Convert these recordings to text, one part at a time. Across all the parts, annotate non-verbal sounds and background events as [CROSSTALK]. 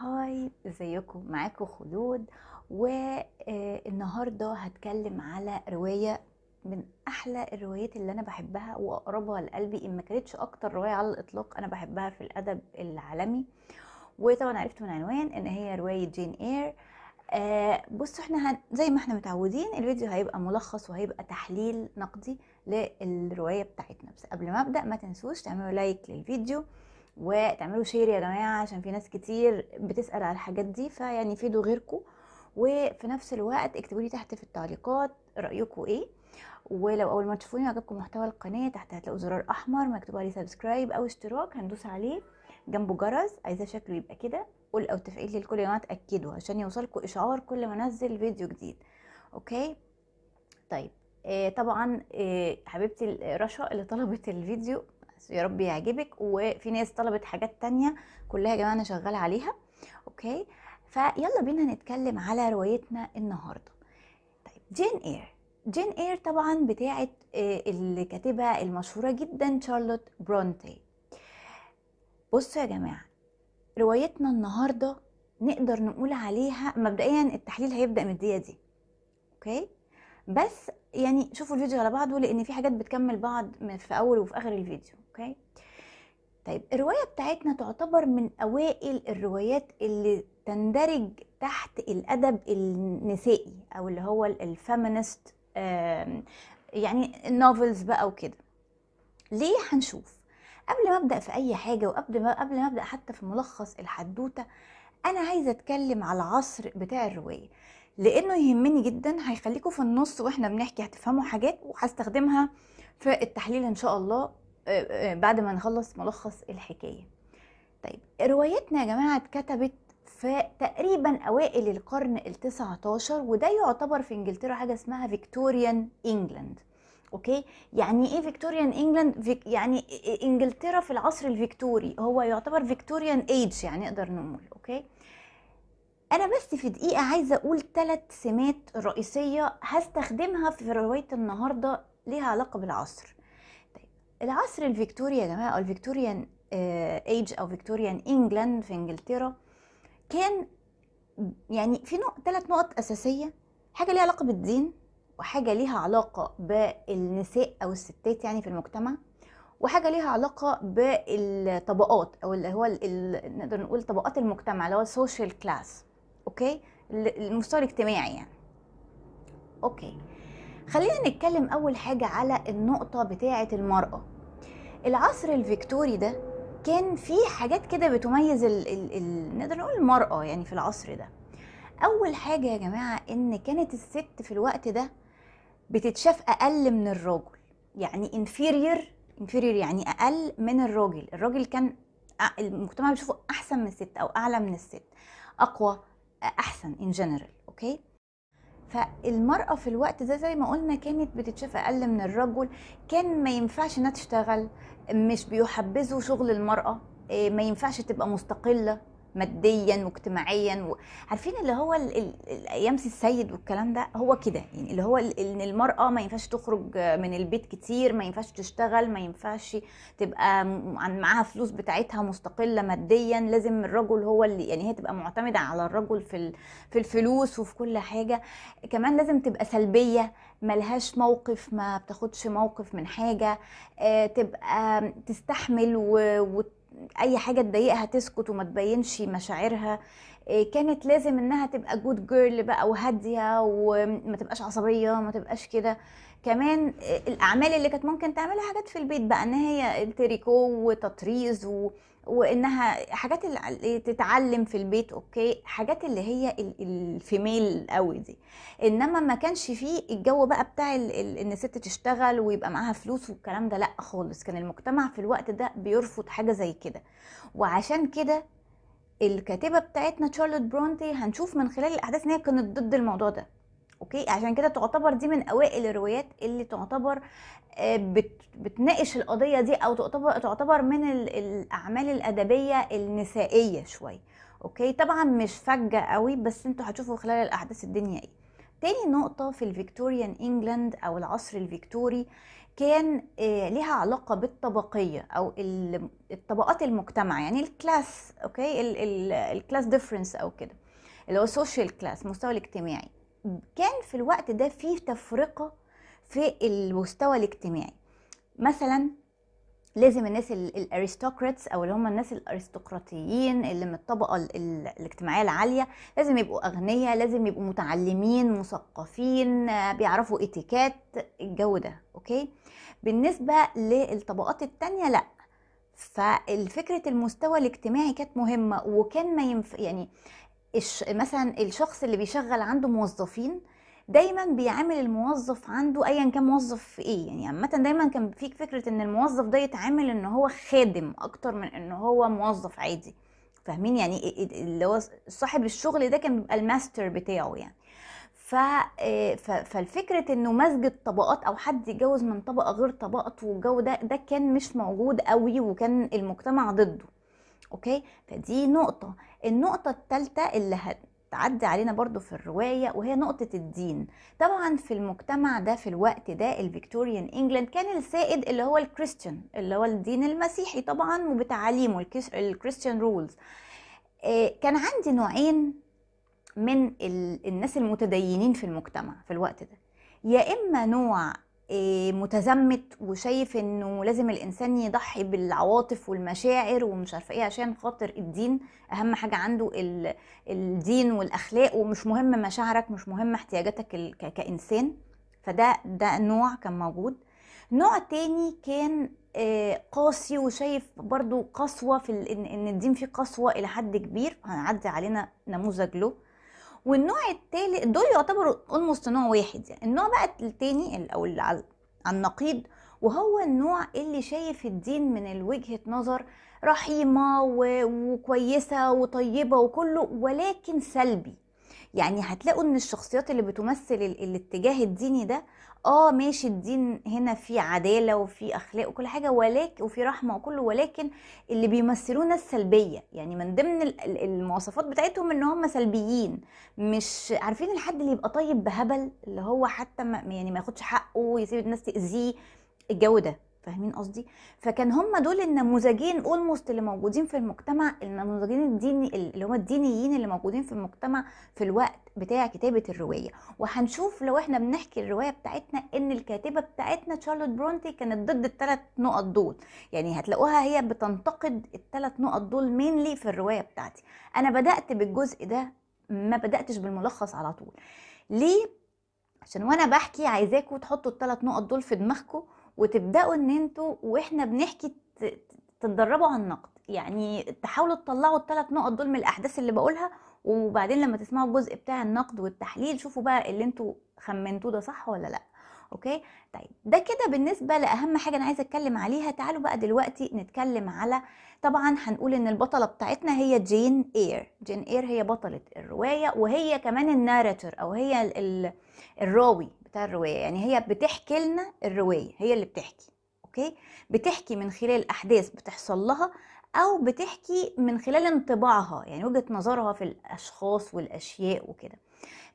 هاي ازيكم معاكم خدود والنهارده آه، هتكلم على روايه من احلى الروايات اللي انا بحبها واقربها لقلبي ان ما كانتش اكتر روايه على الاطلاق انا بحبها في الادب العالمي وطبعا عرفت من عنوان ان هي روايه جين اير آه بصوا احنا هن زي ما احنا متعودين الفيديو هيبقى ملخص وهيبقى تحليل نقدي للروايه بتاعتنا بس قبل ما ابدا ما تنسوش تعملوا لايك للفيديو وتعملوا شير يا جماعه عشان في ناس كتير بتسال على الحاجات دي فيعني فيدوا غيركم وفي نفس الوقت اكتبوا لي تحت في التعليقات رايكم ايه ولو اول ما تشوفوني عجبكم محتوى القناه تحت هتلاقوا زرار احمر مكتوب عليه سبسكرايب او اشتراك هندوس عليه جنبه جرس عايزاه شكله يبقى كده قول او تفعيل للكل يا جماعه تاكدوا عشان يوصلكم اشعار كل ما انزل فيديو جديد اوكي طيب آه، طبعا آه، حبيبتي رشا اللي طلبت الفيديو يا رب يعجبك وفي ناس طلبت حاجات تانية كلها يا جماعه انا شغاله عليها اوكي فيلا بينا نتكلم على روايتنا النهارده طيب جين اير جين اير طبعا بتاعه آه، الكاتبه المشهوره جدا شارلوت برونتي بصوا يا جماعه روايتنا النهارده نقدر نقول عليها مبدئيا التحليل هيبدا من الدقيقه دي اوكي بس يعني شوفوا الفيديو على بعضه لان في حاجات بتكمل بعض في اول وفي اخر الفيديو اوكي طيب الروايه بتاعتنا تعتبر من اوائل الروايات اللي تندرج تحت الادب النسائي او اللي هو الفيمينست يعني النوفلز بقى وكده ليه هنشوف قبل ما ابدا في اي حاجه وقبل ما قبل ما ابدا حتى في ملخص الحدوته انا عايزه اتكلم على العصر بتاع الروايه لانه يهمني جدا هيخليكم في النص واحنا بنحكي هتفهموا حاجات وهستخدمها في التحليل ان شاء الله آه، آه، بعد ما نخلص ملخص الحكايه طيب روايتنا يا جماعه اتكتبت في تقريبا اوائل القرن ال19 وده يعتبر في انجلترا حاجه اسمها فيكتوريان انجلاند اوكي يعني ايه فيكتوريان انجلاند يعني انجلترا في العصر الفيكتوري هو يعتبر فيكتوريان ايدج يعني نقدر نقول اوكي انا بس في دقيقه عايزه اقول ثلاث سمات رئيسيه هستخدمها في روايه النهارده ليها علاقه بالعصر العصر الفيكتوريا يا جماعه او الفيكتوريان ايج آه، او فيكتوريان انجلاند في انجلترا كان يعني في نقط ثلاث نقط اساسيه حاجه ليها علاقه بالدين وحاجه ليها علاقه بالنساء او الستات يعني في المجتمع وحاجه ليها علاقه بالطبقات او اللي هو نقدر نقول طبقات المجتمع اللي هو السوشيال كلاس اوكي المستوى الاجتماعي يعني اوكي خلينا نتكلم اول حاجه على النقطه بتاعه المراه العصر الفيكتوري ده كان فيه حاجات كده بتميز الـ الـ الـ نقدر نقول المرأة يعني في العصر ده أول حاجة يا جماعة إن كانت الست في الوقت ده بتتشاف أقل من الراجل يعني inferior inferior يعني أقل من الراجل الراجل كان المجتمع بيشوفه أحسن من الست أو أعلى من الست أقوى أحسن إن جنرال أوكي فالمرأة في الوقت ده زي ما قلنا كانت بتتشاف أقل من الرجل كان ما ينفعش إنها تشتغل مش بيحبذوا شغل المرأة آه، ما ينفعش تبقى مستقلة ماديا واجتماعيا و... عارفين اللي هو ال... ال... يمسي السيد والكلام ده هو كده يعني اللي هو ال... ان المراه ما ينفعش تخرج من البيت كتير ما ينفعش تشتغل ما ينفعش تبقى معاها فلوس بتاعتها مستقله ماديا لازم الرجل هو اللي يعني هي تبقى معتمده على الرجل في ال... في الفلوس وفي كل حاجه كمان لازم تبقى سلبيه ملهاش موقف ما بتاخدش موقف من حاجه آه، تبقى تستحمل و... وت... اي حاجه تضايقها تسكت وما تبينش مشاعرها آه، كانت لازم انها تبقى جود جيرل بقى وهاديه وما تبقاش عصبيه وما تبقاش كده كمان آه، الاعمال اللي كانت ممكن تعملها حاجات في البيت بقى ان هي التريكو وتطريز و... وانها حاجات اللي تتعلم في البيت اوكي حاجات اللي هي الفيميل قوي دي انما ما كانش فيه الجو بقى بتاع ان الست تشتغل ويبقى معاها فلوس والكلام ده لا خالص كان المجتمع في الوقت ده بيرفض حاجه زي كده وعشان كده الكاتبه بتاعتنا تشارلوت برونتي هنشوف من خلال الاحداث ان هي كانت ضد الموضوع ده اوكي عشان كده تعتبر دي من اوائل الروايات اللي تعتبر آه، بتناقش القضيه دي او تعتبر تعتبر من الاعمال الادبيه النسائيه شويه اوكي طبعا مش فجه قوي بس انتوا هتشوفوا خلال الاحداث الدنيا ايه تاني نقطة في الفيكتوريان انجلاند او العصر الفيكتوري كان آه، ليها علاقة بالطبقية او الطبقات المجتمع يعني الكلاس اوكي الكلاس ديفرنس او كده اللي هو السوشيال كلاس مستوى الاجتماعي كان في الوقت ده في تفرقة في المستوى الاجتماعي مثلا لازم الناس الارستوكراتس او اللي هم الناس الارستقراطيين اللي من الطبقه الاجتماعيه العاليه لازم يبقوا اغنياء لازم يبقوا متعلمين مثقفين بيعرفوا اتيكات الجو ده اوكي بالنسبه للطبقات التانية لا ففكره المستوى الاجتماعي كانت مهمه وكان ما ينف يعني مثلا الشخص اللي بيشغل عنده موظفين دايما بيعامل الموظف عنده ايا كان موظف ايه يعني عامه دايما كان في فكره ان الموظف ده يتعامل ان هو خادم اكتر من ان هو موظف عادي فاهمين يعني اللي هو صاحب الشغل ده كان بيبقى الماستر بتاعه يعني آه، ف... فالفكرة انه مزج الطبقات او حد يتجوز من طبقة غير طبقته والجو ده ده كان مش موجود قوي وكان المجتمع ضده اوكي فدي نقطه النقطه الثالثه اللي هتعدي علينا برضو في الروايه وهي نقطه الدين طبعا في المجتمع ده في الوقت ده الفيكتوريان انجلاند كان السائد اللي هو الكريستيان اللي هو الدين المسيحي طبعا وبتعاليمه الكريستيان رولز آه، كان عندي نوعين من الناس المتدينين في المجتمع في الوقت ده يا اما نوع آه، متزمت وشايف انه لازم الانسان يضحي بالعواطف والمشاعر ومش عارفه ايه عشان خاطر الدين اهم حاجه عنده الدين والاخلاق ومش مهم مشاعرك مش مهم احتياجاتك كانسان فده ده نوع كان موجود نوع تاني كان آه، قاسي وشايف برضو قسوه في ان الدين فيه قسوه الى حد كبير هنعدي علينا نموذج له والنوع التالت دول يعتبروا اولموست نوع واحد يعني النوع بقى التاني او النقيض وهو النوع اللي شايف الدين من وجهة نظر رحيمة وكويسة وطيبة وكله ولكن سلبي يعني هتلاقوا ان الشخصيات اللي بتمثل الاتجاه الديني ده اه ماشي الدين هنا في عداله وفي اخلاق وكل حاجه ولكن وفي رحمه وكله ولكن اللي بيمثلونا السلبيه يعني من ضمن المواصفات بتاعتهم ان هم سلبيين مش عارفين الحد اللي يبقى طيب بهبل اللي هو حتى ما يعني ما ياخدش حقه ويسيب الناس تاذيه الجو ده فاهمين قصدي فكان هم دول النموذجين اولموست اللي موجودين في المجتمع النموذجين الديني اللي هم الدينيين اللي موجودين في المجتمع في الوقت بتاع كتابه الروايه وهنشوف لو احنا بنحكي الروايه بتاعتنا ان الكاتبه بتاعتنا تشارلوت برونتي كانت ضد الثلاث نقط دول يعني هتلاقوها هي بتنتقد الثلاث نقط دول مينلي في الروايه بتاعتي انا بدات بالجزء ده ما بداتش بالملخص على طول ليه عشان وانا بحكي عايزاكم تحطوا الثلاث نقط دول في دماغكم وتبداوا ان انتوا واحنا بنحكي تتدربوا على النقد يعني تحاولوا تطلعوا الثلاث نقط دول من الاحداث اللي بقولها وبعدين لما تسمعوا الجزء بتاع النقد والتحليل شوفوا بقى اللي انتوا خمنتوه ده صح ولا لا اوكي طيب ده كده بالنسبه لاهم حاجه انا عايزه اتكلم عليها تعالوا بقى دلوقتي نتكلم على طبعا هنقول ان البطله بتاعتنا هي جين اير جين اير هي بطله الروايه وهي كمان الناريتور او هي الراوي بتاع الروايه يعني هي بتحكي لنا الروايه هي اللي بتحكي اوكي بتحكي من خلال احداث بتحصل لها او بتحكي من خلال انطباعها يعني وجهه نظرها في الاشخاص والاشياء وكده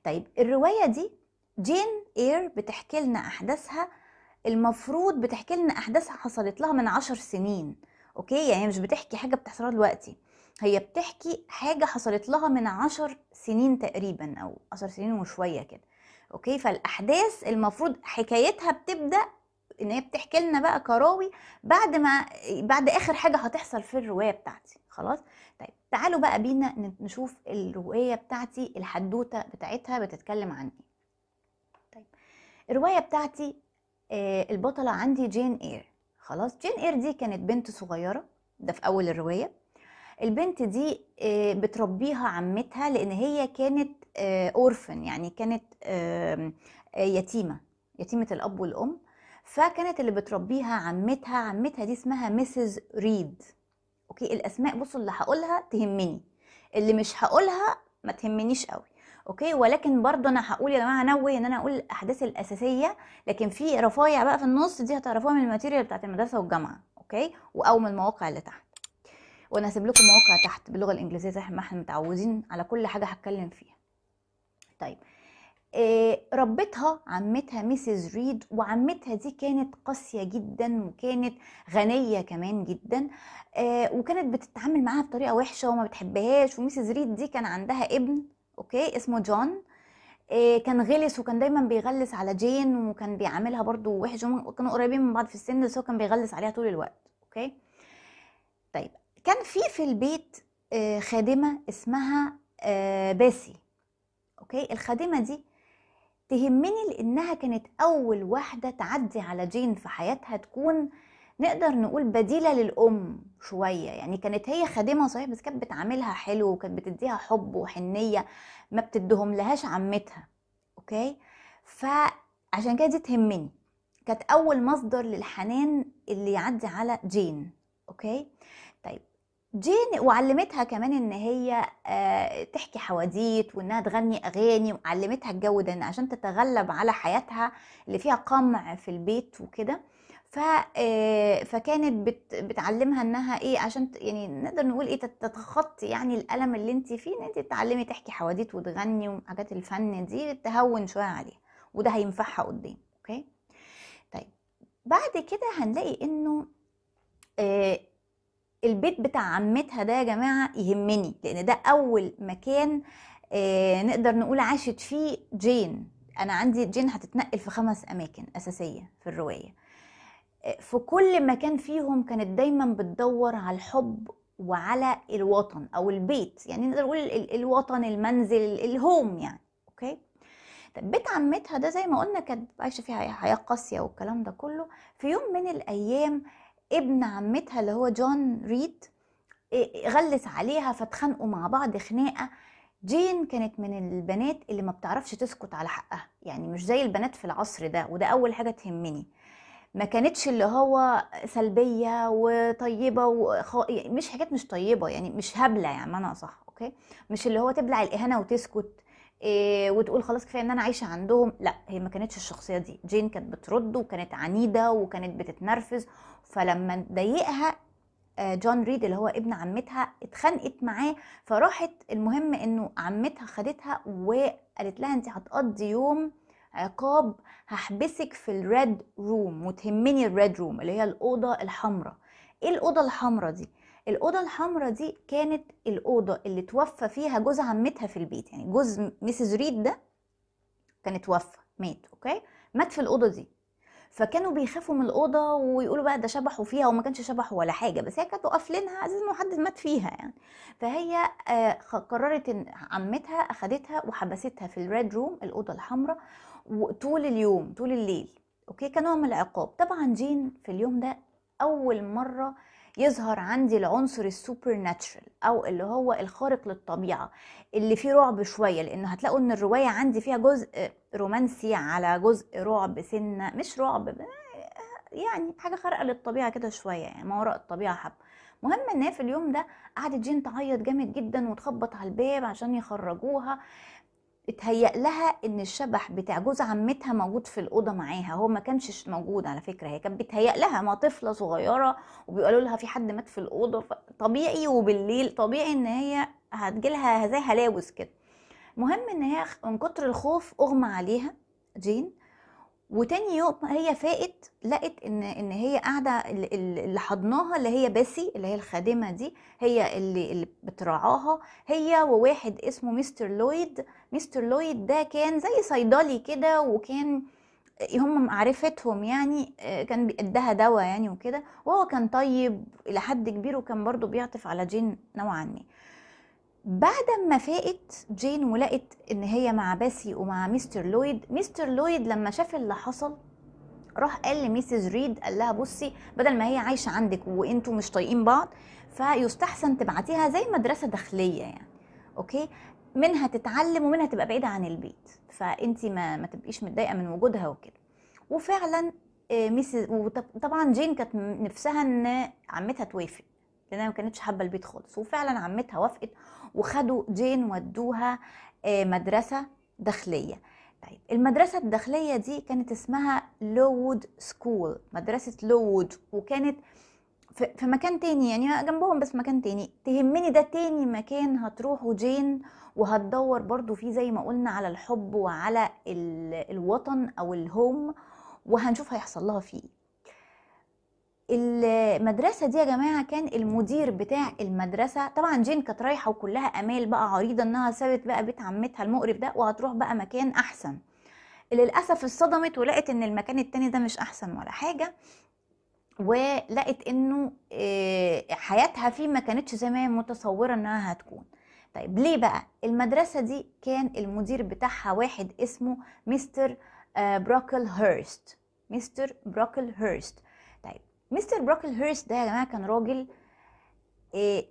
طيب الروايه دي جين اير بتحكي لنا احداثها المفروض بتحكي لنا احداثها حصلت لها من عشر سنين اوكي يعني مش بتحكي حاجه بتحصلها دلوقتي هي بتحكي حاجه حصلت لها من عشر سنين تقريبا او عشر سنين وشويه كده اوكي فالاحداث المفروض حكايتها بتبدا ان هي بتحكي لنا بقى كراوي بعد ما بعد اخر حاجه هتحصل في الروايه بتاعتي خلاص طيب تعالوا بقى بينا نشوف الروايه بتاعتي الحدوته بتاعتها بتتكلم عن ايه طيب الروايه بتاعتي آه البطله عندي جين اير خلاص جين اير دي كانت بنت صغيره ده في اول الروايه البنت دي آه بتربيها عمتها لان هي كانت آه، اورفن يعني كانت آه، يتيمه يتيمه الاب والام فكانت اللي بتربيها عمتها عمتها دي اسمها ميسز ريد اوكي الاسماء بصوا اللي هقولها تهمني اللي مش هقولها ما تهمنيش قوي اوكي ولكن برضو انا هقول يا جماعه نوي ان انا اقول الاحداث الاساسيه لكن في رفايع بقى في النص دي هتعرفوها من الماتيريال بتاعت المدرسه والجامعه اوكي او من المواقع اللي تحت وانا هسيب لكم مواقع تحت باللغه الانجليزيه زي ما احنا متعودين على كل حاجه هتكلم فيها طيب آه، ربتها عمتها ميسيز ريد وعمتها دي كانت قاسية جدا وكانت غنية كمان جدا آه، وكانت بتتعامل معاها بطريقة وحشة وما بتحبهاش وميسيز ريد دي كان عندها ابن اوكي اسمه جون آه، كان غلس وكان دايما بيغلس على جين وكان بيعاملها برضو وحش وكانوا قريبين من بعض في السن بس هو كان بيغلس عليها طول الوقت اوكي طيب كان في في البيت خادمة اسمها باسي اوكي الخادمه دي تهمني لانها كانت اول واحده تعدي على جين في حياتها تكون نقدر نقول بديله للام شويه يعني كانت هي خادمه صحيح بس كانت بتعاملها حلو وكانت بتديها حب وحنيه ما بتدهم لهاش عمتها اوكي فعشان كده دي تهمني كانت اول مصدر للحنان اللي يعدي على جين اوكي جين وعلمتها كمان ان هي آه، تحكي حواديت وانها تغني اغاني وعلمتها الجو ده إن عشان تتغلب على حياتها اللي فيها قمع في البيت وكده آه، فكانت بتعلمها انها ايه عشان يعني نقدر نقول ايه تتخطي يعني الالم اللي انت فيه ان انت تتعلمي تحكي حواديت وتغني وحاجات الفن دي تهون شويه عليها وده هينفعها قدام اوكي طيب بعد كده هنلاقي انه آه البيت بتاع عمتها ده يا جماعه يهمني لان ده اول مكان آه نقدر نقول عاشت فيه جين انا عندي جين هتتنقل في خمس اماكن اساسيه في الروايه آه، في كل مكان فيهم كانت دايما بتدور على الحب وعلى الوطن او البيت يعني نقدر نقول الوطن المنزل الهوم يعني اوكي طب بيت عمتها ده زي ما قلنا كانت عايشه فيه حياه قاسيه والكلام ده كله في يوم من الايام ابن عمتها اللي هو جون ريد غلس عليها فاتخانقوا مع بعض خناقه جين كانت من البنات اللي ما بتعرفش تسكت على حقها يعني مش زي البنات في العصر ده وده اول حاجه تهمني ما كانتش اللي هو سلبيه وطيبه وخ... يعني مش حاجات مش طيبه يعني مش هبله يعني معنى صح اوكي مش اللي هو تبلع الاهانه وتسكت إيه وتقول خلاص كفايه ان انا عايشه عندهم لا هي ما كانتش الشخصيه دي جين كانت بترد وكانت عنيده وكانت بتتنرفز فلما ضايقها آه، جون ريد اللي هو ابن عمتها اتخانقت معاه فراحت المهم انه عمتها خدتها وقالت لها انت هتقضي يوم عقاب هحبسك في الريد روم وتهمني الريد روم اللي هي الاوضه الحمراء ايه الاوضه الحمراء دي الاوضه الحمراء دي كانت الاوضه اللي توفى فيها جوز عمتها في البيت يعني جوز مسز ريد ده كان اتوفى مات اوكي مات في الاوضه دي فكانوا بيخافوا من الاوضه ويقولوا بقى ده شبحوا فيها وما كانش شبح ولا حاجه بس هي كانت قافلينها اساس انه حد مات فيها يعني فهي آه، قررت ان عمتها اخدتها وحبستها في الريد روم الاوضه الحمراء طول اليوم طول الليل اوكي كنوع من العقاب طبعا جين في اليوم ده اول مره يظهر عندي العنصر السوبر ناتشرال او اللي هو الخارق للطبيعه اللي فيه رعب شويه لانه هتلاقوا ان الروايه عندي فيها جزء رومانسي على جزء رعب سنه مش رعب يعني حاجه خارقه للطبيعه كده شويه يعني ما وراء الطبيعه حب مهم ان في اليوم ده قعدت جين تعيط جامد جدا وتخبط على الباب عشان يخرجوها اتهيأ لها ان الشبح بتاع جوز عمتها موجود في الاوضه معاها هو ما كانش موجود على فكره هي كانت بتهيأ لها ما طفله صغيره وبيقولوا لها في حد مات في الاوضه طبيعي وبالليل طبيعي ان هي هتجيلها زي هلاوس كده المهم ان هي من كتر الخوف اغمى عليها جين وتاني يوم هي فاقت لقت ان ان هي قاعده اللي حضناها اللي هي باسي اللي هي الخادمه دي هي اللي, اللي بترعاها هي وواحد اسمه مستر لويد مستر لويد ده كان زي صيدلي كده وكان هم معرفتهم يعني آه، كان بيدها دواء يعني وكده وهو كان طيب الى حد كبير وكان برضو بيعطف على جين نوعا ما بعد ما فاقت جين ولقت ان هي مع باسي ومع مستر لويد مستر لويد لما شاف اللي حصل راح قال لميسز ريد قال لها بصي بدل ما هي عايشه عندك وانتوا مش طايقين بعض فيستحسن تبعتيها زي مدرسه داخليه يعني اوكي منها تتعلم ومنها تبقى بعيده عن البيت فانت ما ما تبقيش متضايقه من وجودها وكده وفعلا آه، ميسز وطبعا جين كانت نفسها ان عمتها توافق لانها ما كانتش حابه البيت خالص وفعلا عمتها وافقت وخدوا جين ودوها آه، مدرسة داخلية طيب المدرسة الداخلية دي كانت اسمها لوود سكول مدرسة لوود وكانت في مكان تاني يعني جنبهم بس مكان تاني تهمني ده تاني مكان هتروحه جين وهتدور برضو فيه زي ما قلنا على الحب وعلى الوطن او الهوم وهنشوف هيحصل لها فيه إيه. المدرسة دي يا جماعة كان المدير بتاع المدرسة طبعا جين كانت رايحة وكلها أمال بقى عريضة إنها سابت بقى بيت عمتها المقرف ده وهتروح بقى مكان أحسن للأسف اتصدمت ولقت إن المكان التاني ده مش أحسن ولا حاجة ولقت إنه آه، حياتها فيه ما كانتش زي ما هي متصورة إنها هتكون طيب ليه بقى المدرسة دي كان المدير بتاعها واحد اسمه مستر آه، براكل هيرست مستر براكل هيرست مستر بروكل هيرس ده يا جماعه كان راجل إيه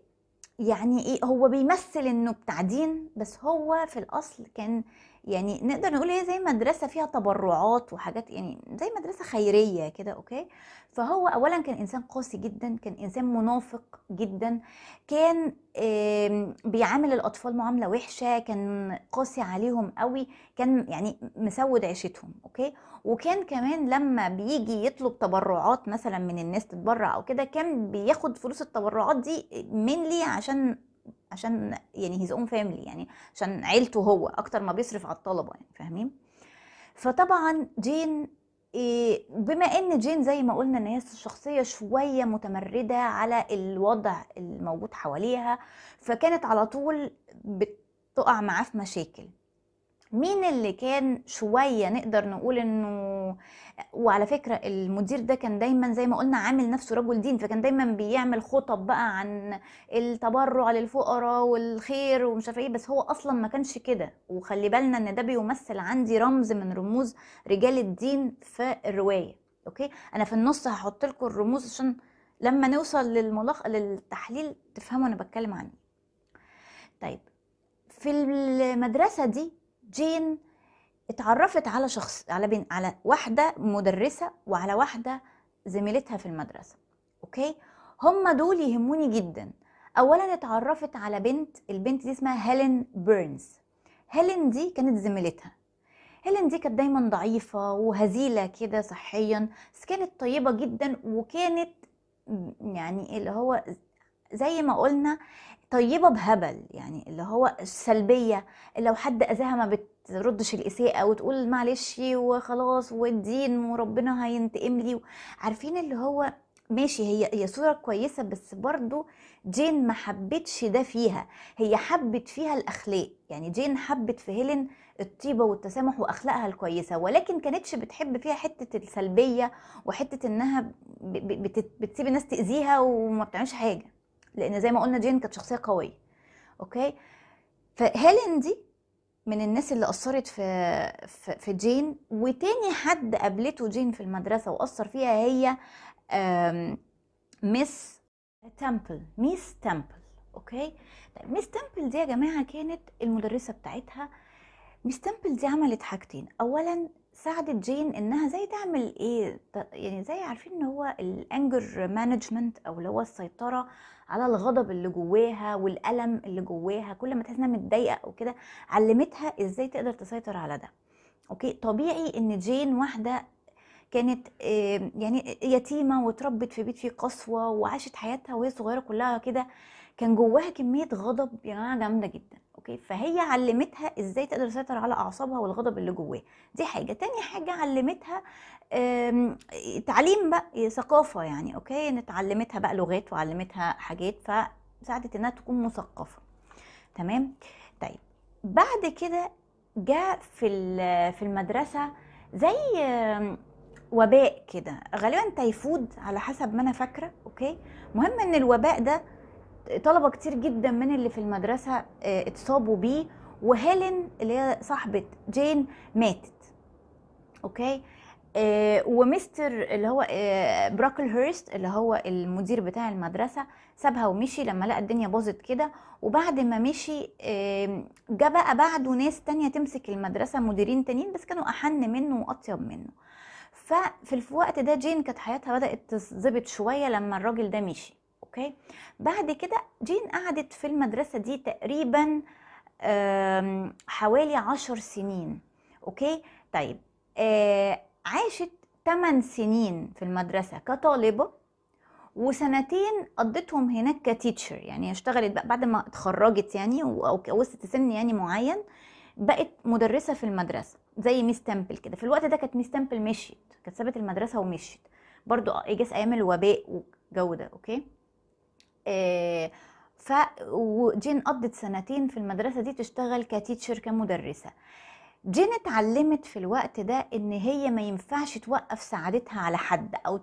يعني ايه هو بيمثل انه بتاع دين بس هو في الاصل كان يعني نقدر نقول هي إيه، زي مدرسة فيها تبرعات وحاجات يعني زي مدرسة خيرية كده أوكي فهو أولا كان إنسان قاسي جدا كان إنسان منافق جدا كان بيعامل الأطفال معاملة وحشة كان قاسي عليهم قوي كان يعني مسود عيشتهم أوكي وكان كمان لما بيجي يطلب تبرعات مثلا من الناس تتبرع أو كده كان بياخد فلوس التبرعات دي لي عشان عشان يعني هيز اون فاميلي يعني عشان عيلته هو اكتر ما بيصرف على الطلبه يعني فاهمين فطبعا جين إيه، بما ان جين زي ما قلنا ان هي شخصيه شويه متمرده على الوضع الموجود حواليها فكانت على طول بتقع معاه في مشاكل مين اللي كان شويه نقدر نقول انه وعلى فكره المدير ده كان دايما زي ما قلنا عامل نفسه رجل دين فكان دايما بيعمل خطب بقى عن التبرع للفقراء والخير ومش عارف ايه بس هو اصلا ما كانش كده وخلي بالنا ان ده بيمثل عندي رمز من رموز رجال الدين في الروايه اوكي انا في النص هحط لكم الرموز عشان لما نوصل للملخ للتحليل تفهموا انا بتكلم عن ايه طيب في المدرسه دي جين اتعرفت على شخص على بين على واحده مدرسه وعلى واحده زميلتها في المدرسه اوكي هما دول يهموني جدا اولا اتعرفت على بنت البنت دي اسمها هيلين بيرنز هيلين دي كانت زميلتها هيلين دي كانت دايما ضعيفه وهزيله كده صحيا بس كانت طيبه جدا وكانت يعني اللي هو زي ما قلنا طيبه بهبل يعني اللي هو السلبيه اللي لو حد اذاها ما بتردش الاساءه وتقول معلش وخلاص والدين وربنا هينتقم لي عارفين اللي هو ماشي هي هي صوره كويسه بس برضو جين ما حبتش ده فيها هي حبت فيها الاخلاق يعني جين حبت في هيلين الطيبه والتسامح واخلاقها الكويسه ولكن كانتش بتحب فيها حته السلبيه وحته انها بتسيب الناس تاذيها وما بتعملش حاجه لان زي ما قلنا جين كانت شخصيه قويه اوكي فهيلين دي من الناس اللي اثرت في في, في جين وتاني حد قابلته جين في المدرسه واثر فيها هي ميس تمبل ميس تمبل اوكي طيب ميس تمبل دي يا جماعه كانت المدرسه بتاعتها ميس تمبل دي عملت حاجتين اولا ساعدت جين انها زي تعمل ايه يعني زي عارفين ان هو الانجر مانجمنت او اللي هو السيطره على الغضب اللي جواها والالم اللي جواها كل ما تحس انها متضايقه او كده علمتها ازاي تقدر تسيطر على ده اوكي طبيعي ان جين واحده كانت يعني يتيمه وتربت في بيت فيه قسوه وعاشت حياتها وهي صغيره كلها كده كان جواها كميه غضب يا جماعه جامده جدا اوكي فهي علمتها ازاي تقدر تسيطر على اعصابها والغضب اللي جواها دي حاجه تاني حاجه علمتها تعليم بقى إيه، ثقافه يعني اوكي ان اتعلمتها بقى لغات وعلمتها حاجات فساعدت انها تكون مثقفه تمام طيب بعد كده جاء في في المدرسه زي وباء كده غالبا تيفود على حسب ما انا فاكره اوكي مهم ان الوباء ده طلبه كتير جدا من اللي في المدرسه آه، اتصابوا بيه وهيلين اللي هي صاحبه جين ماتت اوكي آه، ومستر اللي هو آه، براكل هيرست اللي هو المدير بتاع المدرسه سابها ومشي لما لقى الدنيا باظت كده وبعد ما مشي جه بقى بعده ناس تانية تمسك المدرسه مديرين تانيين بس كانوا احن منه واطيب منه ففي الوقت ده جين كانت حياتها بدات تظبط شويه لما الراجل ده مشي اوكي بعد كده جين قعدت في المدرسه دي تقريبا حوالي عشر سنين اوكي طيب آه، عاشت 8 سنين في المدرسه كطالبه وسنتين قضيتهم هناك كتيتشر يعني اشتغلت بقى بعد ما اتخرجت يعني او وصلت سن يعني معين بقت مدرسه في المدرسه زي ميس تمبل كده في الوقت ده كانت ميس تمبل مشيت كانت سابت المدرسه ومشيت برضو آه، اجاز ايام الوباء والجو ده اوكي آه، ف وجين قضت سنتين في المدرسه دي تشتغل كتيتشر كمدرسه جين اتعلمت في الوقت ده ان هي ما ينفعش توقف سعادتها على حد او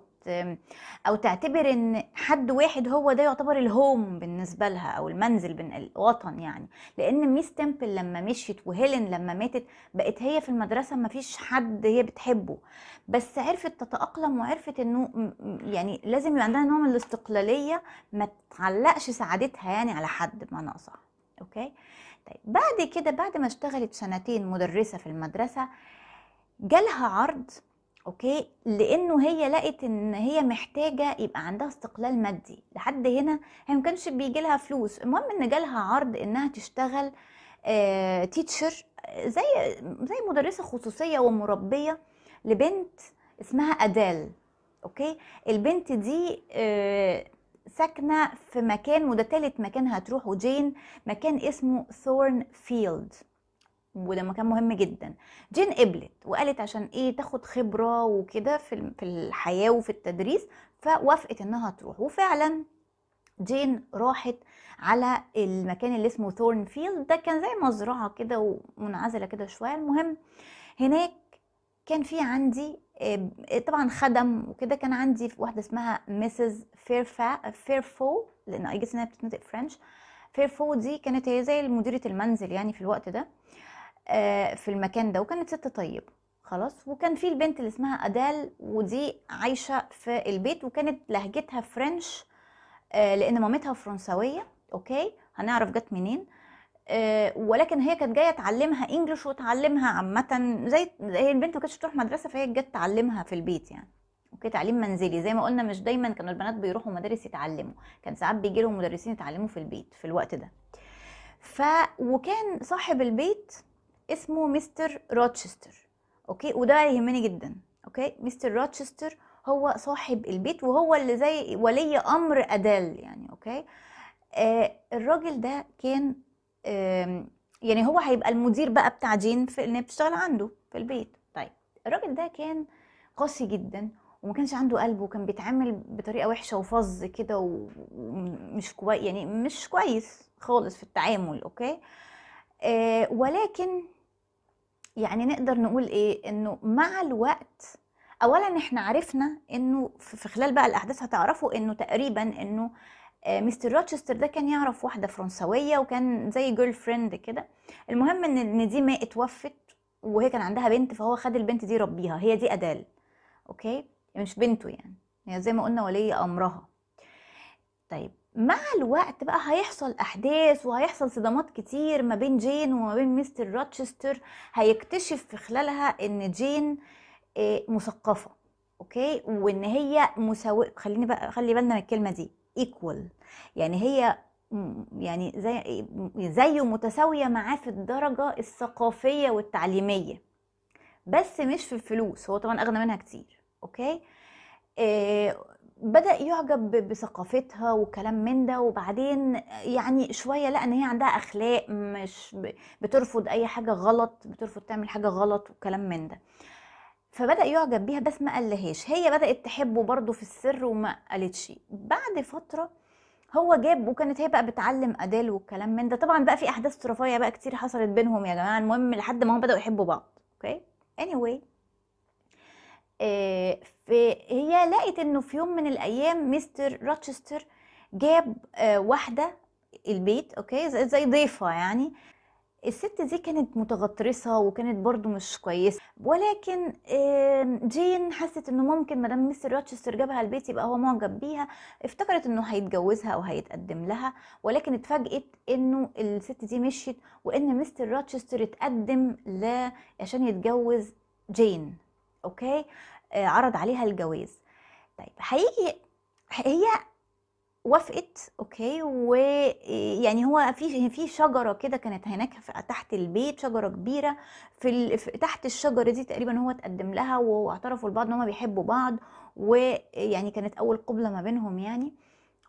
او تعتبر ان حد واحد هو ده يعتبر الهوم بالنسبه لها او المنزل الوطن يعني لان ميس تمبل لما مشيت وهيلين لما ماتت بقت هي في المدرسه ما فيش حد هي بتحبه بس عرفت تتاقلم وعرفت انه يعني لازم يبقى عندها نوع من الاستقلاليه ما تعلقش سعادتها يعني على حد بمعنى اصح اوكي طيب بعد كده بعد ما اشتغلت سنتين مدرسه في المدرسه جالها عرض اوكي لانه هي لقت ان هي محتاجه يبقى عندها استقلال مادي لحد هنا هي ما كانش بيجي لها فلوس المهم ان جالها عرض انها تشتغل آه تيتشر آه، زي زي مدرسه خصوصيه ومربيه لبنت اسمها ادال اوكي البنت دي آه ساكنه في مكان وده تالت مكان هتروحه جين مكان اسمه ثورن فيلد وده مكان مهم جدا جين قبلت وقالت عشان ايه تاخد خبره وكده في في الحياه وفي التدريس فوافقت انها تروح وفعلا جين راحت على المكان اللي اسمه ثورن فيلد ده كان زي مزرعه كده ومنعزله كده شويه المهم هناك كان في عندي آه، طبعا خدم وكده كان عندي واحده اسمها مسز فيرفا فيرفو لان اي جس انها بتتنطق فرنش فيرفو دي كانت هي زي مديره المنزل يعني في الوقت ده آه، في المكان ده وكانت ست طيبه خلاص وكان في البنت اللي اسمها ادال ودي عايشه في البيت وكانت لهجتها فرنش آه، لان مامتها فرنسويه اوكي هنعرف جت منين آه، ولكن هي كانت جايه تعلمها انجلش وتعلمها عامه زي هي البنت ما كانتش تروح مدرسه فهي جت تعلمها في البيت يعني اوكي تعليم منزلي زي ما قلنا مش دايما كانوا البنات بيروحوا مدارس يتعلموا كان ساعات بيجي لهم مدرسين يتعلموا في البيت في الوقت ده ف وكان صاحب البيت اسمه مستر روتشستر اوكي وده يهمني جدا اوكي مستر روتشستر هو صاحب البيت وهو اللي زي ولي امر ادال يعني اوكي آه الراجل ده كان آه يعني هو هيبقى المدير بقى بتاع جين في ان بتشتغل عنده في البيت طيب الراجل ده كان قاسي جدا وما كانش عنده قلب وكان بيتعامل بطريقه وحشه وفظ كده ومش كويس يعني مش كويس خالص في التعامل اوكي آه ولكن يعني نقدر نقول ايه انه مع الوقت اولا احنا عرفنا انه في خلال بقى الاحداث هتعرفوا انه تقريبا انه آه، مستر روتشستر ده كان يعرف واحده فرنسويه وكان زي جيرل فريند كده المهم ان ان دي ما اتوفت وهي كان عندها بنت فهو خد البنت دي ربيها هي دي ادال اوكي مش بنته يعني هي زي ما قلنا ولي امرها طيب مع الوقت بقى هيحصل احداث وهيحصل صدامات كتير ما بين جين وما بين مستر روتشستر هيكتشف في خلالها ان جين آه، مثقفه اوكي وان هي مساويه خليني بقى خلي بالنا من الكلمه دي ايكوال يعني هي يعني زي زيه متساويه معاه في الدرجه الثقافيه والتعليميه بس مش في الفلوس هو طبعا اغنى منها كتير اوكي إيه بدأ يعجب بثقافتها وكلام من ده وبعدين يعني شوية لقى ان هي عندها اخلاق مش بترفض اي حاجة غلط بترفض تعمل حاجة غلط وكلام من ده فبدأ يعجب بيها بس ما قالهاش هي بدأت تحبه برده في السر وما قالتش بعد فترة هو جاب وكانت هي بقى بتعلم أدال والكلام من ده طبعا بقى في أحداث طرفية بقى كتير حصلت بينهم يا جماعة المهم لحد ما هم بدأوا يحبوا بعض اوكي okay? anyway آه، فهي لقت انه في يوم من الايام مستر روتشستر جاب آه، واحده البيت اوكي زي ضيفه يعني الست دي كانت متغطرسة وكانت برضو مش كويسة ولكن جين حست انه ممكن مدام مستر روتشستر جابها البيت يبقى هو معجب بيها افتكرت انه هيتجوزها او هيتقدم لها ولكن اتفاجئت انه الست دي مشيت وان مستر روتشستر اتقدم ل عشان يتجوز جين اوكي آه، عرض عليها الجواز طيب هيجي هي وافقت اوكي ويعني هو في في شجره كده كانت هناك تحت البيت شجره كبيره في, ال... في تحت الشجره دي تقريبا هو اتقدم لها واعترفوا لبعض ان هما بيحبوا بعض ويعني كانت اول قبله ما بينهم يعني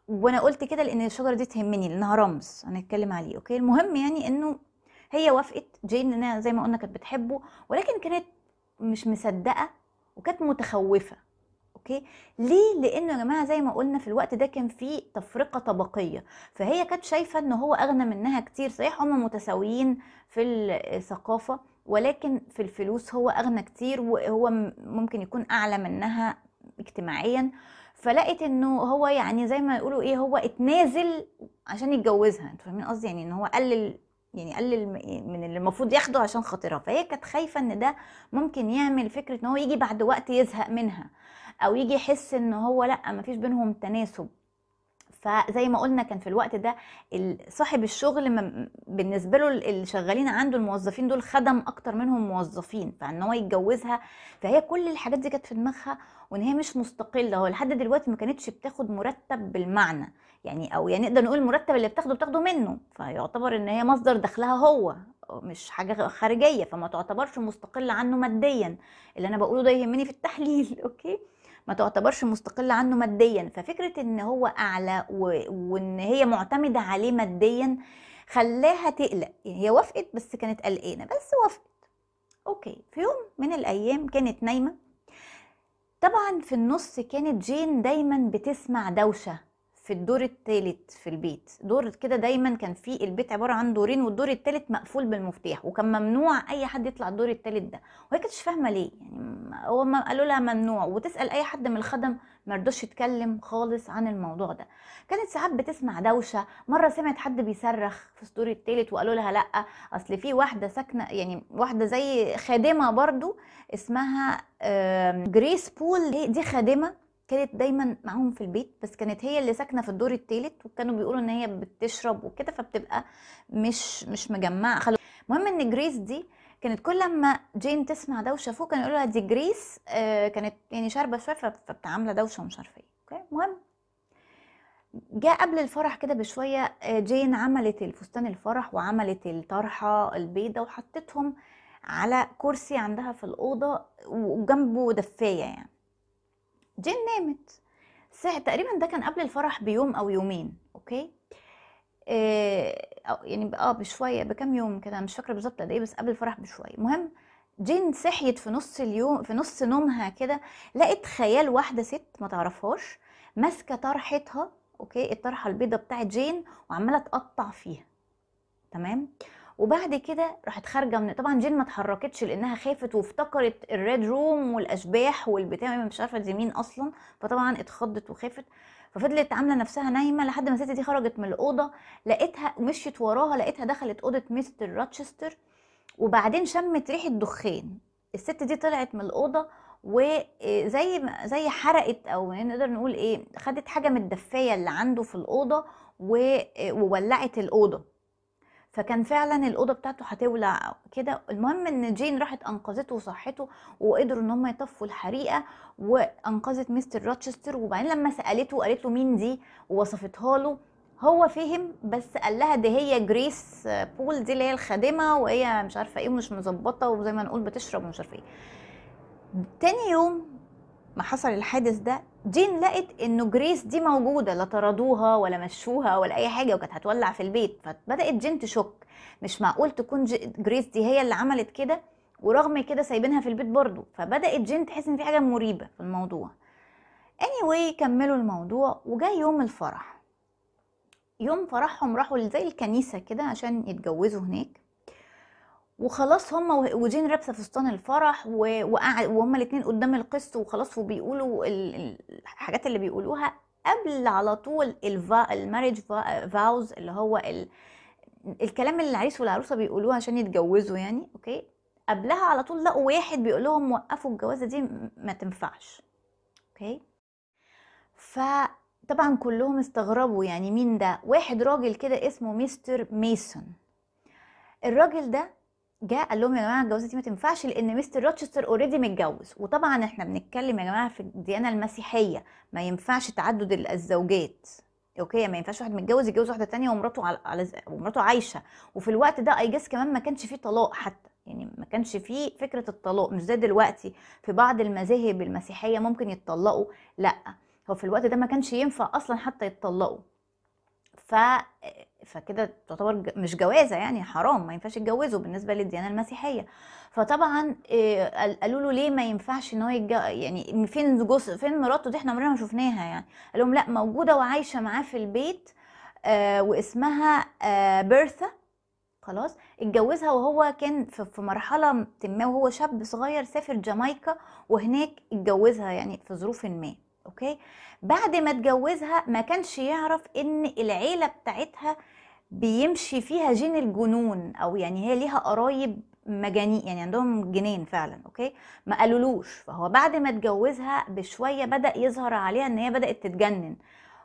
وانا قلت كده لان الشجره دي تهمني لانها رمز هنتكلم عليه اوكي المهم يعني انه هي وافقت جين انها زي ما قلنا كانت بتحبه ولكن كانت مش مصدقه وكانت متخوفه اوكي ليه لانه يا جماعه زي ما قلنا في الوقت ده كان في تفرقه طبقيه فهي كانت شايفه ان هو اغنى منها كتير صحيح هم متساويين في الثقافه ولكن في الفلوس هو اغنى كتير وهو ممكن يكون اعلى منها اجتماعيا فلقت انه هو يعني زي ما يقولوا ايه هو اتنازل عشان يتجوزها انتوا فاهمين قصدي يعني ان هو قلل يعني قلل من اللي المفروض ياخده عشان خاطرها فهي كانت خايفه ان ده ممكن يعمل فكره ان هو يجي بعد وقت يزهق منها او يجي يحس ان هو لا مفيش بينهم تناسب فزي ما قلنا كان في الوقت ده صاحب الشغل بالنسبه له اللي شغالين عنده الموظفين دول خدم اكتر منهم موظفين فان هو يتجوزها فهي كل الحاجات دي كانت في دماغها وان هي مش مستقله هو لحد دلوقتي ما كانتش بتاخد مرتب بالمعنى يعني او يعني نقدر نقول المرتب اللي بتاخده بتاخده منه فيعتبر ان هي مصدر دخلها هو مش حاجه خارجيه فما تعتبرش مستقله عنه ماديا اللي انا بقوله ده يهمني في التحليل [LAUGHS] اوكي ما تعتبرش مستقله عنه ماديا ففكره ان هو اعلى و... وان هي معتمده عليه ماديا خلاها تقلق يعني هي وافقت بس كانت قلقانه بس وافقت اوكي في يوم من الايام كانت نايمه طبعا في النص كانت جين دايما بتسمع دوشه في الدور الثالث في البيت دور كده دايما كان في البيت عباره عن دورين والدور الثالث مقفول بالمفتاح وكان ممنوع اي حد يطلع الدور الثالث ده وهي كانتش فاهمه ليه يعني هو ما قالوا لها ممنوع وتسال اي حد من الخدم ما رضوش يتكلم خالص عن الموضوع ده كانت ساعات بتسمع دوشه مره سمعت حد بيصرخ في الدور الثالث وقالوا لها لا اصل في واحده ساكنه يعني واحده زي خادمه برضو اسمها جريس بول دي خادمه كانت دايما معاهم في البيت بس كانت هي اللي ساكنه في الدور الثالث وكانوا بيقولوا ان هي بتشرب وكده فبتبقى مش مش مجمعه خلو المهم ان جريس دي كانت كل لما جين تسمع دوشه فوق كانوا يقولوا لها دي جريس آه كانت يعني شاربه شويه فبتعامله دوشه ومش عارفه ايه اوكي المهم جاء قبل الفرح كده بشويه آه، جين عملت الفستان الفرح وعملت الطرحه البيضه وحطتهم على كرسي عندها في الاوضه وجنبه دفايه يعني جين نامت ساعة تقريبا ده كان قبل الفرح بيوم او يومين اوكي إيه يعني اه بشويه بكام يوم كده مش فاكره بالظبط قد ايه بس قبل الفرح بشويه المهم جين صحيت في نص اليوم في نص نومها كده لقت خيال واحده ست ما تعرفهاش ماسكه طرحتها اوكي الطرحه البيضه بتاعت جين وعماله تقطع فيها تمام وبعد كده راحت خارجه من طبعا جين ما اتحركتش لانها خافت وافتكرت الريد روم والاشباح والبتاع يعني مش عارفه دي مين اصلا فطبعا اتخضت وخافت ففضلت عامله نفسها نايمه لحد ما الست دي خرجت من الاوضه لقيتها مشيت وراها لقيتها دخلت اوضه مستر راتشستر وبعدين شمت ريحه دخان الست دي طلعت من الاوضه وزي آه، زي حرقت او نقدر نقول ايه خدت حاجه من الدفايه اللي عنده في الاوضه آه، وولعت الاوضه فكان فعلا الاوضه بتاعته هتولع كده المهم ان جين راحت انقذته وصحته وقدروا ان هم يطفوا الحريقه وانقذت مستر روتشستر وبعدين لما سالته وقالت له مين دي ووصفتها له هو فهم بس قال لها دي هي جريس بول دي اللي هي الخادمه وهي مش عارفه ايه ومش مظبطه وزي ما نقول بتشرب ومش عارفه ايه تاني يوم ما حصل الحادث ده دين لقت انه جريس دي موجوده لا طردوها ولا مشوها ولا اي حاجه وكانت هتولع في البيت فبدات جين تشك مش معقول تكون جريس دي هي اللي عملت كده ورغم كده سايبينها في البيت برضو فبدات جين تحس ان في حاجه مريبه في الموضوع anyway كملوا الموضوع وجاء يوم الفرح يوم فرحهم راحوا زي الكنيسه كده عشان يتجوزوا هناك وخلاص هما وجين لابسه فستان الفرح وقعد وهما الاثنين قدام القسط وخلاص وبيقولوا الحاجات اللي بيقولوها قبل على طول الماريج فاوز اللي هو ال... الكلام اللي العريس والعروسه بيقولوه عشان يتجوزوا يعني اوكي قبلها على طول لقوا واحد بيقول لهم وقفوا الجوازه دي ما تنفعش اوكي فطبعا كلهم استغربوا يعني مين ده واحد راجل كده اسمه مستر ميسون الراجل ده جاء قال لهم يا جماعه الجوازه دي ما تنفعش لان مستر روتشستر اوريدي متجوز وطبعا احنا بنتكلم يا جماعه في الديانه المسيحيه ما ينفعش تعدد الزوجات اوكي ما ينفعش واحد متجوز يتجوز واحده تانية ومراته على, على ومراته عايشه وفي الوقت ده اي جاس كمان ما كانش فيه طلاق حتى يعني ما كانش فيه فكره الطلاق مش زي دلوقتي في بعض المذاهب المسيحيه ممكن يتطلقوا لا هو في الوقت ده ما كانش ينفع اصلا حتى يتطلقوا ف فكده تعتبر مش جوازه يعني حرام ما ينفعش يتجوزوا بالنسبه للديانه المسيحيه فطبعا آه، قالوا له ليه ما ينفعش ان هو يعني فين جوز فين مراته دي احنا عمرنا ما شفناها يعني قال لهم لا موجوده وعايشه معاه في البيت آه، واسمها آه، بيرثا خلاص اتجوزها وهو كان في مرحله ما وهو شاب صغير سافر جامايكا وهناك اتجوزها يعني في ظروف ما اوكي بعد ما اتجوزها ما كانش يعرف ان العيله بتاعتها بيمشي فيها جين الجنون او يعني هي ليها قرايب مجانين يعني عندهم جنين فعلا اوكي ما قالولوش فهو بعد ما اتجوزها بشويه بدا يظهر عليها ان هي بدات تتجنن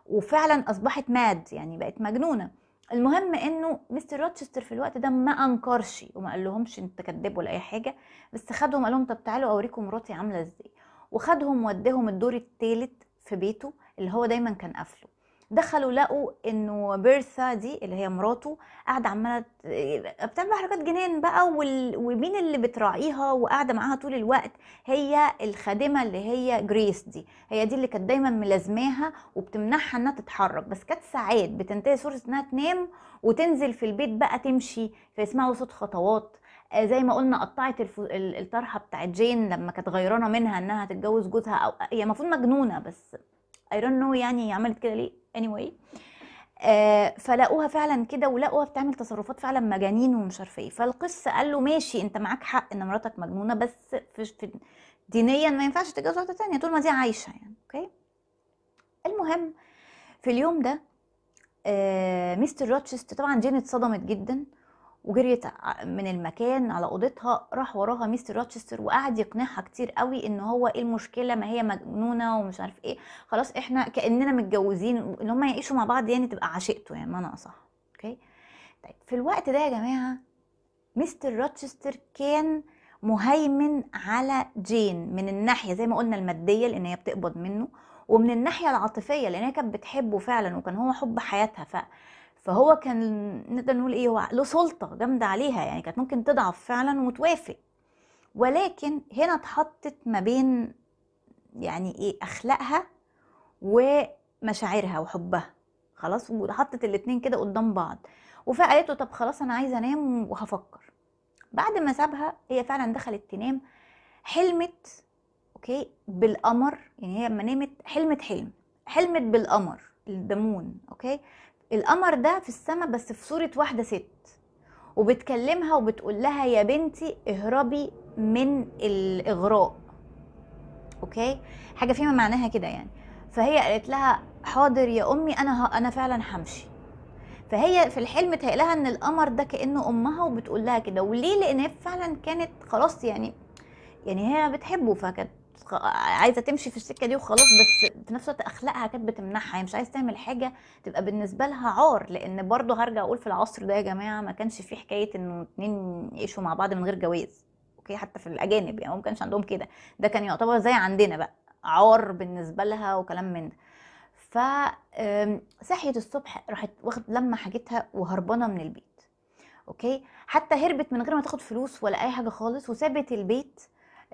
وفعلا اصبحت ماد يعني بقت مجنونه المهم انه مستر روتشستر في الوقت ده ما انكرش وما قال لهمش انت كداب ولا اي حاجه بس خدهم قال لهم طب تعالوا اوريكم مراتي عامله ازاي وخدهم وداهم الدور الثالث في بيته اللي هو دايما كان قافله دخلوا لقوا انه بيرثا دي اللي هي مراته قاعده عماله بتعمل حركات جنان بقى وال... ومين اللي بتراعيها وقاعده معاها طول الوقت هي الخادمه اللي هي جريس دي هي دي اللي كانت دايما ملازماها وبتمنعها انها تتحرك بس كانت ساعات بتنتهي سورس انها تنام وتنزل في البيت بقى تمشي فيسمعوا صوت خطوات آه، زي ما قلنا قطعت الف... الطرحه بتاعت جين لما كانت غيرانه منها انها تتجوز جوزها او هي المفروض مجنونه بس اي دونت نو يعني عملت كده ليه anyway آه فلاقوها فعلا كده ولقوها بتعمل تصرفات فعلا مجانين ومش عارفه ايه فالقس قال له ماشي انت معاك حق ان مراتك مجنونه بس في, في دينيا ما ينفعش تتجوز واحده تانية طول ما دي عايشه يعني اوكي المهم في اليوم ده آه مستر روتشست طبعا جين اتصدمت جدا وجريت من المكان على اوضتها راح وراها مستر روتشستر وقعد يقنعها كتير قوي ان هو ايه المشكله ما هي مجنونه ومش عارف ايه خلاص احنا كاننا متجوزين ان هم يعيشوا مع بعض يعني تبقى عشقته يعني ما انا اصح اوكي طيب في الوقت ده يا جماعه مستر روتشستر كان مهيمن على جين من الناحيه زي ما قلنا الماديه لان هي بتقبض منه ومن الناحيه العاطفيه لان هي كانت بتحبه فعلا وكان هو حب حياتها ف فهو كان نقدر نقول ايه هو له سلطه جامده عليها يعني كانت ممكن تضعف فعلا وتوافق ولكن هنا اتحطت ما بين يعني ايه اخلاقها ومشاعرها وحبها خلاص وحطت الاتنين كده قدام بعض وفقالت له طب خلاص انا عايزه انام وهفكر بعد ما سابها هي فعلا دخلت تنام حلمت اوكي بالقمر يعني هي لما نامت حلمت حلم حلمت بالقمر الدمون اوكي القمر ده في السماء بس في صورة واحدة ست وبتكلمها وبتقول لها يا بنتي اهربي من الاغراء اوكي حاجه فيما معناها كده يعني فهي قالت لها حاضر يا امي انا ه... انا فعلا همشي فهي في الحلم تقلها ان القمر ده كانه امها وبتقول لها كده وليه لان هي فعلا كانت خلاص يعني يعني هي بتحبه فكانت عايزه تمشي في السكه دي وخلاص بس في نفس الوقت اخلاقها كانت بتمنعها هي مش عايزه تعمل حاجه تبقى بالنسبه لها عار لان برضو هرجع اقول في العصر ده يا جماعه ما كانش في حكايه انه اتنين يعيشوا مع بعض من غير جواز اوكي حتى في الاجانب يعني ما كانش عندهم كده ده كان يعتبر زي عندنا بقى عار بالنسبه لها وكلام من ده ف صحيت الصبح راحت واخد لما حاجتها وهربانه من البيت اوكي حتى هربت من غير ما تاخد فلوس ولا اي حاجه خالص وسابت البيت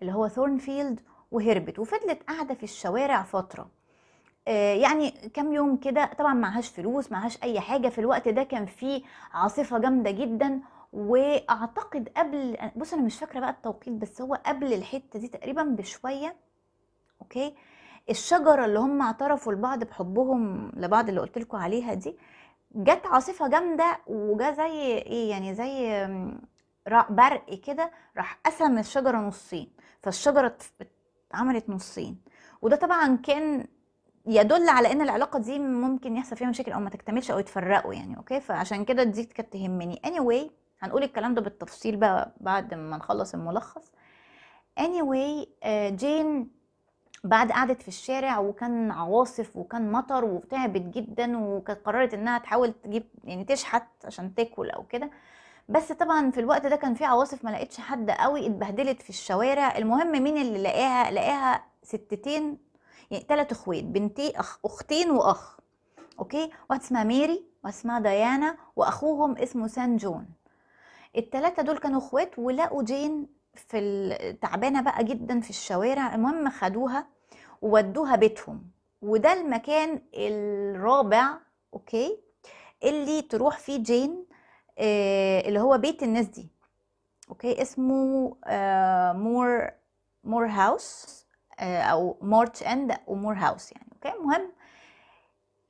اللي هو ثورنفيلد وهربت وفضلت قاعدة في الشوارع فترة آه، يعني كام يوم كده طبعا معهاش فلوس معهاش اي حاجه في الوقت ده كان في عاصفه جامده جدا واعتقد قبل بص انا مش فاكره بقى التوقيت بس هو قبل الحته دي تقريبا بشويه اوكي الشجره اللي هم اعترفوا لبعض بحبهم لبعض اللي قلت لكم عليها دي جت عاصفه جامده وجا زي ايه يعني زي برق كده راح قسم الشجره نصين فالشجره عملت نصين وده طبعا كان يدل على ان العلاقه دي ممكن يحصل فيها مشاكل او ما تكتملش او يتفرقوا يعني اوكي فعشان كده دي كانت تهمني اني anyway هنقول الكلام ده بالتفصيل بقى بعد ما نخلص الملخص anyway جين آه، بعد قعدت في الشارع وكان عواصف وكان مطر وتعبت جدا وكانت قررت انها تحاول تجيب يعني تشحت عشان تاكل او كده بس طبعا في الوقت ده كان في عواصف ما لقيتش حد قوي اتبهدلت في الشوارع المهم مين اللي لقاها لقاها ستتين يعني تلات اخوات بنتي أخ اختين واخ اوكي واحده اسمها ميري واحده اسمها ديانا واخوهم اسمه سان جون التلاته دول كانوا اخوات ولقوا جين في تعبانه بقى جدا في الشوارع المهم خدوها وودوها بيتهم وده المكان الرابع اوكي اللي تروح فيه جين آه، اللي هو بيت الناس دي اوكي اسمه مور مور هاوس او مارتش اند ومور هاوس يعني اوكي المهم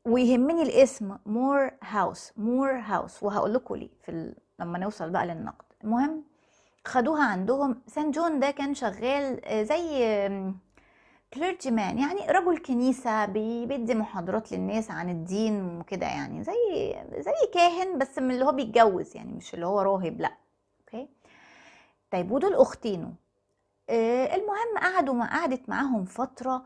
ويهمني الاسم مور هاوس مور هاوس وهقول لكم ليه في ال... لما نوصل بقى للنقد المهم خدوها عندهم سان جون ده كان شغال آه، زي كليرجيمان يعني رجل كنيسة بيدي محاضرات للناس عن الدين وكده يعني زي زي كاهن بس من اللي هو بيتجوز يعني مش اللي هو راهب لا اوكي طيب ودول اختينه آه المهم قعدوا ما قعدت معاهم فترة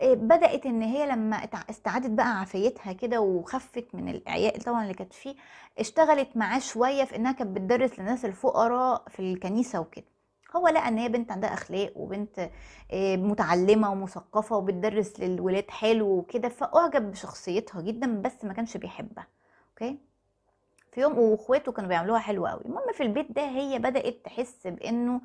آه بدأت ان هي لما استعادت بقى عافيتها كده وخفت من الاعياء طبعا اللي كانت فيه اشتغلت معاه شوية في انها كانت بتدرس للناس الفقراء في الكنيسة وكده هو لقى ان هي بنت عندها اخلاق وبنت آه، متعلمه ومثقفه وبتدرس للولاد حلو وكده فاعجب بشخصيتها جدا بس ما كانش بيحبها اوكي في يوم واخواته كانوا بيعملوها حلوه قوي المهم في البيت ده هي بدات تحس بانه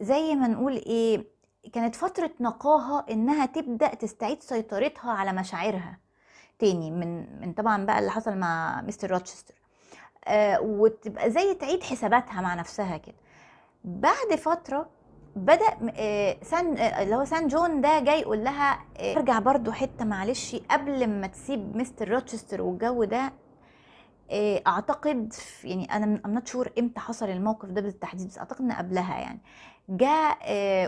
زي ما نقول ايه كانت فتره نقاها انها تبدا تستعيد سيطرتها على مشاعرها تاني من من طبعا بقى اللي حصل مع مستر روتشستر آه وتبقى زي تعيد حساباتها مع نفسها كده بعد فتره بدا آه، سان آه، اللي هو سان جون ده جاي يقول لها آه، ارجع برضو حته معلش قبل ما تسيب مستر روتشستر والجو ده اعتقد يعني انا ام نوت شور امتى حصل الموقف ده بالتحديد بس اعتقد ان قبلها يعني جاء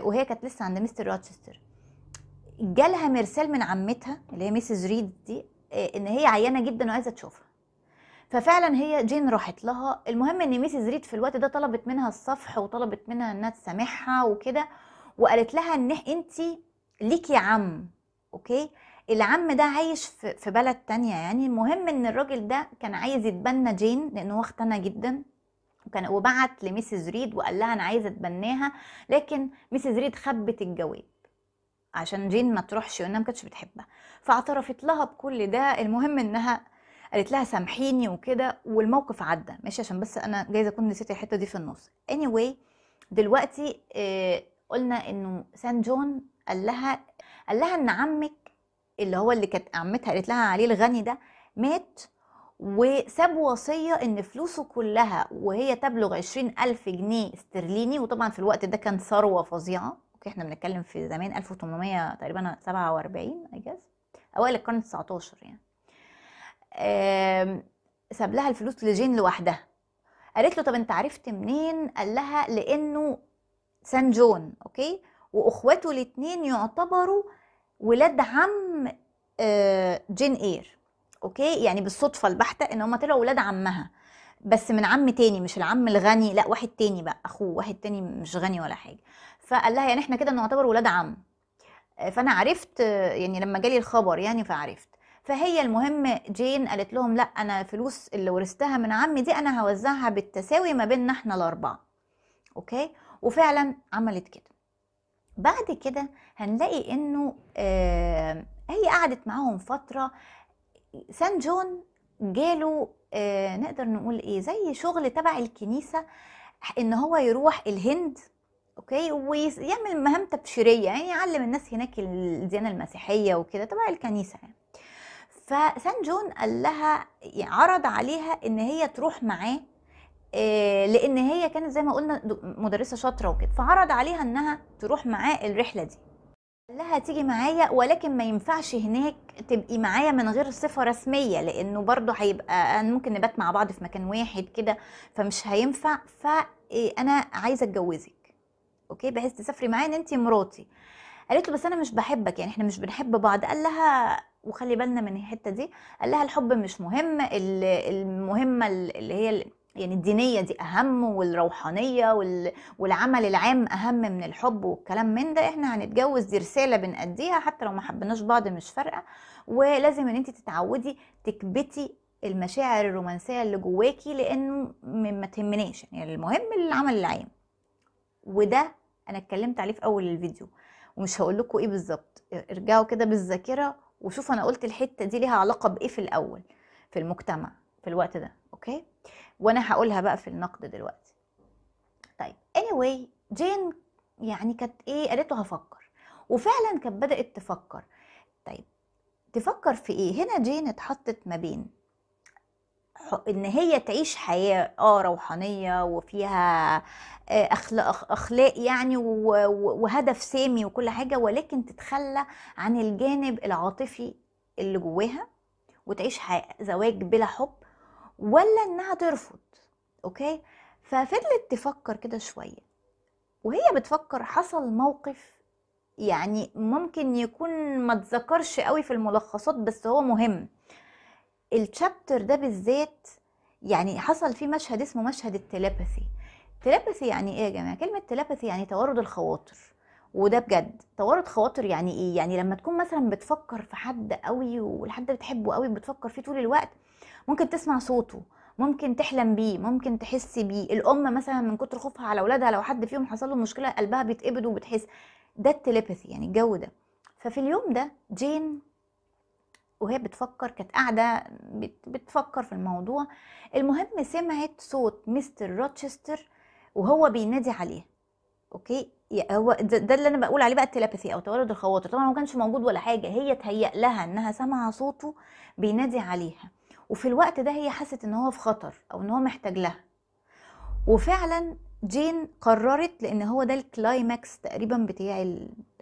وهي كانت لسه عند مستر روتشستر جالها مرسال من عمتها اللي هي ميسز ريد دي ان هي عيانه جدا وعايزه تشوفها ففعلا هي جين راحت لها المهم ان ميسيز ريد في الوقت ده طلبت منها الصفح وطلبت منها انها تسامحها وكده وقالت لها ان انت ليكي عم اوكي العم ده عايش في بلد تانية يعني المهم ان الراجل ده كان عايز يتبنى جين لان هو اختنى جدا وكان وبعت لميسيز ريد وقال لها انا عايزه اتبناها لكن ميسيز ريد خبت الجواب عشان جين ما تروحش وانها ما كانتش بتحبها فاعترفت لها بكل ده المهم انها قالت لها سامحيني وكده والموقف عدى ماشي عشان بس انا جايزه اكون نسيت الحته دي في النص اني anyway دلوقتي آه قلنا انه سان جون قال لها قال لها ان عمك اللي هو اللي كانت عمتها قالت لها عليه الغني ده مات وساب وصية إن فلوسه كلها وهي تبلغ عشرين ألف جنيه استرليني وطبعا في الوقت ده كان ثروة فظيعة اوكي احنا بنتكلم في زمان 1800 تقريبا 47 اي جاز أوائل القرن 19 يعني ساب لها الفلوس لجين لوحدها قالت له طب انت عرفت منين قال لها لانه سان جون اوكي واخواته الاثنين يعتبروا ولاد عم آه، جين اير اوكي يعني بالصدفه البحته ان هم طلعوا ولاد عمها بس من عم تاني مش العم الغني لا واحد تاني بقى اخوه واحد تاني مش غني ولا حاجه فقال لها يعني احنا كده نعتبر ولاد عم آه، فانا عرفت آه، يعني لما جالي الخبر يعني فعرفت فهي المهم جين قالت لهم لا انا فلوس اللي ورثتها من عمي دي انا هوزعها بالتساوي ما بيننا احنا الاربعه اوكي وفعلا عملت كده بعد كده هنلاقي انه آه هي قعدت معاهم فتره سان جون جاله آه نقدر نقول ايه زي شغل تبع الكنيسه ان هو يروح الهند اوكي ويعمل مهام تبشيريه يعني يعلم الناس هناك الديانه المسيحيه وكده تبع الكنيسه يعني فسان جون قال لها عرض عليها ان هي تروح معاه آه، لان هي كانت زي ما قلنا مدرسه شاطره وكده فعرض عليها انها تروح معاه الرحله دي قال لها تيجي معايا ولكن ما ينفعش هناك تبقي معايا من غير صفه رسميه لانه برضه هيبقى ممكن نبات مع بعض في مكان واحد كده فمش هينفع فانا آه، عايزه اتجوزك اوكي بحيث تسافري معايا ان انت مراتي قالت له بس انا مش بحبك يعني احنا مش بنحب بعض قال لها وخلي بالنا من الحته دي قال لها الحب مش مهم المهمه اللي هي يعني الدينية دي أهم والروحانية والعمل العام أهم من الحب والكلام من ده إحنا هنتجوز دي رسالة بنأديها حتى لو ما حبيناش بعض مش فارقة ولازم إن أنت تتعودي تكبتي المشاعر الرومانسية اللي جواكي لأنه ما تهمناش يعني المهم العمل العام وده أنا اتكلمت عليه في أول الفيديو ومش هقول لكم إيه بالظبط ارجعوا كده بالذاكرة وشوف انا قلت الحته دي ليها علاقه بايه في الاول في المجتمع في الوقت ده اوكي وانا هقولها بقى في النقد دلوقتي طيب anyway جين يعني كانت ايه قالت له هفكر وفعلا كانت بدات تفكر طيب تفكر في ايه هنا جين اتحطت ما بين ان هي تعيش حياه اه روحانيه وفيها آه، اخلاق اخلاق يعني وهدف سامي وكل حاجه ولكن تتخلى عن الجانب العاطفي اللي جواها وتعيش زواج بلا حب ولا انها ترفض اوكي ففضلت تفكر كده شويه وهي بتفكر حصل موقف يعني ممكن يكون ما تذكرش قوي في الملخصات بس هو مهم التشابتر ده بالذات يعني حصل فيه مشهد اسمه مشهد التلاباثي تلاباثي يعني ايه يا جماعه كلمه تلاباثي يعني توارد الخواطر وده بجد توارد خواطر يعني ايه يعني لما تكون مثلا بتفكر في حد قوي والحد بتحبه قوي بتفكر فيه طول الوقت ممكن تسمع صوته ممكن تحلم بيه ممكن تحس بيه الام مثلا من كتر خوفها على اولادها لو حد فيهم حصل له مشكله قلبها بيتقبض وبتحس ده التليباثي يعني الجو ده ففي اليوم ده جين وهي بتفكر كانت قاعده بتفكر في الموضوع المهم سمعت صوت مستر روتشستر وهو بينادي عليها اوكي هو ده اللي انا بقول عليه بقى التلاباثي او توارد الخواطر طبعا هو ما كانش موجود ولا حاجه هي تهيأ لها انها سامعه صوته بينادي عليها وفي الوقت ده هي حست ان هو في خطر او ان هو محتاج لها وفعلا جين قررت لان هو ده الكلايماكس تقريبا بتاع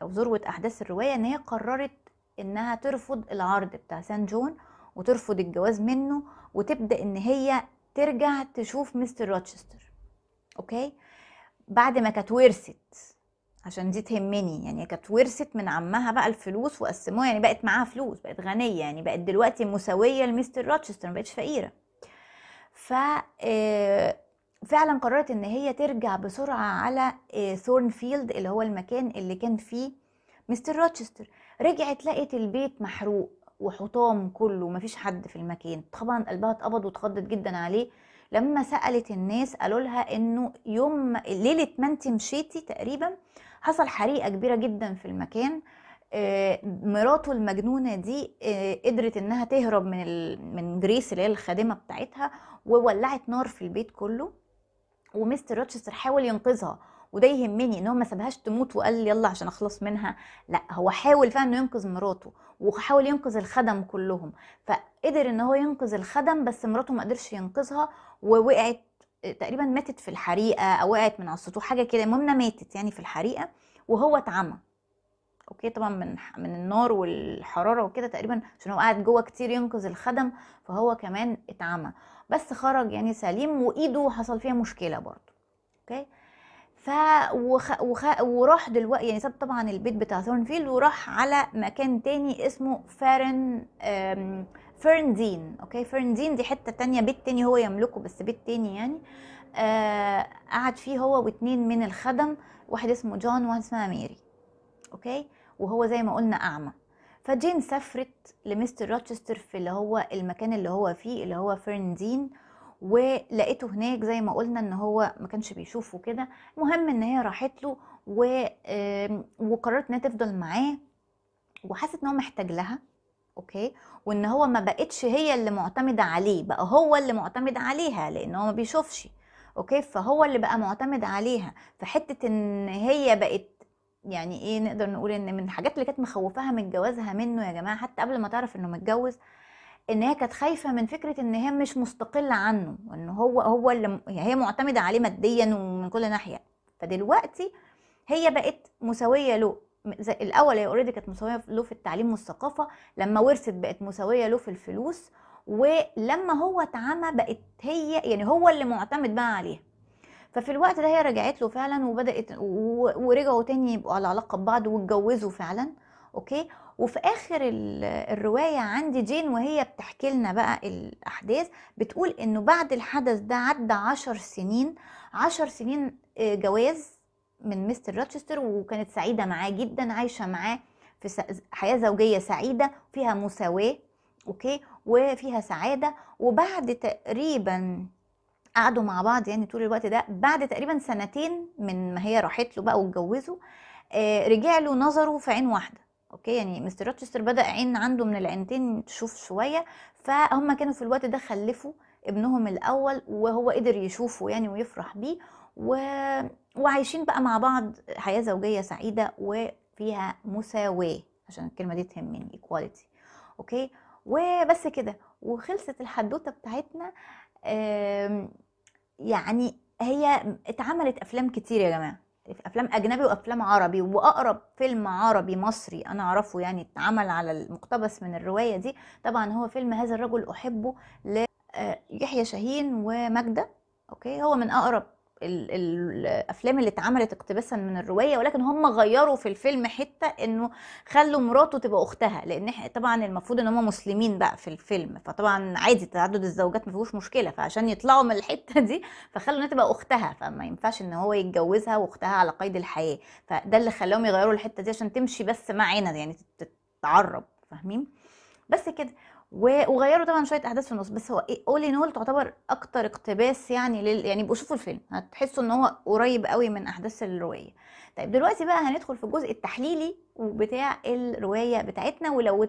او ذروه احداث الروايه ان هي قررت انها ترفض العرض بتاع سان جون وترفض الجواز منه وتبدا ان هي ترجع تشوف مستر روتشستر اوكي بعد ما كانت ورثت عشان دي تهمني يعني كانت ورثت من عمها بقى الفلوس وقسموها يعني بقت معاها فلوس بقت غنيه يعني بقت دلوقتي مساويه لمستر روتشستر ما بقتش فقيره ف آه، فعلا قررت ان هي ترجع بسرعه على ثورنفيلد آه، اللي هو المكان اللي كان فيه مستر روتشستر رجعت لقيت البيت محروق وحطام كله مفيش حد في المكان طبعا قلبها اتقبض واتخضت جدا عليه لما سألت الناس قالوا لها انه يوم ليلة ما انت مشيتي تقريبا حصل حريقة كبيرة جدا في المكان آه، مراته المجنونة دي آه، قدرت انها تهرب من ال... من جريس اللي هي الخادمة بتاعتها وولعت نار في البيت كله ومستر روتشستر حاول ينقذها وده يهمني ان هو ما سابهاش تموت وقال يلا عشان اخلص منها لا هو حاول فعلا انه ينقذ مراته وحاول ينقذ الخدم كلهم فقدر ان هو ينقذ الخدم بس مراته ما قدرش ينقذها ووقعت تقريبا ماتت في الحريقه او وقعت من على السطوح حاجه كده المهم ماتت يعني في الحريقه وهو اتعمى اوكي طبعا من من النار والحراره وكده تقريبا عشان هو قاعد جوه كتير ينقذ الخدم فهو كمان اتعمى بس خرج يعني سليم وايده حصل فيها مشكله برضه اوكي ف وخ... وخ... وراح دلوقتي يعني ساب طبعا البيت بتاع ثورنفيلد وراح على مكان تاني اسمه فارن أم... فرندين اوكي فرندين دي حته تانية بيت تاني هو يملكه بس بيت تاني يعني آم... آه، قعد فيه هو واتنين من الخدم واحد اسمه جون وواحد اسمها ميري اوكي وهو زي ما قلنا اعمى فجين سافرت لمستر روتشستر في اللي هو المكان اللي هو فيه اللي هو فرندين ولقيته هناك زي ما قلنا ان هو ما كانش بيشوفه كده المهم ان هي راحت له و... وقررت انها تفضل معاه وحست ان هو محتاج لها اوكي وان هو ما بقتش هي اللي معتمده عليه بقى هو اللي معتمد عليها لان هو ما بيشوفش اوكي فهو اللي بقى معتمد عليها فحته ان هي بقت يعني ايه نقدر نقول ان من الحاجات اللي كانت مخوفاها من جوازها منه يا جماعه حتى قبل ما تعرف انه متجوز ان هي كانت خايفه من فكره ان هي مش مستقله عنه وان هو هو اللي يعني هي معتمده عليه ماديا ومن كل ناحيه فدلوقتي هي بقت مساويه له زي الاول هي اوريدي كانت مساويه له في التعليم والثقافه لما ورثت بقت مساويه له في الفلوس ولما هو اتعمى بقت هي يعني هو اللي معتمد بقى عليها ففي الوقت ده هي رجعت له فعلا وبدات ورجعوا تاني يبقوا على علاقه ببعض واتجوزوا فعلا اوكي وفي اخر الروايه عندي جين وهي بتحكي لنا بقى الاحداث بتقول انه بعد الحدث ده عدى عشر سنين عشر سنين آه، جواز من مستر راتشستر وكانت سعيده معاه جدا عايشه معاه في حياه زوجيه سعيده فيها مساواه اوكي وفيها سعاده وبعد تقريبا قعدوا مع بعض يعني طول الوقت ده بعد تقريبا سنتين من ما هي راحت له بقى واتجوزوا آه، رجع له نظره في عين واحده اوكي يعني مستر روتشستر بدا عين عنده من العينتين تشوف شويه فهم كانوا في الوقت ده خلفوا ابنهم الاول وهو قدر يشوفه يعني ويفرح بيه و... وعايشين بقى مع بعض حياه زوجيه سعيده وفيها مساواه عشان الكلمه دي تهمني يعني ايكواليتي اوكي وبس كده وخلصت الحدوته بتاعتنا يعني هي اتعملت افلام كتير يا جماعه في افلام اجنبي وافلام عربي واقرب فيلم عربي مصري انا اعرفه يعني اتعمل على المقتبس من الروايه دي طبعا هو فيلم هذا الرجل احبه ليحيى آه، شاهين وماجده اوكي هو من اقرب الافلام اللي اتعملت اقتباسا من الروايه ولكن هم غيروا في الفيلم حته انه خلوا مراته تبقى اختها لان طبعا المفروض ان هم مسلمين بقى في الفيلم فطبعا عادي تعدد الزوجات ما فيهوش مشكله فعشان يطلعوا من الحته دي فخلوا انها تبقى اختها فما ينفعش ان هو يتجوزها واختها على قيد الحياه فده اللي خلاهم يغيروا الحته دي عشان تمشي بس معانا يعني تتعرب فاهمين بس كده وغيروا طبعا شويه احداث في النص بس هو اول ان اول تعتبر اكتر اقتباس يعني لل... يعني بقوا شوفوا الفيلم هتحسوا ان هو قريب قوي من احداث الروايه طيب دلوقتي بقى هندخل في الجزء التحليلي وبتاع الروايه بتاعتنا ولو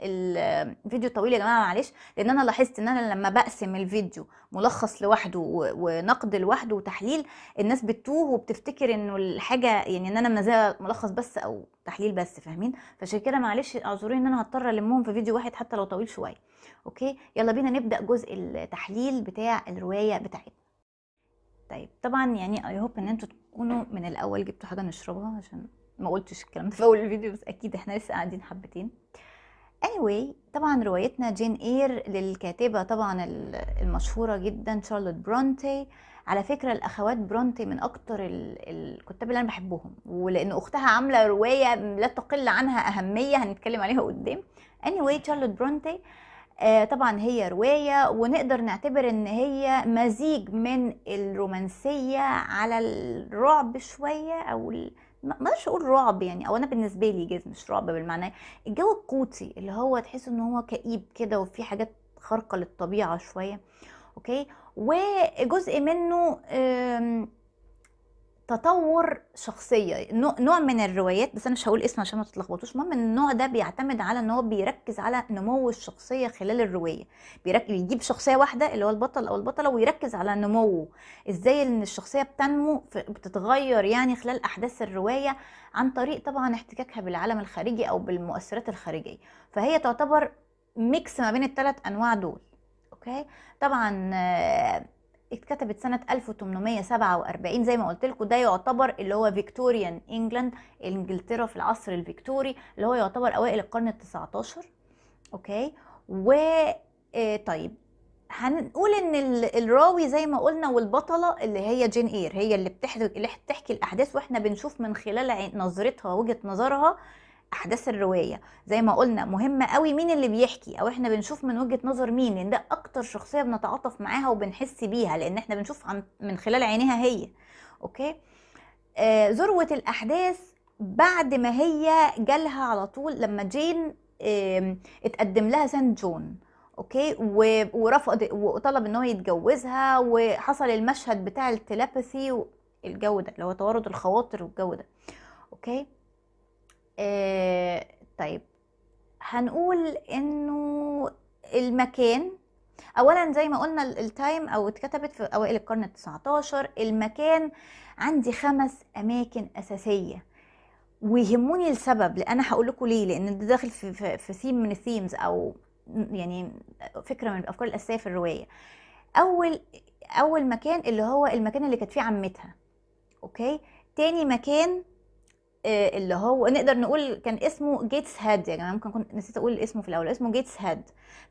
الفيديو طويل يا جماعه معلش لان انا لاحظت ان انا لما بقسم الفيديو ملخص لوحده ونقد لوحده وتحليل الناس بتتوه وبتفتكر انه الحاجه يعني ان انا مزايا ملخص بس او تحليل بس فاهمين فعشان كده معلش اعذروني ان انا هضطر المهم في فيديو واحد حتى لو طويل شويه اوكي يلا بينا نبدا جزء التحليل بتاع الروايه بتاعتنا طيب طبعا يعني اي هوب ان انتوا تكونوا من الاول جبتوا حاجه نشربها عشان ما قلتش الكلام ده في اول الفيديو بس اكيد احنا لسه قاعدين حبتين anyway طبعا روايتنا جين اير للكاتبه طبعا المشهوره جدا شارلوت برونتي على فكره الاخوات برونتي من اكتر الكتاب اللي انا بحبهم ولان اختها عامله روايه لا تقل عنها اهميه هنتكلم عليها قدام anyway شارلوت برونتي آه، طبعا هي روايه ونقدر نعتبر ان هي مزيج من الرومانسيه على الرعب شويه او ما اقدرش اقول رعب يعني او انا بالنسبه لي جاز مش رعب بالمعنى الجو القوتي اللي هو تحس ان هو كئيب كده وفي حاجات خارقه للطبيعه شويه اوكي وجزء منه تطور شخصيه نوع من الروايات بس انا مش هقول اسم عشان ما تتلخبطوش المهم النوع ده بيعتمد على ان هو بيركز على نمو الشخصيه خلال الروايه بيجيب شخصيه واحده اللي هو البطل او البطله ويركز على نموه ازاي ان الشخصيه بتنمو بتتغير يعني خلال احداث الروايه عن طريق طبعا احتكاكها بالعالم الخارجي او بالمؤثرات الخارجيه فهي تعتبر ميكس ما بين الثلاث انواع دول اوكي طبعا آه، اتكتبت سنة 1847 زي ما قلت لكم ده يعتبر اللي هو فيكتوريان انجلاند انجلترا في العصر الفيكتوري اللي هو يعتبر اوائل القرن ال 19 اوكي و آه، طيب هنقول ان الراوي زي ما قلنا والبطله اللي هي جين اير هي اللي بتحكي الاحداث واحنا بنشوف من خلال نظرتها وجهه نظرها احداث الروايه زي ما قلنا مهم قوي مين اللي بيحكي او احنا بنشوف من وجهه نظر مين لان ده اكتر شخصيه بنتعاطف معاها وبنحس بيها لان احنا بنشوف عن من خلال عينيها هي اوكي آه ذروه الاحداث بعد ما هي جالها على طول لما جين آه اتقدم لها سان جون اوكي ورفض وطلب ان هو يتجوزها وحصل المشهد بتاع التلاباثي الجو ده اللي هو توارد الخواطر والجو ده اوكي آه طيب هنقول انه المكان اولا زي ما قلنا التايم او اتكتبت في اوائل القرن ال19 المكان عندي خمس اماكن اساسيه ويهموني السبب لان هقول لكم ليه لان ده داخل في في, في ثيم من الثيمز او يعني فكره من الافكار الاساسيه في الروايه اول اول مكان اللي هو المكان اللي كانت فيه عمتها اوكي تاني مكان آه، اللي هو نقدر نقول كان اسمه جيتس هاد يا جماعه ممكن كنت نسيت اقول اسمه في الاول اسمه جيتس هاد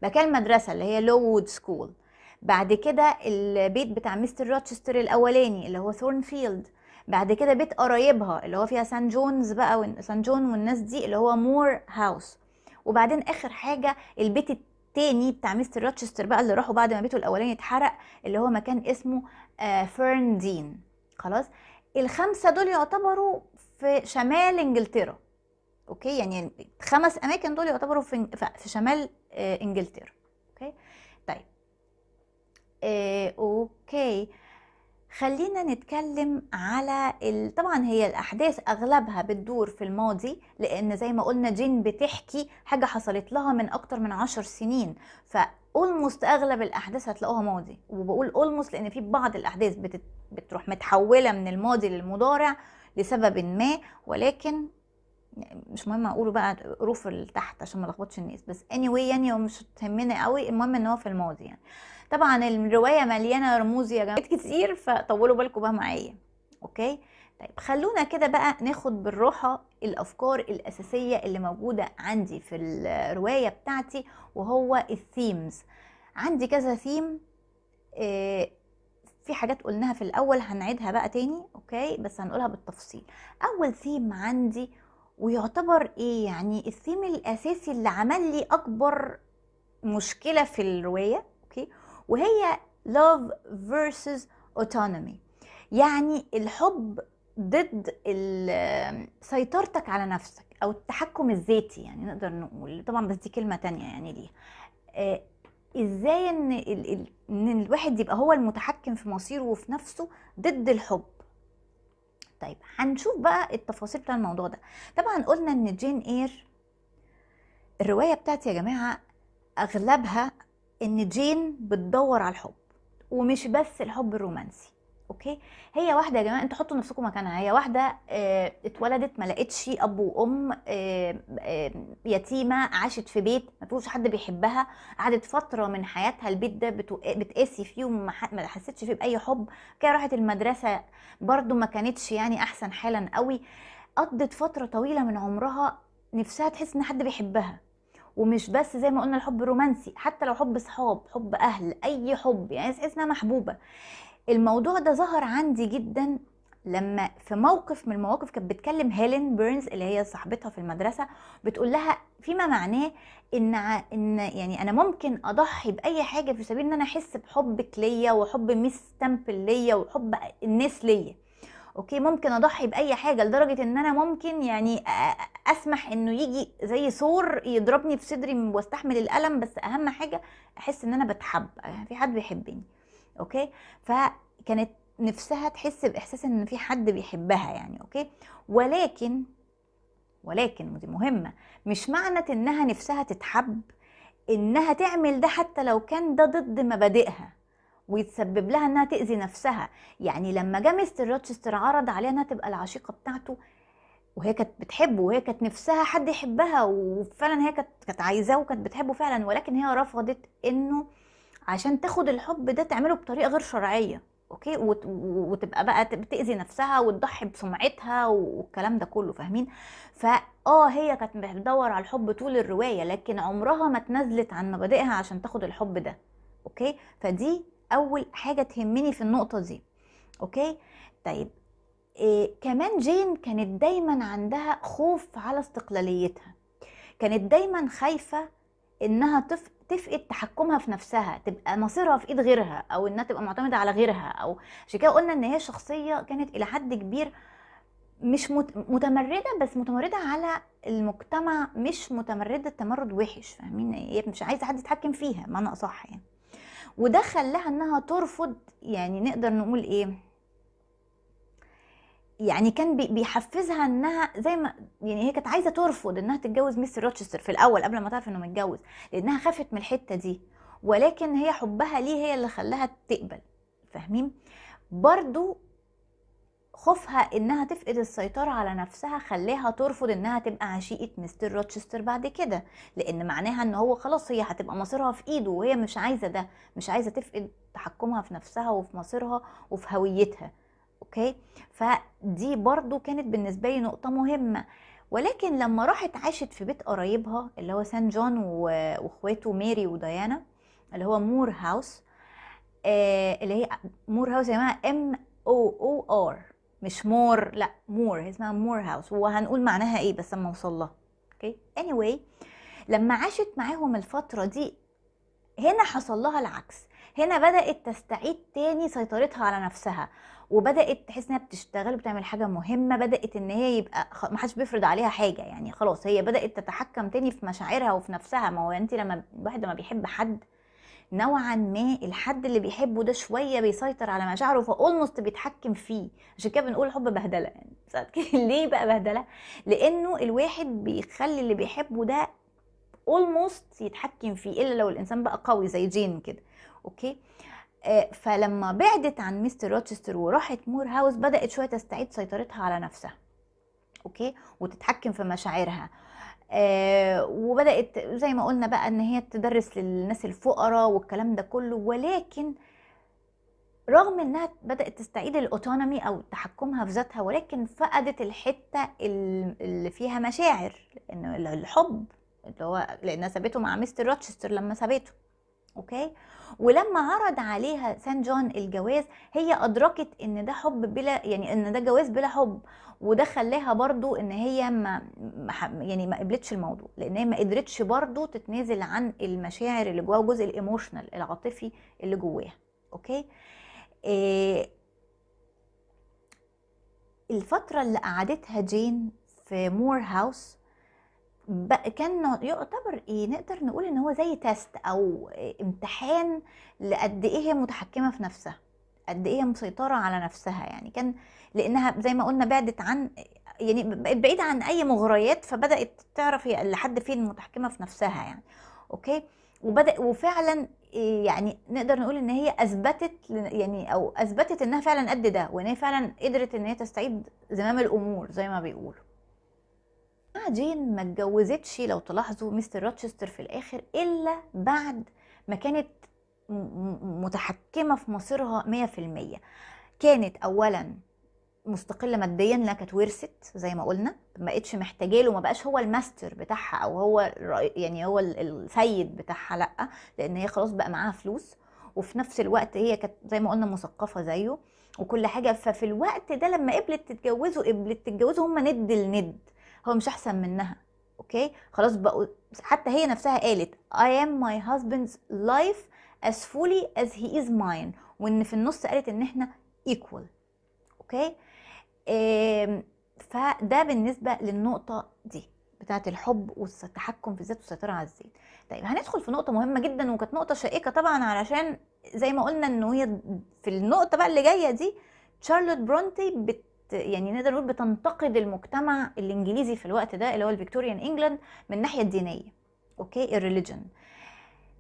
مكان المدرسه اللي هي لو وود سكول بعد كده البيت بتاع مستر روتشستر الاولاني اللي هو ثورنفيلد بعد كده بيت قرايبها اللي هو فيها سان جونز بقى سان جون والناس دي اللي هو مور هاوس وبعدين اخر حاجه البيت التاني بتاع مستر روتشستر بقى اللي راحوا بعد ما بيته الاولاني اتحرق اللي هو مكان اسمه فيرن آه، دين خلاص الخمسه دول يعتبروا في شمال انجلترا اوكي يعني خمس اماكن دول يعتبروا في في شمال آه، انجلترا اوكي طيب إيه اوكي خلينا نتكلم على ال... طبعا هي الاحداث اغلبها بتدور في الماضي لان زي ما قلنا جين بتحكي حاجه حصلت لها من اكتر من عشر سنين ف اولموست اغلب الاحداث هتلاقوها ماضي وبقول اولموست لان في بعض الاحداث بتت... بتروح متحوله من الماضي للمضارع لسبب ما ولكن مش مهم اقوله بقى الروف تحت عشان ما لخبطش الناس بس اني anyway يعني مش تهمنا قوي المهم ان هو في الماضي يعني طبعا الروايه مليانه رموز يا جماعه كتير فطولوا بالكم بقى معايا اوكي طيب خلونا كده بقى ناخد بالراحه الافكار الاساسيه اللي موجوده عندي في الروايه بتاعتي وهو الثيمز عندي كذا ثيم في حاجات قلناها في الاول هنعيدها بقى تاني اوكي بس هنقولها بالتفصيل اول ثيم عندي ويعتبر ايه يعني الثيم الاساسي اللي عمل لي اكبر مشكله في الروايه اوكي وهي love versus autonomy يعني الحب ضد سيطرتك على نفسك او التحكم الذاتي يعني نقدر نقول طبعا بس دي كلمه تانية يعني ليها آه، ازاي ان ال... ال... ان الواحد يبقى هو المتحكم في مصيره وفي نفسه ضد الحب طيب هنشوف بقى التفاصيل بتاع الموضوع ده طبعا قلنا ان جين اير الروايه بتاعتي يا جماعه اغلبها ان جين بتدور على الحب ومش بس الحب الرومانسي اوكي هي واحده يا جماعه انتوا حطوا نفسكم مكانها هي واحده اه اتولدت ما لقتش اب وام اه اه يتيمه عاشت في بيت ما فيهوش حد بيحبها قعدت فتره من حياتها البيت ده بتقاسي فيه وما حستش فيه باي حب كده راحت المدرسه برده ما كانتش يعني احسن حالا قوي قضت فتره طويله من عمرها نفسها تحس ان حد بيحبها ومش بس زي ما قلنا الحب الرومانسي حتى لو حب صحاب حب اهل اي حب يعني تحس انها محبوبه الموضوع ده ظهر عندي جدا لما في موقف من المواقف كانت بتكلم هيلين بيرنز اللي هي صاحبتها في المدرسه بتقول لها فيما معناه ان ان يعني انا ممكن اضحي باي حاجه في سبيل ان انا احس بحبك ليا وحب ميس تمبل ليا وحب الناس ليا اوكي ممكن اضحي باي حاجه لدرجه ان انا ممكن يعني اسمح انه يجي زي سور يضربني في صدري واستحمل الالم بس اهم حاجه احس ان انا بتحب يعني في حد بيحبني اوكي فكانت نفسها تحس باحساس ان في حد بيحبها يعني اوكي ولكن ولكن ودي مهمه مش معنى انها نفسها تتحب انها تعمل ده حتى لو كان ده ضد مبادئها ويتسبب لها انها تاذي نفسها يعني لما جه مستر روتشستر عرض عليها انها تبقى العشيقه بتاعته وهي كانت بتحبه وهي كانت نفسها حد يحبها وفعلا هي كانت كانت عايزاه وكانت بتحبه فعلا ولكن هي رفضت انه عشان تاخد الحب ده تعمله بطريقه غير شرعيه اوكي وتبقى بقى بتاذي نفسها وتضحي بسمعتها والكلام ده كله فاهمين فاه هي كانت بتدور على الحب طول الروايه لكن عمرها ما تنزلت عن مبادئها عشان تاخد الحب ده اوكي فدي اول حاجه تهمني في النقطه دي اوكي طيب إيه كمان جين كانت دايما عندها خوف على استقلاليتها كانت دايما خايفه انها تف... تفقد تحكمها في نفسها تبقى مصيرها في ايد غيرها او انها تبقى معتمده على غيرها او عشان كده قلنا ان هي شخصيه كانت الى حد كبير مش متمرده بس متمرده على المجتمع مش متمرده تمرد وحش فاهمين هي مش عايزه حد يتحكم فيها معنى اصح يعني وده خلاها انها ترفض يعني نقدر نقول ايه يعني كان بيحفزها انها زي ما يعني هي كانت عايزه ترفض انها تتجوز مستر روتشستر في الاول قبل ما تعرف انه متجوز لانها خافت من الحته دي ولكن هي حبها ليه هي اللي خلاها تقبل فاهمين برضو خوفها انها تفقد السيطره على نفسها خلاها ترفض انها تبقى عشيقه مستر روتشستر بعد كده لان معناها ان هو خلاص هي هتبقى مصيرها في ايده وهي مش عايزه ده مش عايزه تفقد تحكمها في نفسها وفي مصيرها وفي هويتها اوكي فدي برضو كانت بالنسبه لي نقطه مهمه ولكن لما راحت عاشت في بيت قرايبها اللي هو سان جون واخواته ميري وديانا اللي هو مور هاوس آه اللي هي مور هاوس يا جماعه ام او او ار مش مور لا مور هي اسمها مور هاوس وهنقول معناها ايه بس اما اوصل لها اوكي اني anyway, لما عاشت معاهم الفتره دي هنا حصل لها العكس هنا بدات تستعيد تاني سيطرتها على نفسها وبدات تحس انها بتشتغل بتعمل حاجه مهمه بدات ان هي يبقى ما حدش بيفرض عليها حاجه يعني خلاص هي بدات تتحكم تاني في مشاعرها وفي نفسها ما هو انت لما الواحد لما بيحب حد نوعا ما الحد اللي بيحبه ده شويه بيسيطر على مشاعره فاولموست بيتحكم فيه عشان كده بنقول حب بهدله يعني ساعات [LAUGHS] ليه بقى بهدله لانه الواحد بيخلي اللي بيحبه ده اولموست يتحكم فيه الا لو الانسان بقى قوي زي جين كده اوكي آه، فلما بعدت عن مستر روتشستر وراحت مور هاوس بدات شويه تستعيد سيطرتها على نفسها اوكي وتتحكم في مشاعرها آه وبدات زي ما قلنا بقى ان هي تدرس للناس الفقراء والكلام ده كله ولكن رغم انها بدات تستعيد الاوتونومي او تحكمها في ذاتها ولكن فقدت الحته اللي فيها مشاعر لان الحب اللي هو لانها سابته مع مستر روتشستر لما سابته اوكي ولما عرض عليها سان جون الجواز هي ادركت ان ده حب بلا يعني ان ده جواز بلا حب وده خلاها برضو ان هي ما يعني ما قبلتش الموضوع لان هي ما قدرتش برضو تتنازل عن المشاعر اللي جواها الجزء الايموشنال العاطفي اللي جواها اوكي إيه الفتره اللي قعدتها جين في مور هاوس كان يعتبر ايه نقدر نقول ان هو زي تيست او امتحان لقد ايه هي متحكمه في نفسها قد ايه هي مسيطره على نفسها يعني كان لانها زي ما قلنا بعدت عن يعني بقت بعيده عن اي مغريات فبدات تعرف هي لحد فين متحكمه في نفسها يعني اوكي وبدا وفعلا إيه، يعني نقدر نقول ان هي اثبتت يعني او اثبتت انها فعلا قد ده وان هي فعلا قدرت ان هي تستعيد زمام الامور زي ما بيقولوا جين ما اتجوزتش لو تلاحظوا مستر روتشستر في الاخر الا بعد ما كانت متحكمه في مصيرها 100% كانت اولا مستقله ماديا لانها كانت ورثت زي ما قلنا ما بقتش محتاجه له ما بقاش هو الماستر بتاعها او هو يعني هو السيد بتاعها لا لان هي خلاص بقى معاها فلوس وفي نفس الوقت هي كانت زي ما قلنا مثقفه زيه وكل حاجه ففي الوقت ده لما قبلت تتجوزه قبلت تتجوزه هم ند لند هو مش احسن منها اوكي خلاص بقوا حتى هي نفسها قالت I am my husband's life as fully as he is mine وان في النص قالت ان احنا equal اوكي فده بالنسبة للنقطة دي بتاعة الحب والتحكم في الذات والسيطرة على الذات طيب هندخل في نقطة مهمة جدا وكانت نقطة شائكة طبعا علشان زي ما قلنا انه هي في النقطة بقى اللي جاية دي شارلوت برونتي بت يعني نقدر نقول بتنتقد المجتمع الانجليزي في الوقت ده اللي هو الفيكتوريان انجلاند من الناحيه الدينيه اوكي الريليجن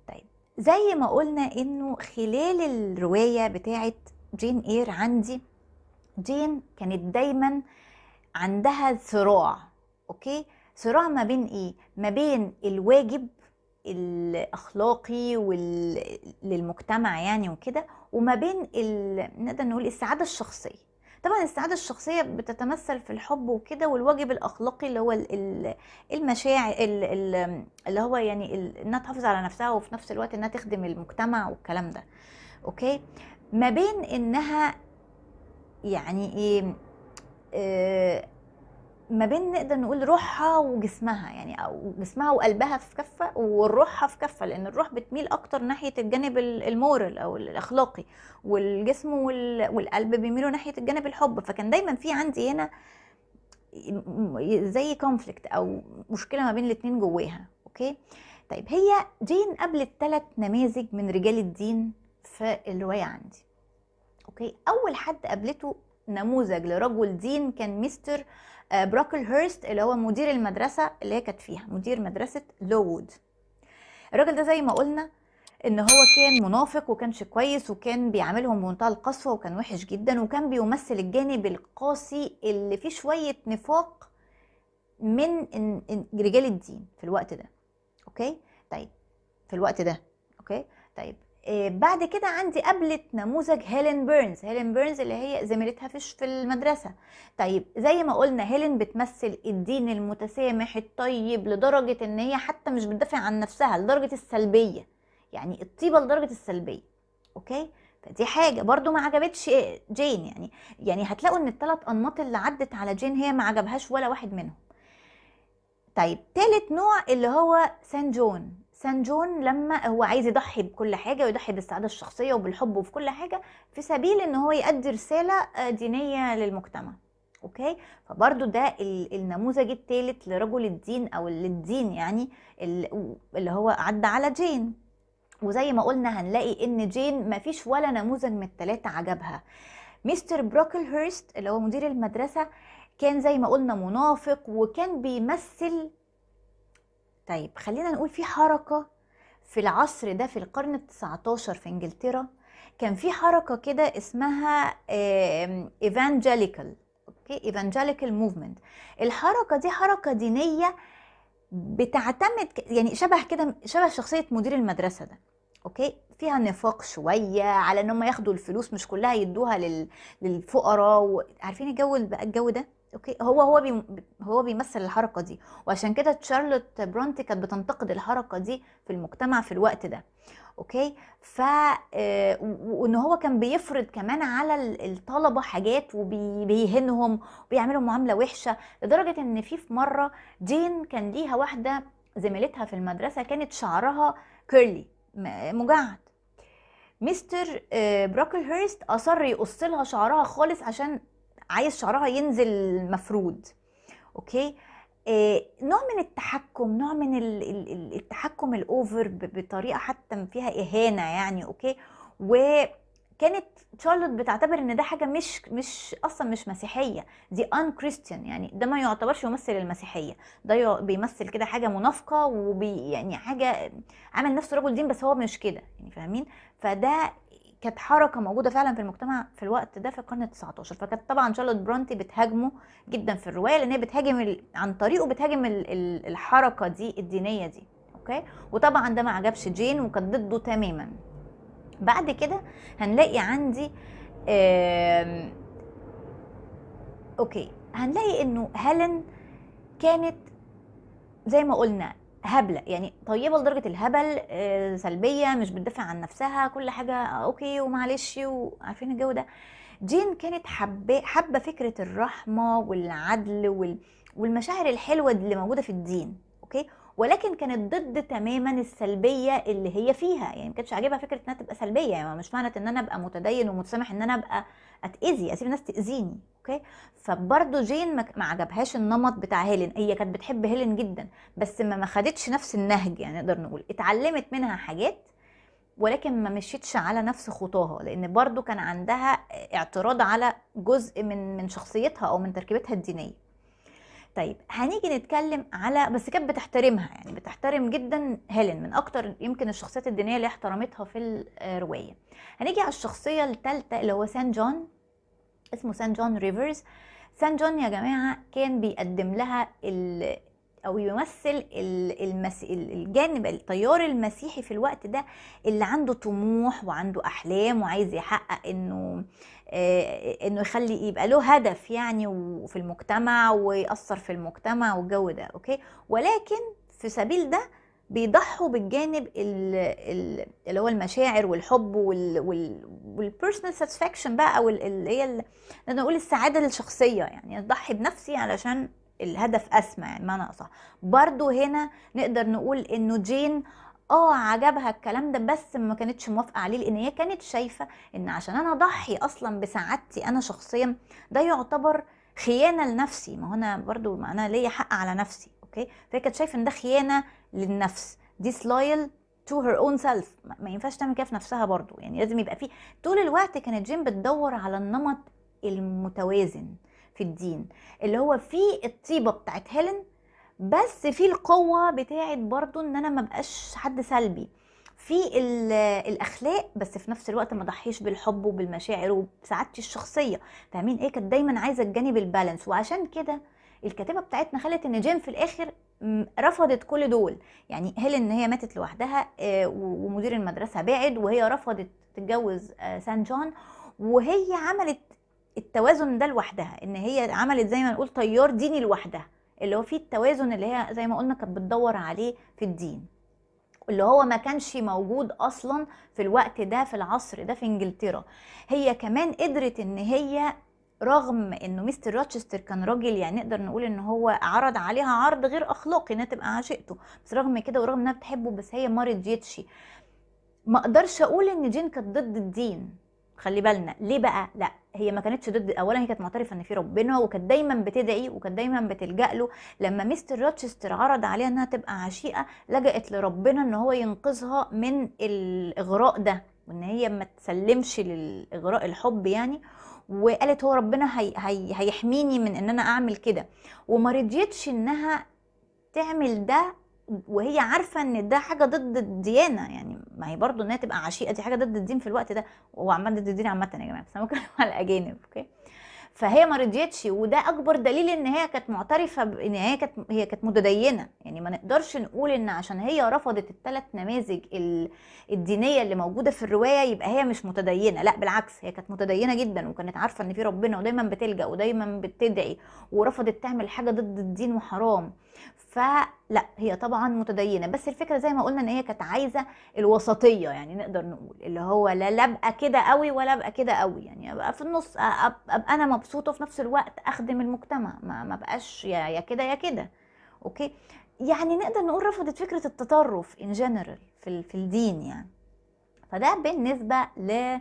طيب زي ما قلنا انه خلال الروايه بتاعه جين اير عندي جين كانت دايما عندها صراع اوكي صراع ما بين ايه ما بين الواجب الاخلاقي وال... للمجتمع يعني وكده وما بين ال... نقدر نقول السعاده الشخصيه طبعا السعاده الشخصيه بتتمثل في الحب وكده والواجب الاخلاقي اللي هو المشاعر اللي هو يعني انها تحافظ على نفسها وفي نفس الوقت انها تخدم المجتمع والكلام ده اوكي ما بين انها يعني ايه آه، ما بين نقدر نقول روحها وجسمها يعني او جسمها وقلبها في كفه وروحها في كفه لان الروح بتميل اكتر ناحيه الجانب المورال او الاخلاقي والجسم والقلب بيميلوا ناحيه الجانب الحب فكان دايما في عندي هنا زي كونفليكت او مشكله ما بين الاثنين جواها اوكي طيب هي جين قابلت ثلاث نماذج من رجال الدين في الروايه عندي اوكي اول حد قابلته نموذج لرجل دين كان مستر آه براكل آه، هيرست اللي هو مدير المدرسة اللي هي كانت فيها مدير مدرسة لوود الراجل ده زي ما قلنا ان هو كان منافق وكانش كويس وكان بيعاملهم بمنتهى القسوة وكان وحش جدا وكان بيمثل الجانب القاسي اللي فيه شوية نفاق من رجال الدين في الوقت ده اوكي طيب في الوقت ده اوكي طيب آه، بعد كده عندي قابلت نموذج هيلين بيرنز هيلين بيرنز اللي هي زميلتها فيش في المدرسه طيب زي ما قلنا هيلين بتمثل الدين المتسامح الطيب لدرجه ان هي حتى مش بتدافع عن نفسها لدرجه السلبيه يعني الطيبه لدرجه السلبيه اوكي فدي حاجة برضو ما عجبتش آه، جين يعني يعني هتلاقوا ان الثلاث انماط اللي عدت على جين هي ما عجبهاش ولا واحد منهم طيب تالت نوع اللي هو سان جون سان جون لما هو عايز يضحي بكل حاجه ويضحي بالسعاده الشخصيه وبالحب وفي كل حاجه في سبيل ان هو يؤدي رساله آه، دينيه للمجتمع اوكي فبرضو ده النموذج الثالث لرجل الدين او للدين يعني اللي هو عدى على جين وزي ما قلنا هنلاقي ان جين مفيش ولا نموذج من الثلاثه عجبها مستر بروكل هيرست اللي هو مدير المدرسه كان زي ما قلنا منافق وكان بيمثل طيب خلينا نقول في حركة في العصر ده في القرن التسعتاشر في انجلترا كان في حركة كده اسمها ايفانجيليكال اوكي ايفانجيليكال موفمنت الحركة دي حركة دينية بتعتمد يعني شبه كده شبه شخصية مدير المدرسة ده اوكي فيها نفاق شويه على ان هم ياخدوا الفلوس مش كلها يدوها للفقراء عارفين الجو الجو ده اوكي هو هو بي هو بيمثل الحركه دي وعشان كده تشارلوت برونتي كانت بتنتقد الحركه دي في المجتمع في الوقت ده اوكي ف آه، وان هو كان بيفرض كمان على الطلبه حاجات وبيهنهم وبيعملهم معامله وحشه لدرجه ان في في مره دين كان ليها واحده زميلتها في المدرسه كانت شعرها كيرلي مجعد مستر آه، براكل هيرست اصر يقص لها شعرها خالص عشان عايز شعرها ينزل مفرود اوكي إيه نوع من التحكم نوع من التحكم الاوفر بطريقه حتى فيها اهانه يعني اوكي وكانت شارلوت بتعتبر ان ده حاجه مش مش اصلا مش مسيحيه دي ان كريستيان يعني ده ما يعتبرش يمثل المسيحيه ده بيمثل كده حاجه منافقه وبي يعني حاجه عامل نفسه رجل دين بس هو مش كده يعني فاهمين فده كانت حركه موجوده فعلا في المجتمع في الوقت ده في القرن ال19 فكانت طبعا شارلوت برونتي بتهاجمه جدا في الروايه لان هي بتهاجم عن طريقه بتهاجم الحركه دي الدينيه دي اوكي وطبعا ده ما عجبش جين وكانت ضده تماما بعد كده هنلاقي عندي اوكي هنلاقي انه هيلين كانت زي ما قلنا هبله يعني طيبه لدرجه الهبل آه، سلبيه مش بتدافع عن نفسها كل حاجه اوكي ومعلش وعارفين الجو ده جين كانت حابه فكره الرحمه والعدل والمشاعر الحلوه اللي موجوده في الدين اوكي ولكن كانت ضد تماما السلبيه اللي هي فيها يعني ما كانتش عاجبها فكره انها تبقى سلبيه يعني مش معنى ان انا ابقى متدين ومتسامح ان انا ابقى اتاذي اسيب الناس تاذيني اوكي فبرضه جين ما عجبهاش النمط بتاع هيلين هي كانت بتحب هيلين جدا بس ما ما خدتش نفس النهج يعني نقدر نقول اتعلمت منها حاجات ولكن ما مشيتش على نفس خطاها لان برضو كان عندها اعتراض على جزء من من شخصيتها او من تركيبتها الدينيه طيب هنيجي نتكلم على بس كانت بتحترمها يعني بتحترم جدا هيلين من اكتر يمكن الشخصيات الدينيه اللي احترمتها في الروايه هنيجي على الشخصيه الثالثه اللي هو سان جون اسمه سان جون ريفرز سان جون يا جماعه كان بيقدم لها او يمثل المس... الجانب التيار المسيحي في الوقت ده اللي عنده طموح وعنده احلام وعايز يحقق انه آه، انه يخلي يبقى له هدف يعني وفي المجتمع ويأثر في المجتمع والجو ده اوكي ولكن في سبيل ده بيضحوا بالجانب اللي هو المشاعر والحب والبيرسونال ساتسفاكشن بقى او اللي هي انا اقول السعاده الشخصيه يعني اضحي بنفسي علشان الهدف اسمى يعني معنى اصح برضو هنا نقدر نقول انه جين اه عجبها الكلام ده بس ما كانتش موافقه عليه لان هي كانت شايفه ان عشان انا اضحي اصلا بسعادتي انا شخصيا ده يعتبر خيانه لنفسي ما هنا برضو معناها ليا حق على نفسي اوكي فهي كانت شايفه ان ده خيانه للنفس disloyal to her own self ما ينفعش تعمل كده في نفسها برضو يعني لازم يبقى فيه طول الوقت كانت جيم بتدور على النمط المتوازن في الدين اللي هو فيه الطيبه بتاعت هيلين بس في القوه بتاعت برضو ان انا ما بقاش حد سلبي في الاخلاق بس في نفس الوقت ما ضحيش بالحب وبالمشاعر وبسعادتي الشخصيه فاهمين ايه كانت دايما عايزه الجانب البالانس وعشان كده الكاتبه بتاعتنا خلت ان جيم في الاخر رفضت كل دول يعني هل ان هي ماتت لوحدها آه، ومدير المدرسه بعد وهي رفضت تتجوز آه، سان جون وهي عملت التوازن ده لوحدها ان هي عملت زي ما نقول طيار ديني لوحدها اللي هو فيه التوازن اللي هي زي ما قلنا كانت بتدور عليه في الدين اللي هو ما كانش موجود اصلا في الوقت ده في العصر ده في انجلترا هي كمان قدرت ان هي رغم انه مستر روتشستر كان راجل يعني نقدر نقول ان هو عرض عليها عرض غير اخلاقي انها تبقى عاشقته بس رغم كده ورغم انها بتحبه بس هي ما رضيتش ما اقدرش اقول ان جين كانت ضد الدين خلي بالنا ليه بقى لا هي ما كانتش ضد اولا هي كانت معترفه ان في ربنا وكانت دايما بتدعي وكانت دايما بتلجا له لما مستر روتشستر عرض عليها انها تبقى عشيقه لجأت لربنا ان هو ينقذها من الاغراء ده وان هي ما تسلمش للاغراء الحب يعني وقالت هو ربنا هي هي هيحميني من ان انا اعمل كده وما رضيتش انها تعمل ده وهي عارفه ان ده حاجه ضد الديانه يعني ما هي برضو انها تبقى عشيقه دي حاجه ضد الدين في الوقت ده وعمال ضد الدين عامه يا جماعه بس انا بتكلم على الاجانب اوكي فهي ما رضيتش وده اكبر دليل ان هي كانت معترفه ان هي كانت هي كانت متدينه يعني ما نقدرش نقول ان عشان هي رفضت الثلاث نماذج الدينيه اللي موجوده في الروايه يبقى هي مش متدينه لا بالعكس هي كانت متدينه جدا وكانت عارفه ان في ربنا ودايما بتلجا ودايما بتدعي ورفضت تعمل حاجه ضد الدين وحرام فلا هي طبعا متدينه بس الفكره زي ما قلنا ان هي كانت عايزه الوسطيه يعني نقدر نقول اللي هو لا لا ابقى كده قوي ولا ابقى كده قوي يعني ابقى في النص ابقى انا مبسوطه وفي نفس الوقت اخدم المجتمع ما ابقاش يا يا كده يا كده اوكي يعني نقدر نقول رفضت فكره التطرف ان جنرال في في الدين يعني فده بالنسبه ل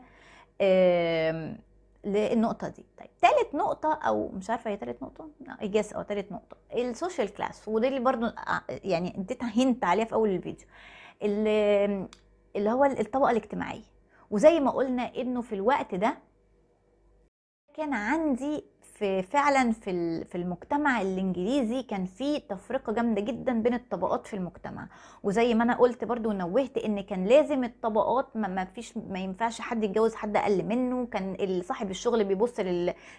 للنقطه دي طيب تالت نقطه او مش عارفه هي ثالث نقطه جاس او ثالث نقطه السوشيال كلاس ودي اللي برضو آه، يعني اديتها هنت عليها في اول الفيديو اللي هو الطبقه الاجتماعيه وزي ما قلنا انه في الوقت ده كان عندي في فعلا في في المجتمع الانجليزي كان في تفرقه جامده جدا بين الطبقات في المجتمع وزي ما انا قلت برضو ونوهت ان كان لازم الطبقات ما, ما فيش ما ينفعش حد يتجوز حد اقل منه كان صاحب الشغل بيبص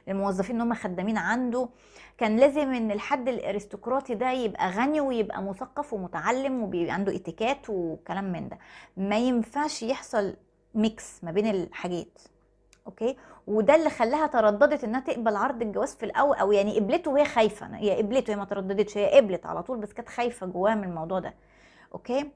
للموظفين ان هم خدامين عنده كان لازم ان الحد الارستقراطي ده يبقى غني ويبقى مثقف ومتعلم وبيبقى عنده اتيكات وكلام من ده ما ينفعش يحصل ميكس ما بين الحاجات اوكي وده اللي خلاها ترددت انها تقبل عرض الجواز في الاول او يعني قبلته وهي خايفه هي قبلته هي ما ترددتش هي قبلت على طول بس كانت خايفه جواها من الموضوع ده اوكي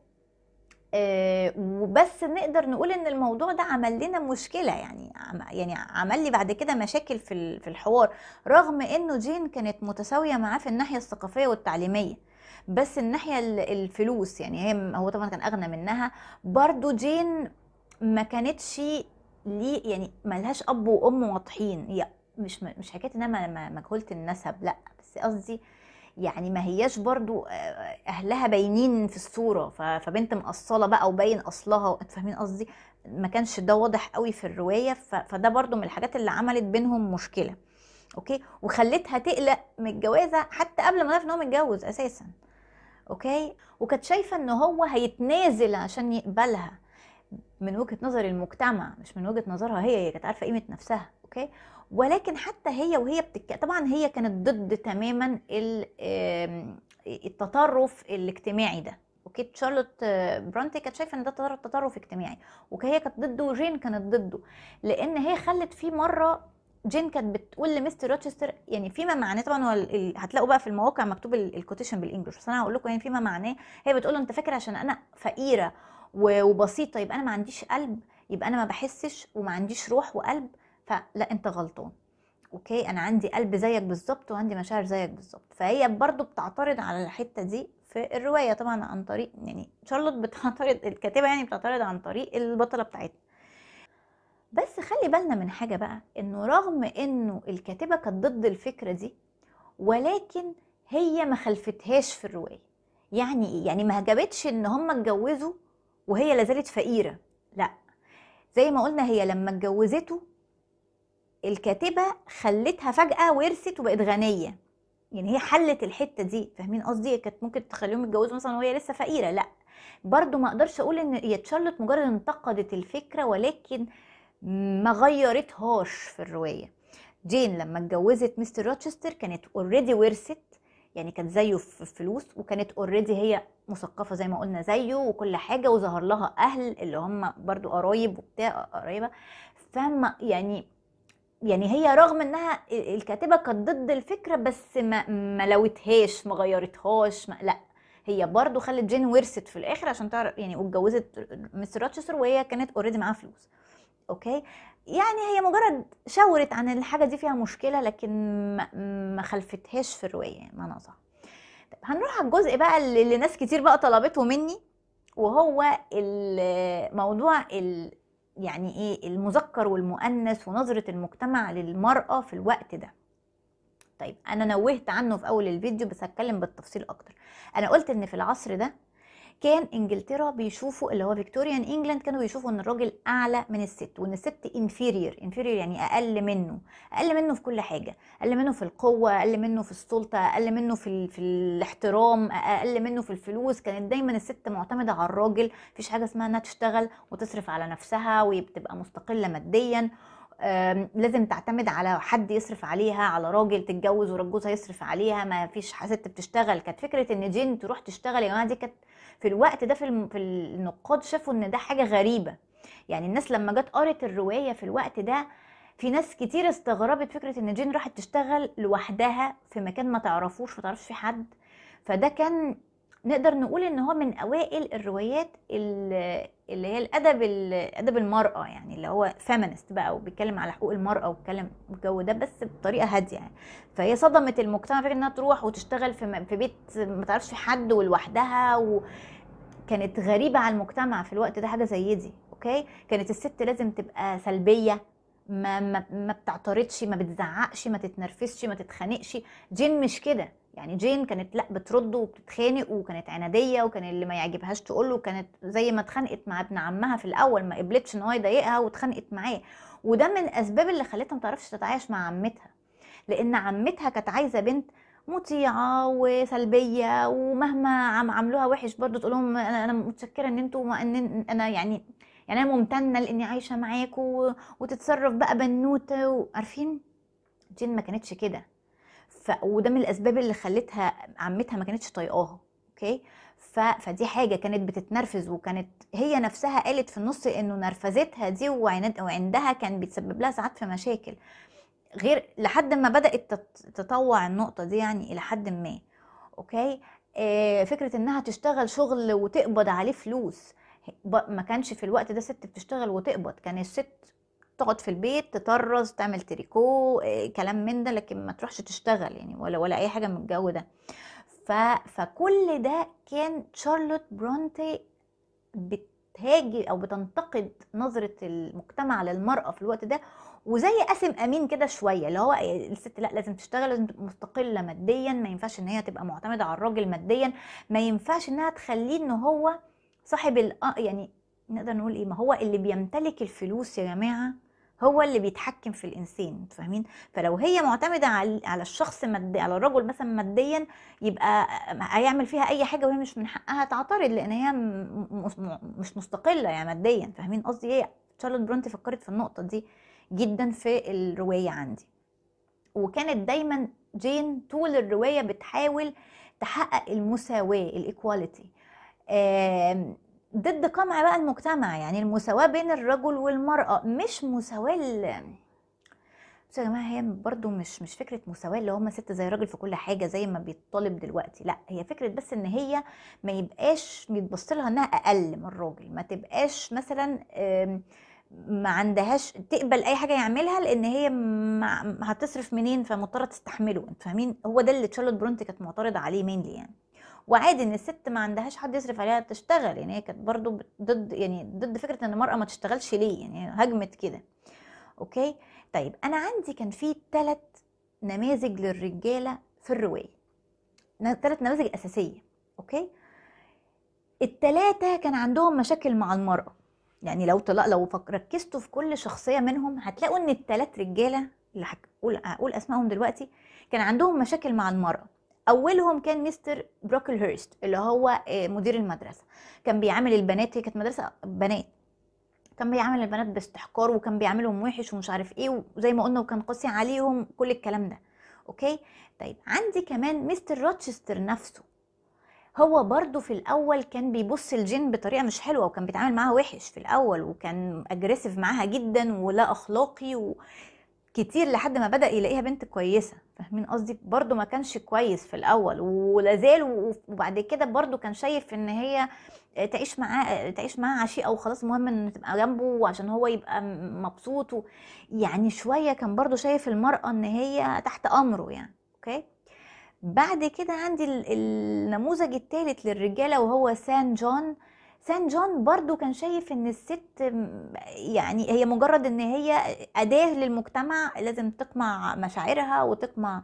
آه وبس نقدر نقول ان الموضوع ده عمل لنا مشكله يعني يعني عمل لي بعد كده مشاكل في في الحوار رغم انه جين كانت متساويه معاه في الناحيه الثقافيه والتعليميه بس الناحيه الفلوس يعني هي هو طبعا كان اغنى منها برضو جين ما كانتش ليه يعني ملهاش اب وام واضحين هي مش مش حكايه ان انا مجهوله النسب لا بس قصدي يعني ما هياش برضو آه، اهلها باينين في الصوره فبنت مقصله بقى وباين اصلها فاهمين قصدي ما كانش ده واضح قوي في الروايه فده برضو من الحاجات اللي عملت بينهم مشكله اوكي وخلتها تقلق من الجوازه حتى قبل ما نعرف ان هو متجوز اساسا اوكي وكانت شايفه ان هو هيتنازل عشان يقبلها من وجهه نظر المجتمع مش من وجهه نظرها هي هي كانت عارفه قيمه نفسها اوكي ولكن حتى هي وهي بتك... طبعا هي كانت ضد تماما التطرف الاجتماعي ده اوكي شارلوت آه، برونتي كانت شايفه ان ده تطرف اجتماعي وهي كانت ضده وجين كانت ضده لان هي خلت في مره جين كانت بتقول لمستر روتشستر يعني فيما معناه طبعا هو هتلاقوا بقى في المواقع مكتوب الكوتيشن بالانجلش بس انا هقول لكم يعني فيما معناه هي بتقول له انت فاكر عشان انا فقيره وبسيطه يبقى انا ما عنديش قلب يبقى انا ما بحسش وما عنديش روح وقلب فلا انت غلطان اوكي انا عندي قلب زيك بالظبط وعندي مشاعر زيك بالظبط فهي برضو بتعترض على الحته دي في الروايه طبعا عن طريق يعني شارلوت بتعترض الكاتبه يعني بتعترض عن طريق البطله بتاعتنا بس خلي بالنا من حاجه بقى انه رغم انه الكاتبه كانت ضد الفكره دي ولكن هي ما خلفتهاش في الروايه يعني ايه يعني ما جابتش ان هم اتجوزوا وهي لازالت فقيره لا زي ما قلنا هي لما اتجوزته الكاتبه خلتها فجاه ورثت وبقت غنيه يعني هي حلت الحته دي فاهمين قصدي كانت ممكن تخليهم يتجوزوا مثلا وهي لسه فقيره لا برضو ما اقدرش اقول ان هي تشارلوت مجرد انتقدت الفكره ولكن ما غيرتهاش في الروايه جين لما اتجوزت مستر روتشستر كانت اوريدي ورثت يعني كانت زيه في فلوس وكانت اوريدي هي مثقفه زي ما قلنا زيه وكل حاجه وظهر لها اهل اللي هم برضو قرايب وبتاع قريبه فما يعني يعني هي رغم انها الكاتبه كانت ضد الفكره بس ما ما لوتهاش ما غيرتهاش ما لا هي برضو خلت جين ورثت في الاخر عشان تعرف يعني واتجوزت مستر روتشستر وهي كانت اوريدي معاها فلوس اوكي يعني هي مجرد شاورت عن الحاجة دي فيها مشكلة لكن ما خلفتهاش في الرواية ما نظر طب هنروح على الجزء بقى اللي ناس كتير بقى طلبته مني وهو موضوع يعني ايه المذكر والمؤنث ونظرة المجتمع للمرأة في الوقت ده طيب انا نوهت عنه في اول الفيديو بس هتكلم بالتفصيل اكتر انا قلت ان في العصر ده كان انجلترا بيشوفوا اللي هو فيكتوريان انجلاند كانوا بيشوفوا ان الراجل اعلى من الست وان الست انفيرير انفيرير يعني اقل منه اقل منه في كل حاجه اقل منه في القوه اقل منه في السلطه اقل منه في ال... في الاحترام اقل منه في الفلوس كانت دايما الست معتمده على الراجل مفيش حاجه اسمها انها تشتغل وتصرف على نفسها وتبقى مستقله ماديا لازم تعتمد على حد يصرف عليها على راجل تتجوز وراجل يصرف عليها ما فيش ست بتشتغل كانت فكره ان جين تروح تشتغل يا جماعه دي كانت في الوقت ده في النقاد شافوا ان ده حاجه غريبه يعني الناس لما جت قرت الروايه في الوقت ده في ناس كتير استغربت فكره ان جين راحت تشتغل لوحدها في مكان ما تعرفوش ما تعرفش فيه حد فده كان نقدر نقول ان هو من اوائل الروايات اللي اللي هي الادب ادب المراه يعني اللي هو فيمينست بقى وبيتكلم على حقوق المراه وبيتكلم الجو ده بس بطريقه هاديه يعني فهي صدمت المجتمع فكره انها تروح وتشتغل في, في بيت ما تعرفش حد ولوحدها وكانت غريبه على المجتمع في الوقت ده حاجه زي دي اوكي كانت الست لازم تبقى سلبيه ما ما, ما بتعترضش ما بتزعقش ما تتنرفزش ما تتخانقش جين مش كده يعني جين كانت لا بترد وبتتخانق وكانت عناديه وكان اللي ما يعجبهاش تقول له كانت زي ما اتخانقت مع ابن عمها في الاول ما قبلتش ان هو يضايقها واتخانقت معاه وده من الاسباب اللي خلتها ما تعرفش تتعايش مع عمتها لان عمتها كانت عايزه بنت مطيعه وسلبيه ومهما عم عملوها وحش برضه تقول لهم انا انا متشكره ان انتوا ان انا يعني يعني انا ممتنه لاني عايشه معاكم وتتصرف بقى بنوته عارفين جين ما كانتش كده ف... وده من الاسباب اللي خلتها عمتها ما كانتش طايقاها اوكي ف... فدي حاجه كانت بتتنرفز وكانت هي نفسها قالت في النص انه نرفزتها دي وعند... وعندها كان بيتسبب لها ساعات في مشاكل غير لحد ما بدات تطوع النقطه دي يعني الى حد ما اوكي آه فكره انها تشتغل شغل وتقبض عليه فلوس ما كانش في الوقت ده ست بتشتغل وتقبض كان الست تقعد في البيت تطرز تعمل تريكو آه، كلام من ده لكن ما تروحش تشتغل يعني ولا ولا اي حاجه من الجو ده ف... فكل ده كان شارلوت برونتي بتهاجي او بتنتقد نظره المجتمع للمراه في الوقت ده وزي قاسم امين كده شويه اللي هو إيه، الست لا لازم تشتغل لازم تبقى مستقله ماديا ما ينفعش ان هي تبقى معتمده على الراجل ماديا ما ينفعش انها تخليه ان هو صاحب آه، يعني نقدر نقول ايه ما هو اللي بيمتلك الفلوس يا جماعه هو اللي بيتحكم في الانسان فاهمين فلو هي معتمده على الشخص مادي على الرجل مثلا ماديا يبقى هيعمل فيها اي حاجه وهي مش من حقها تعترض لان هي مش مستقله يعني ماديا فاهمين قصدي ايه شارلوت برونتي فكرت في النقطه دي جدا في الروايه عندي وكانت دايما جين طول الروايه بتحاول تحقق المساواه الايكواليتي ضد قمع بقى المجتمع يعني المساواة بين الرجل والمرأة مش مساواة بصوا يا جماعه هي برضو مش مش فكره مساواه اللي هم ست زي راجل في كل حاجه زي ما بيطالب دلوقتي لا هي فكره بس ان هي ما يبقاش بيتبص لها انها اقل من الراجل ما تبقاش مثلا ما عندهاش تقبل اي حاجه يعملها لان هي هتصرف منين فمضطره تستحمله انتوا فاهمين هو ده اللي تشارلوت برونت كانت معترضه عليه مينلي يعني وعادي ان الست ما عندهاش حد يصرف عليها تشتغل يعني هي كانت برضو ضد يعني ضد فكره ان المراه ما تشتغلش ليه يعني هجمت كده اوكي طيب انا عندي كان في ثلاث نماذج للرجاله في الروايه ثلاث نماذج اساسيه اوكي الثلاثه كان عندهم مشاكل مع المرأة يعني لو طلع لو ركزتوا في كل شخصية منهم هتلاقوا ان الثلاث رجالة اللي هقول اسمائهم دلوقتي كان عندهم مشاكل مع المرأة اولهم كان مستر بروكل هيرست اللي هو آه، مدير المدرسه كان بيعامل البنات هي كانت مدرسه بنات كان بيعامل البنات باستحقار وكان بيعاملهم وحش ومش عارف ايه وزي ما قلنا وكان قاسي عليهم كل الكلام ده اوكي طيب عندي كمان مستر روتشستر نفسه هو برضو في الاول كان بيبص الجن بطريقه مش حلوه وكان بيتعامل معاها وحش في الاول وكان اجريسيف معاها جدا ولا اخلاقي و... كتير لحد ما بدا يلاقيها بنت كويسه فاهمين قصدي برده ما كانش كويس في الاول ولا زال وبعد كده برده كان شايف ان هي آه، تعيش معاه آه، تعيش معاه عشيقه وخلاص مهم ان تبقى جنبه وعشان هو يبقى مبسوط و... يعني شويه كان برده شايف المراه ان هي تحت امره يعني اوكي بعد كده عندي النموذج الثالث للرجاله وهو سان جون آه سان جون برضو كان شايف ان الست يعني هي مجرد ان هي اداه للمجتمع لازم تقمع مشاعرها وتقمع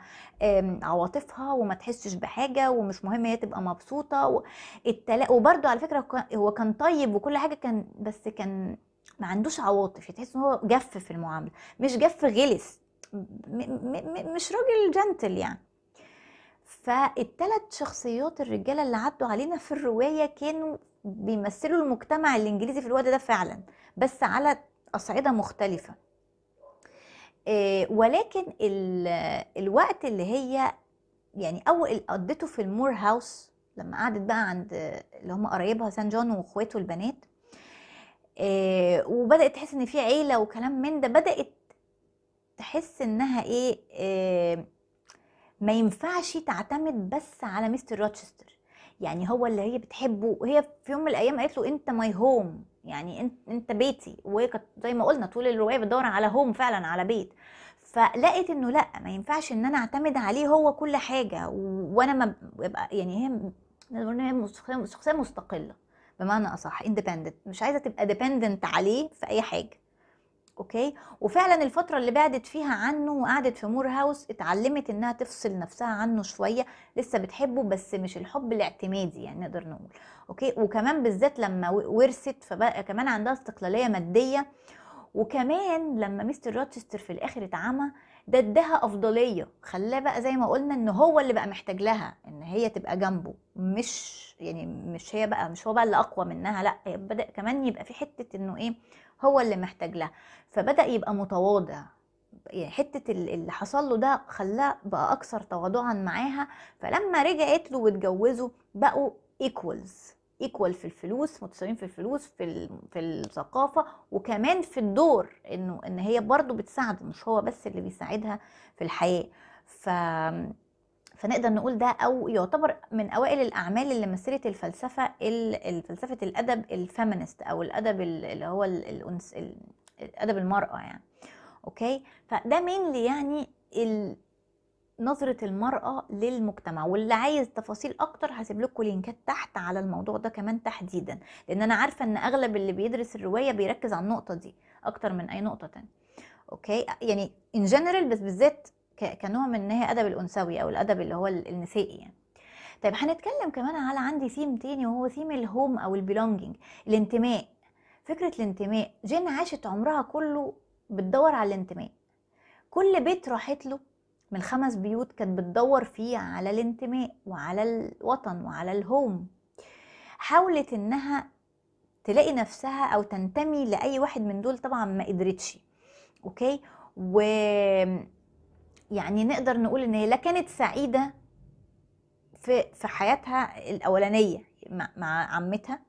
عواطفها وما تحسش بحاجه ومش مهم هي تبقى مبسوطه وبرضو على فكره هو كان طيب وكل حاجه كان بس كان ما عندوش عواطف يعني تحس ان هو جف في المعامله مش جف غلس م... م... مش راجل جنتل يعني فالتلات شخصيات الرجالة اللي عدوا علينا في الرواية كانوا بيمثلوا المجتمع الإنجليزي في الوقت ده فعلا بس على أصعدة مختلفة آه، ولكن الوقت اللي هي يعني أول قضيته في المور هاوس لما قعدت بقى عند اللي هم قرايبها سان جون واخواته البنات آه، وبدأت تحس إن في عيلة وكلام من ده بدأت تحس إنها إيه آه، ما ينفعش تعتمد بس على مستر روتشستر يعني هو اللي هي بتحبه وهي في يوم من الايام قالت له انت ماي هوم يعني انت انت بيتي وهي كانت زي ما قلنا طول الروايه بتدور على هوم فعلا على بيت فلقيت انه لا ما ينفعش ان انا اعتمد عليه هو كل حاجه وانا ما يبقى يعني هي هي شخصيه مستقله بمعنى اصح اندبندنت مش عايزه تبقى ديبندنت عليه في اي حاجه اوكي وفعلا الفتره اللي بعدت فيها عنه وقعدت في مور هاوس اتعلمت انها تفصل نفسها عنه شويه لسه بتحبه بس مش الحب الاعتمادي يعني نقدر نقول اوكي وكمان بالذات لما ورثت فبقى كمان عندها استقلاليه ماديه وكمان لما مستر روتشستر في الاخر اتعمى ده اداها افضليه خلاه بقى زي ما قلنا ان هو اللي بقى محتاج لها ان هي تبقى جنبه مش يعني مش هي بقى مش هو بقى اللي اقوى منها لا بدا كمان يبقى في حته انه ايه هو اللي محتاج لها فبدا يبقى متواضع يعني حته اللي حصل له ده خلاه بقى اكثر تواضعا معاها فلما رجعت له واتجوزوا بقوا ايكوالز ايكوال في الفلوس متساويين في الفلوس في في الثقافه وكمان في الدور انه ان هي برضه بتساعده مش هو بس اللي بيساعدها في الحياه ف فنقدر نقول ده او يعتبر من اوائل الاعمال اللي مثلت الفلسفه فلسفه الادب الفيمينست او الادب اللي هو الانس ادب المراه يعني اوكي فده مينلي يعني نظرة المرأة للمجتمع واللي عايز تفاصيل أكتر هسيب لكم لينكات تحت على الموضوع ده كمان تحديدا لأن أنا عارفة إن أغلب اللي بيدرس الرواية بيركز على النقطة دي أكتر من أي نقطة تانية أوكي يعني إن جنرال بس بالذات كنوع من ان هي ادب الانثوي او الادب اللي هو النسائي يعني طيب هنتكلم كمان على عندي ثيم تاني وهو ثيم الهوم او البيلونجينج الانتماء فكره الانتماء جين عاشت عمرها كله بتدور على الانتماء كل بيت راحت له من خمس بيوت كانت بتدور فيه على الانتماء وعلى الوطن وعلى الهوم حاولت انها تلاقي نفسها او تنتمي لاي واحد من دول طبعا ما قدرتش اوكي و يعني نقدر نقول ان هي لا كانت سعيده في في حياتها الاولانيه مع عمتها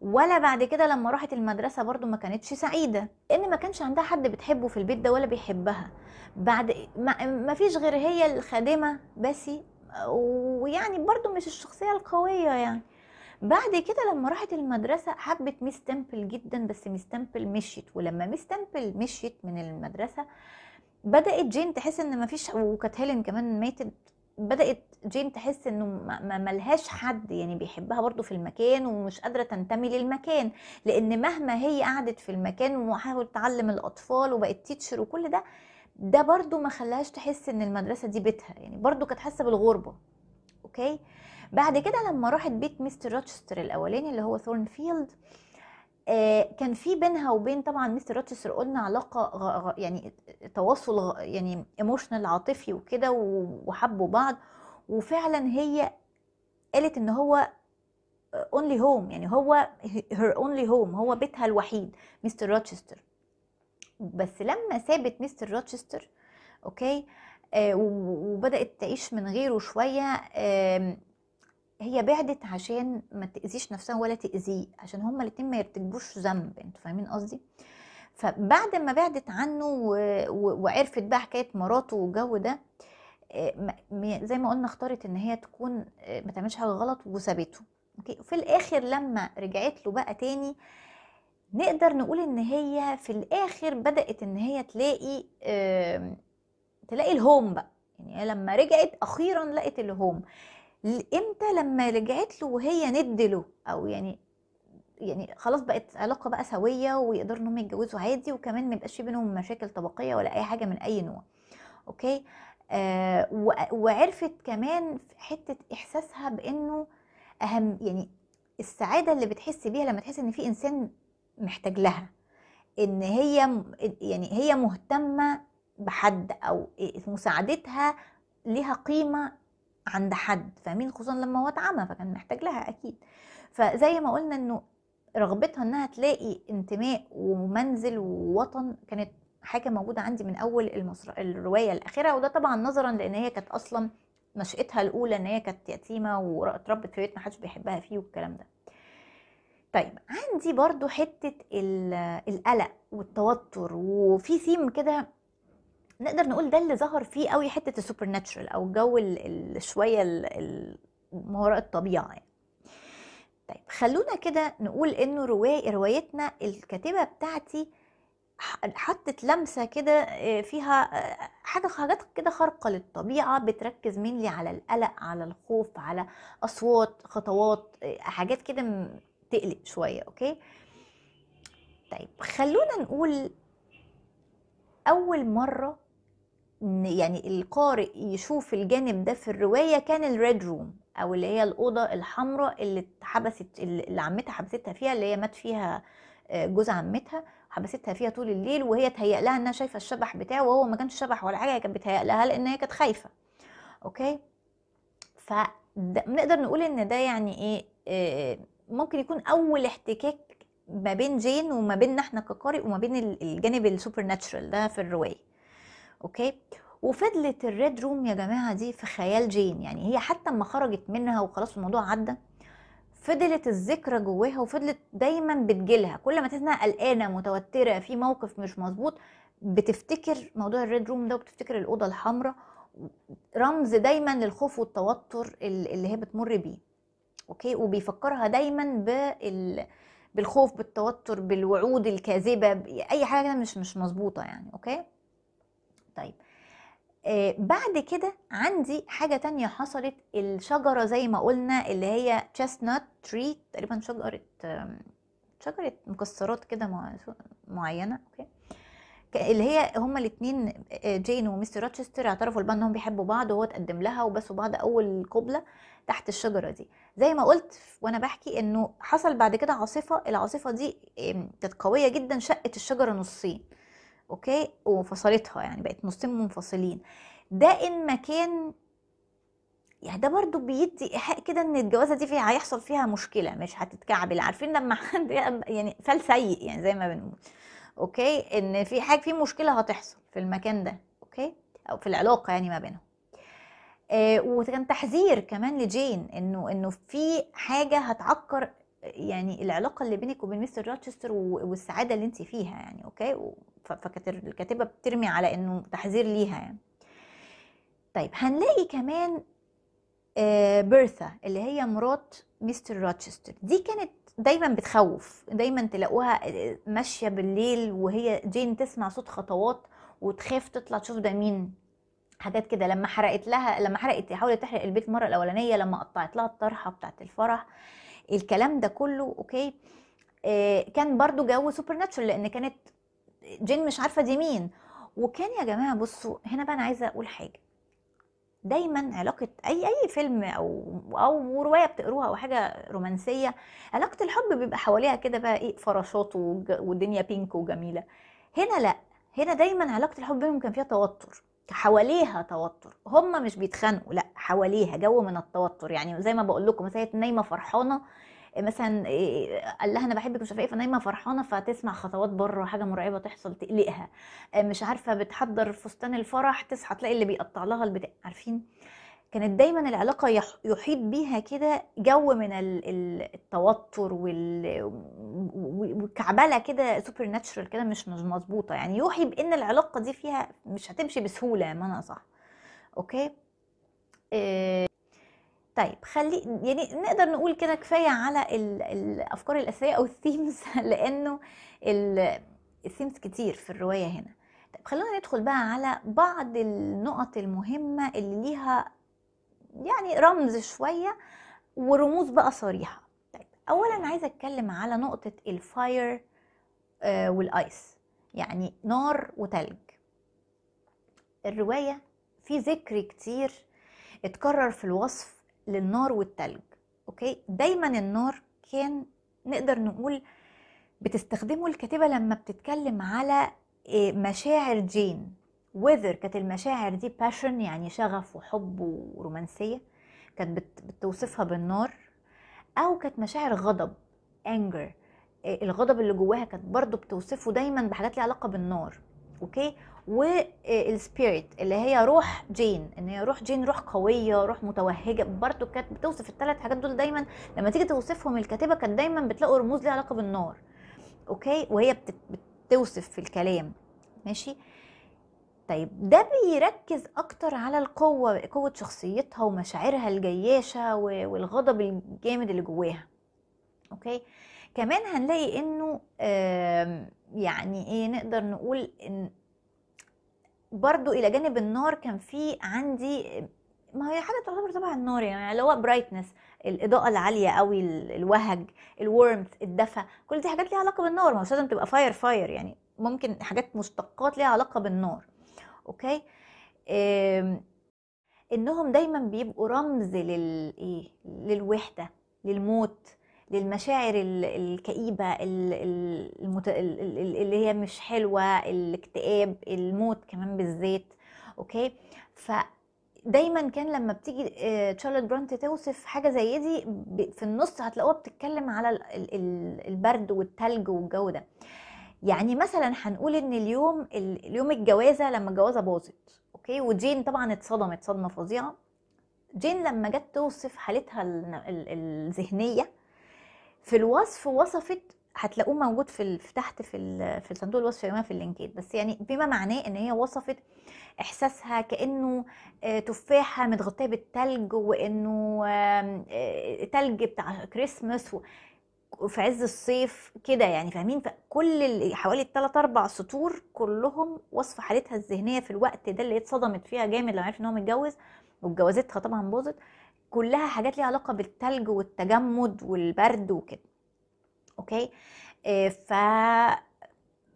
ولا بعد كده لما راحت المدرسه برضو ما كانتش سعيده ان ما كانش عندها حد بتحبه في البيت ده ولا بيحبها بعد ما فيش غير هي الخادمه باسي ويعني برضو مش الشخصيه القويه يعني بعد كده لما راحت المدرسة حبت ميس تمبل جدا بس ميس تمبل مشيت ولما ميس تمبل مشيت من المدرسة بدات جين تحس ان مفيش وكانت هيلين كمان ماتت بدات جين تحس انه ما ملهاش حد يعني بيحبها برضو في المكان ومش قادره تنتمي للمكان لان مهما هي قعدت في المكان وحاولت تعلم الاطفال وبقت تيتشر وكل ده ده برضو ما خلاهاش تحس ان المدرسه دي بيتها يعني برضو كانت حاسه بالغربه اوكي بعد كده لما راحت بيت مستر روتشستر الاولاني اللي هو ثورنفيلد آه آه، كان في بينها وبين طبعا مستر روتشستر قلنا علاقه غ... غ... يعني تواصل غ... يعني ايموشنال عاطفي وكده وحبوا بعض وفعلا هي قالت ان هو اونلي هوم يعني هو هير اونلي هوم هو بيتها الوحيد مستر روتشستر بس لما سابت مستر روتشستر اوكي آه وبدات تعيش من غيره شويه آه هي بعدت عشان ما تاذيش نفسها ولا تاذيه عشان هما الاثنين ما يرتكبوش ذنب انتوا فاهمين قصدي فبعد ما بعدت عنه وعرفت بقى حكايه مراته والجو ده آه، زي ما قلنا اختارت ان هي تكون آه، ما تعملش حاجه غلط وسابته في الاخر لما رجعت له بقى تاني نقدر نقول ان هي في الاخر بدات ان هي تلاقي تلاقي الهوم بقى يعني لما رجعت اخيرا لقت الهوم امتى لما رجعت له وهي ند له او يعني يعني خلاص بقت علاقه بقى سويه ويقدروا ان هم يتجوزوا عادي وكمان ما يبقاش في بينهم مشاكل طبقيه ولا اي حاجه من اي نوع اوكي آه وعرفت كمان حته احساسها بانه اهم يعني السعاده اللي بتحس بيها لما تحس ان في انسان محتاج لها ان هي يعني هي مهتمه بحد او إيه، مساعدتها ليها قيمه عند حد فاهمين خصوصا لما هو اتعمى فكان محتاج لها اكيد فزي ما قلنا انه رغبتها انها تلاقي انتماء ومنزل ووطن كانت حاجه موجوده عندي من اول المصر... الروايه الاخيره وده طبعا نظرا لان هي كانت اصلا نشأتها الاولى ان هي كانت يتيمه واتربت في بيت ما حدش بيحبها فيه والكلام ده طيب عندي برضو حته القلق والتوتر وفي ثيم كده نقدر نقول ده اللي ظهر فيه قوي حته السوبر ناتشرال او جو شويه ما وراء الطبيعه يعني. طيب خلونا كده نقول انه رواية روايتنا الكاتبه بتاعتي حطت لمسه كده آه، فيها آه، حاجه حاجات كده خارقه للطبيعه بتركز منلي على القلق على الخوف على اصوات خطوات آه، حاجات كده تقلق شويه اوكي طيب خلونا نقول اول مره يعني القارئ يشوف الجانب ده في الرواية كان الريد روم أو اللي هي الأوضة الحمراء اللي اتحبست اللي عمتها حبستها فيها اللي هي مات فيها آه، جوز عمتها حبستها فيها طول الليل وهي تهيأ لها انها شايفه الشبح بتاعه وهو ما كانش شبح ولا حاجه هي كانت بتهيأ لها لان هي كانت خايفه اوكي فنقدر نقول ان ده يعني ايه, إيه ممكن يكون اول احتكاك ما بين جين وما بيننا احنا كقارئ وما بين الجانب السوبر ناتشرال ده في الروايه اوكي وفضلت الريد روم يا جماعه دي في خيال جين يعني هي حتى اما خرجت منها وخلاص الموضوع عدى فضلت الذكرى جواها وفضلت دايما بتجيلها كل ما تحس قلقانه متوتره في موقف مش مظبوط بتفتكر موضوع الريد روم ده وبتفتكر الاوضه الحمراء رمز دايما للخوف والتوتر اللي هي بتمر بيه اوكي وبيفكرها دايما بال بالخوف بالتوتر بالوعود الكاذبه اي حاجه مش مش مظبوطه يعني اوكي آه، بعد كده عندي حاجة تانية حصلت الشجرة زي ما قلنا اللي هي chestnut tree تقريبا شجرة شجرة مكسرات كده معينة اوكي اللي هي هما الاتنين آه، جين ومستر راتشستر اعترفوا لبعض انهم بيحبوا بعض وهو تقدم لها وبسوا بعض اول قبلة تحت الشجرة دي زي ما قلت وانا بحكي انه حصل بعد كده عاصفة العاصفة دي كانت قوية جدا شقت الشجرة نصين اوكي وفصلتها يعني بقت نصين منفصلين ده ان ما كان يعني ده برضو بيدي ايحاء كده ان الجوازه دي فيها هيحصل فيها مشكله مش هتتكعبل عارفين لما حد يعني فال سيء يعني زي ما بنقول اوكي ان في حاجه في مشكله هتحصل في المكان ده اوكي او في العلاقه يعني ما بينهم آه وكان تحذير كمان لجين انه انه في حاجه هتعكر يعني العلاقه اللي بينك وبين مستر روتشستر والسعاده اللي انت فيها يعني اوكي فكانت الكاتبه بترمي على انه تحذير ليها يعني طيب هنلاقي كمان آه، بيرثا اللي هي مرات مستر روتشستر دي كانت دايما بتخوف دايما تلاقوها آه، ماشيه بالليل وهي جين تسمع صوت خطوات وتخاف تطلع تشوف ده مين حاجات كده لما حرقت لها لما حرقت حاولت تحرق البيت المره الاولانيه لما قطعت لها الطرحه بتاعه الفرح الكلام ده كله اوكي آه، كان برضو جو سوبر ناتشر لان كانت جين مش عارفه دي مين وكان يا جماعه بصوا هنا بقى انا عايزه اقول حاجه دايما علاقه اي اي فيلم او او روايه بتقروها او حاجه رومانسيه علاقه الحب بيبقى حواليها كده بقى ايه فراشات والدنيا بينك وجميله هنا لا هنا دايما علاقه الحب بينهم كان فيها توتر حواليها توتر هم مش بيتخانقوا لا حواليها جو من التوتر يعني زي ما بقول لكم مثلا نايمه فرحانه مثلا قال لها انا بحبك مش عارفه ايه فنايمه فرحانه فتسمع خطوات بره حاجه مرعبه تحصل تقلقها مش عارفه بتحضر فستان الفرح تصحى تلاقي اللي بيقطع لها البتاع عارفين كانت دايما العلاقة يحيط بيها كده جو من التوتر والكعبلة كده سوبر ناتشرال كده مش مش مظبوطة يعني يوحي بإن العلاقة دي فيها مش هتمشي بسهولة ما أنا صح أوكي إيه طيب خلي يعني نقدر نقول كده كفاية على الأفكار الأساسية أو الثيمز [LAUGHS] لأنه الثيمز كتير في الرواية هنا طيب خلونا ندخل بقى على بعض النقط المهمة اللي ليها يعني رمز شويه ورموز بقى صريحه طيب اولا عايزه اتكلم على نقطه الفاير آه، والايس يعني نار وتلج الروايه في ذكر كتير اتكرر في الوصف للنار والتلج اوكي دايما النار كان نقدر نقول بتستخدمه الكاتبه لما بتتكلم على آه، مشاعر جين وذر كانت المشاعر دي باشن يعني شغف وحب ورومانسية كانت بتوصفها بالنار أو كانت مشاعر غضب anger آه، الغضب اللي جواها كانت برضو بتوصفه دايما بحاجات ليها علاقة بالنار اوكي والسبيريت آه، اللي هي روح جين ان هي روح جين روح قويه روح متوهجه برضو كانت بتوصف الثلاث حاجات دول دايما لما تيجي توصفهم الكاتبه كانت دايما بتلاقوا رموز ليها علاقه بالنار اوكي وهي بتوصف في الكلام ماشي طيب ده بيركز اكتر على القوه قوه شخصيتها ومشاعرها الجياشه والغضب الجامد اللي جواها اوكي كمان هنلاقي انه يعني ايه نقدر نقول ان برضو الى جانب النار كان في عندي ما هي حاجه تعتبر تبع النار يعني اللي هو برايتنس الاضاءه العاليه قوي الوهج الورمث الدفى كل دي حاجات ليها علاقه بالنار مش لازم تبقى فاير فاير يعني ممكن حاجات مشتقات ليها علاقه بالنار اوكي انهم دايما بيبقوا رمز لل ايه للوحده للموت للمشاعر الكئيبه المت... اللي هي مش حلوه الاكتئاب الموت كمان بالذات اوكي ف دايما كان لما بتيجي آه، تشارلوت برونت توصف حاجه زي دي في النص هتلاقوها بتتكلم على البرد والتلج والجو ده يعني مثلا هنقول ان اليوم اليوم الجوازه لما الجوازه باظت اوكي وجين طبعا اتصدمت صدمه فظيعه جين لما جت توصف حالتها الذهنيه في الوصف وصفت هتلاقوه موجود في تحت في في صندوق الوصف يا جماعه في اللينكات بس يعني بما معناه ان هي وصفت احساسها كانه آه، تفاحه متغطيه بالتلج وانه آه، تلج بتاع كريسماس في عز الصيف كده يعني فاهمين كل حوالي الثلاث اربع سطور كلهم وصف حالتها الذهنيه في الوقت ده اللي اتصدمت فيها جامد لما عرفت ان هو متجوز واتجوزتها طبعا باظت كلها حاجات ليها علاقه بالثلج والتجمد والبرد وكده اوكي آه، ف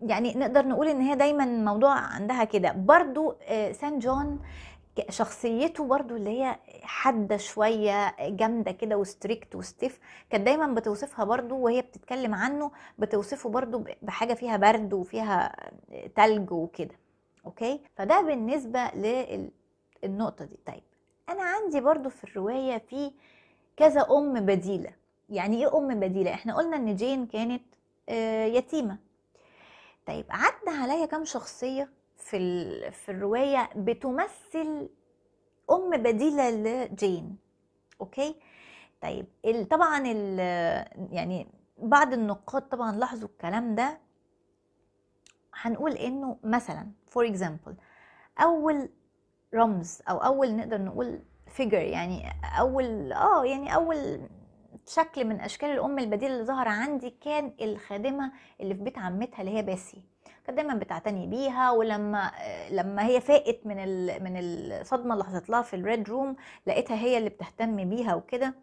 يعني نقدر نقول ان هي دايما موضوع عندها كده برضو آه، سان جون شخصيته برضو اللي هي حاده شويه جامده كده وستريكت وستيف كانت دايما بتوصفها برضو وهي بتتكلم عنه بتوصفه برضو بحاجه فيها برد وفيها تلج وكده اوكي فده بالنسبه للنقطه دي طيب انا عندي برضو في الروايه في كذا ام بديله يعني ايه ام بديله احنا قلنا ان جين كانت آه، يتيمه طيب عدى عليا كام شخصيه في في الروايه بتمثل ام بديله لجين اوكي طيب طبعا يعني بعض النقاد طبعا لاحظوا الكلام ده هنقول انه مثلا فور اكزامبل اول رمز او اول نقدر نقول فيجر يعني اول اه يعني اول شكل من اشكال الام البديله اللي ظهر عندي كان الخادمه اللي في بيت عمتها اللي هي باسي دايما بتعتني بيها ولما آه، لما هي فاقت من من الصدمه اللي حصلت لها في الريد روم لقيتها هي اللي بتهتم بيها وكده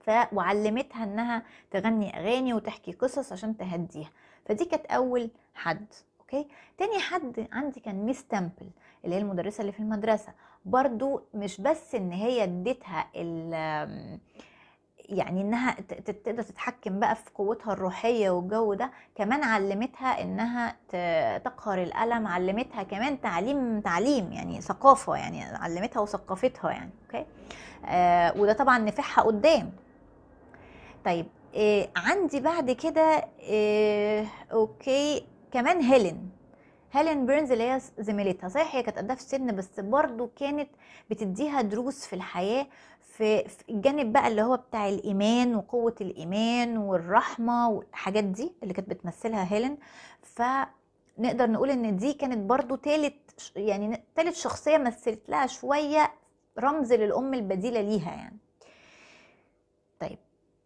ف... وعلمتها انها تغني اغاني وتحكي قصص عشان تهديها فدي كانت اول حد اوكي تاني حد عندي كان ميس تامبل اللي هي المدرسه اللي في المدرسه برضو مش بس ان هي اديتها ال يعني انها تقدر تتحكم بقى في قوتها الروحيه والجو ده كمان علمتها انها تقهر الالم علمتها كمان تعليم تعليم يعني ثقافه يعني علمتها وثقافتها يعني اوكي آه وده طبعا نفعها قدام طيب آه عندي بعد كده آه اوكي كمان هيلين هيلين بيرنز اللي هي زميلتها صحيح هي كانت قدها في السن بس برضه كانت بتديها دروس في الحياه في, في الجانب بقى اللي هو بتاع الايمان وقوه الايمان والرحمه والحاجات دي اللي كانت بتمثلها هيلين فنقدر نقول ان دي كانت برضه تالت يعني تالت شخصيه مثلت لها شويه رمز للام البديله ليها يعني طيب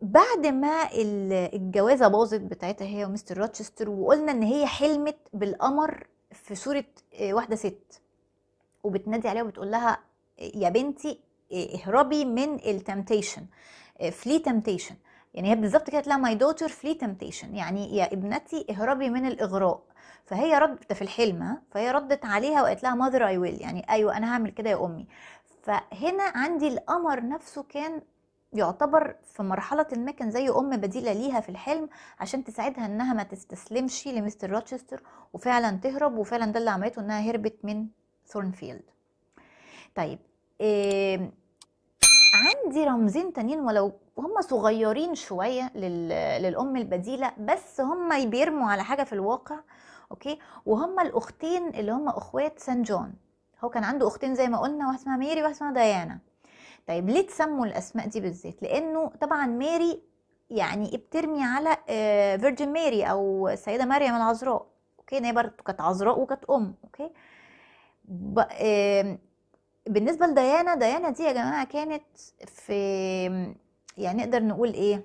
بعد ما الجوازه باظت بتاعتها هي ومستر روتشستر وقلنا ان هي حلمت بالقمر في صورة آه، واحدة ست وبتنادي عليها وبتقول لها يا بنتي آه، اهربي من التمتيشن فلي تمتيشن يعني هي بالظبط كده لها ماي دوتر فلي تمتيشن يعني يا ابنتي اهربي من الاغراء فهي ردت في الحلم فهي ردت عليها وقالت لها ماذر اي ويل يعني ايوه انا هعمل كده يا امي فهنا عندي القمر نفسه كان يعتبر في مرحلة ما كان زي أم بديلة ليها في الحلم عشان تساعدها إنها ما تستسلمش لمستر روتشستر وفعلا تهرب وفعلا ده اللي عملته إنها هربت من ثورنفيلد طيب إيه عندي رمزين تانيين ولو هم صغيرين شوية للأم البديلة بس هم بيرموا على حاجة في الواقع أوكي وهم الأختين اللي هم أخوات سان جون هو كان عنده أختين زي ما قلنا واحدة اسمها ميري واحدة اسمها ديانا طيب ليه تسموا الاسماء دي بالذات لانه طبعا ماري يعني بترمي على فيرجن آه، ماري او السيده مريم العذراء اوكي هي برضه كانت عذراء وكانت ام اوكي بالنسبه لديانا ديانا دي يا جماعه كانت في يعني نقدر نقول ايه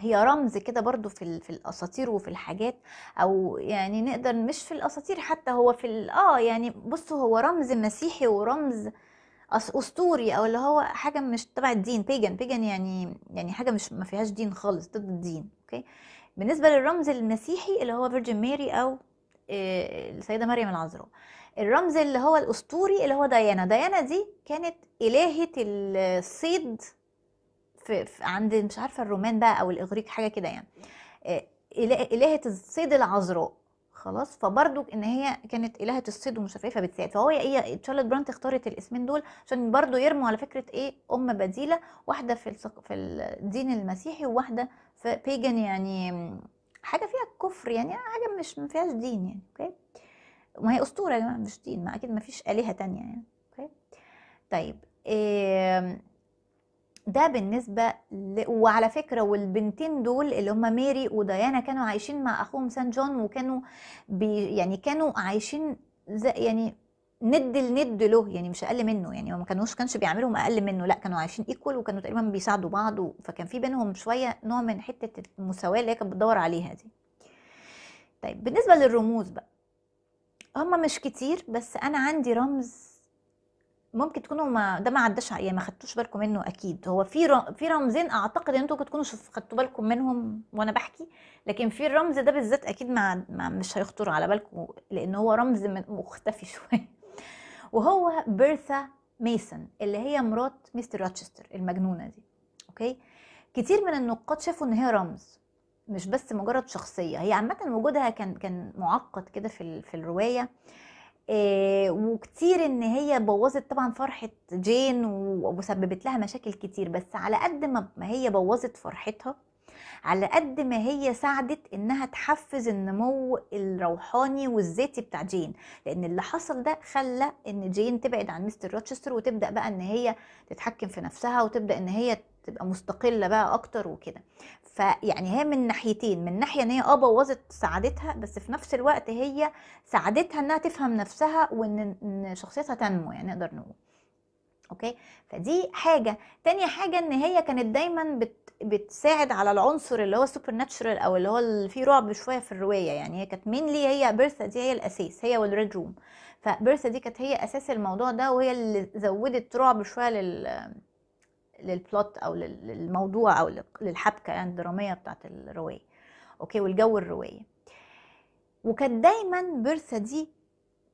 هي رمز كده برضو في في الاساطير وفي الحاجات او يعني نقدر مش في الاساطير حتى هو في اه يعني بصوا هو رمز مسيحي ورمز آه اسطوري او اللي هو حاجه مش تبع الدين بيجن بيجن يعني يعني حاجه مش ما فيهاش دين خالص ضد الدين اوكي بالنسبه للرمز المسيحي اللي هو فيرجن ماري او آه، السيده مريم العذراء الرمز اللي هو الاسطوري اللي هو ديانا ديانا دي كانت الهه الصيد في عند مش عارفه الرومان بقى او الاغريق حاجه كده يعني آه، الهه الصيد العذراء خلاص فبرضو ان هي كانت الهه الصيد ومشففه إيه، بتساعد فهو هي تشارلوت برانت اختارت الاسمين دول عشان برضو يرموا على فكره ايه ام بديله واحده في في الدين المسيحي وواحده في بيجن يعني حاجه فيها كفر يعني حاجه مش ما فيهاش دين يعني اوكي ما هي اسطوره يا جماعه مش دين ما اكيد ما فيش الهه تانية يعني اوكي طيب إيه ده بالنسبه ل... وعلى فكره والبنتين دول اللي هم ميري وديانا كانوا عايشين مع اخوهم سان جون وكانوا بي... يعني كانوا عايشين زي يعني ند لند له يعني مش اقل منه يعني ما كانوش كانش بيعملهم اقل منه لا كانوا عايشين ايكول وكانوا تقريبا بيساعدوا بعض و... فكان في بينهم شويه نوع من حته المساواه اللي هي كانت بتدور عليها دي طيب بالنسبه للرموز بقى هم مش كتير بس انا عندي رمز ممكن تكونوا ما ده ما عداش يعني ما خدتوش بالكم منه اكيد هو في في رمزين اعتقد ان انتوا ممكن تكونوا خدتوا بالكم منهم وانا بحكي لكن في الرمز ده بالذات اكيد ما... ما مش هيخطر على بالكم لان هو رمز من... مختفي [LAUGHS] شويه وهو بيرثا ميسن اللي هي مرات مستر راتشستر المجنونه دي اوكي كتير من النقاد شافوا ان هي رمز مش بس مجرد شخصيه هي عامه وجودها كان كان معقد كده في ال... في الروايه آه، وكتير ان هي بوظت طبعا فرحه جين وسببت لها مشاكل كتير بس على قد ما هي بوظت فرحتها على قد ما هي ساعدت انها تحفز النمو الروحاني والذاتي بتاع جين لان اللي حصل ده خلى ان جين تبعد عن مستر روتشستر وتبدا بقى ان هي تتحكم في نفسها وتبدا ان هي تبقى مستقله بقى اكتر وكده فيعني هي من ناحيتين من ناحيه ان هي اه بوظت سعادتها بس في نفس الوقت هي ساعدتها انها تفهم نفسها وان شخصيتها تنمو يعني نقدر نقول اوكي فدي حاجه تانية حاجه ان هي كانت دايما بت بتساعد على العنصر اللي هو سوبر ناتشورال او اللي هو اللي فيه رعب شويه في الروايه يعني هي كانت مينلي هي بيرثا دي هي الاساس هي والريد روم فبيرثا دي كانت هي اساس الموضوع ده وهي اللي زودت رعب شويه لل للبلوت او للموضوع او للحبكه يعني الدراميه بتاعت الروايه اوكي والجو الروايه وكانت دايما بيرثا دي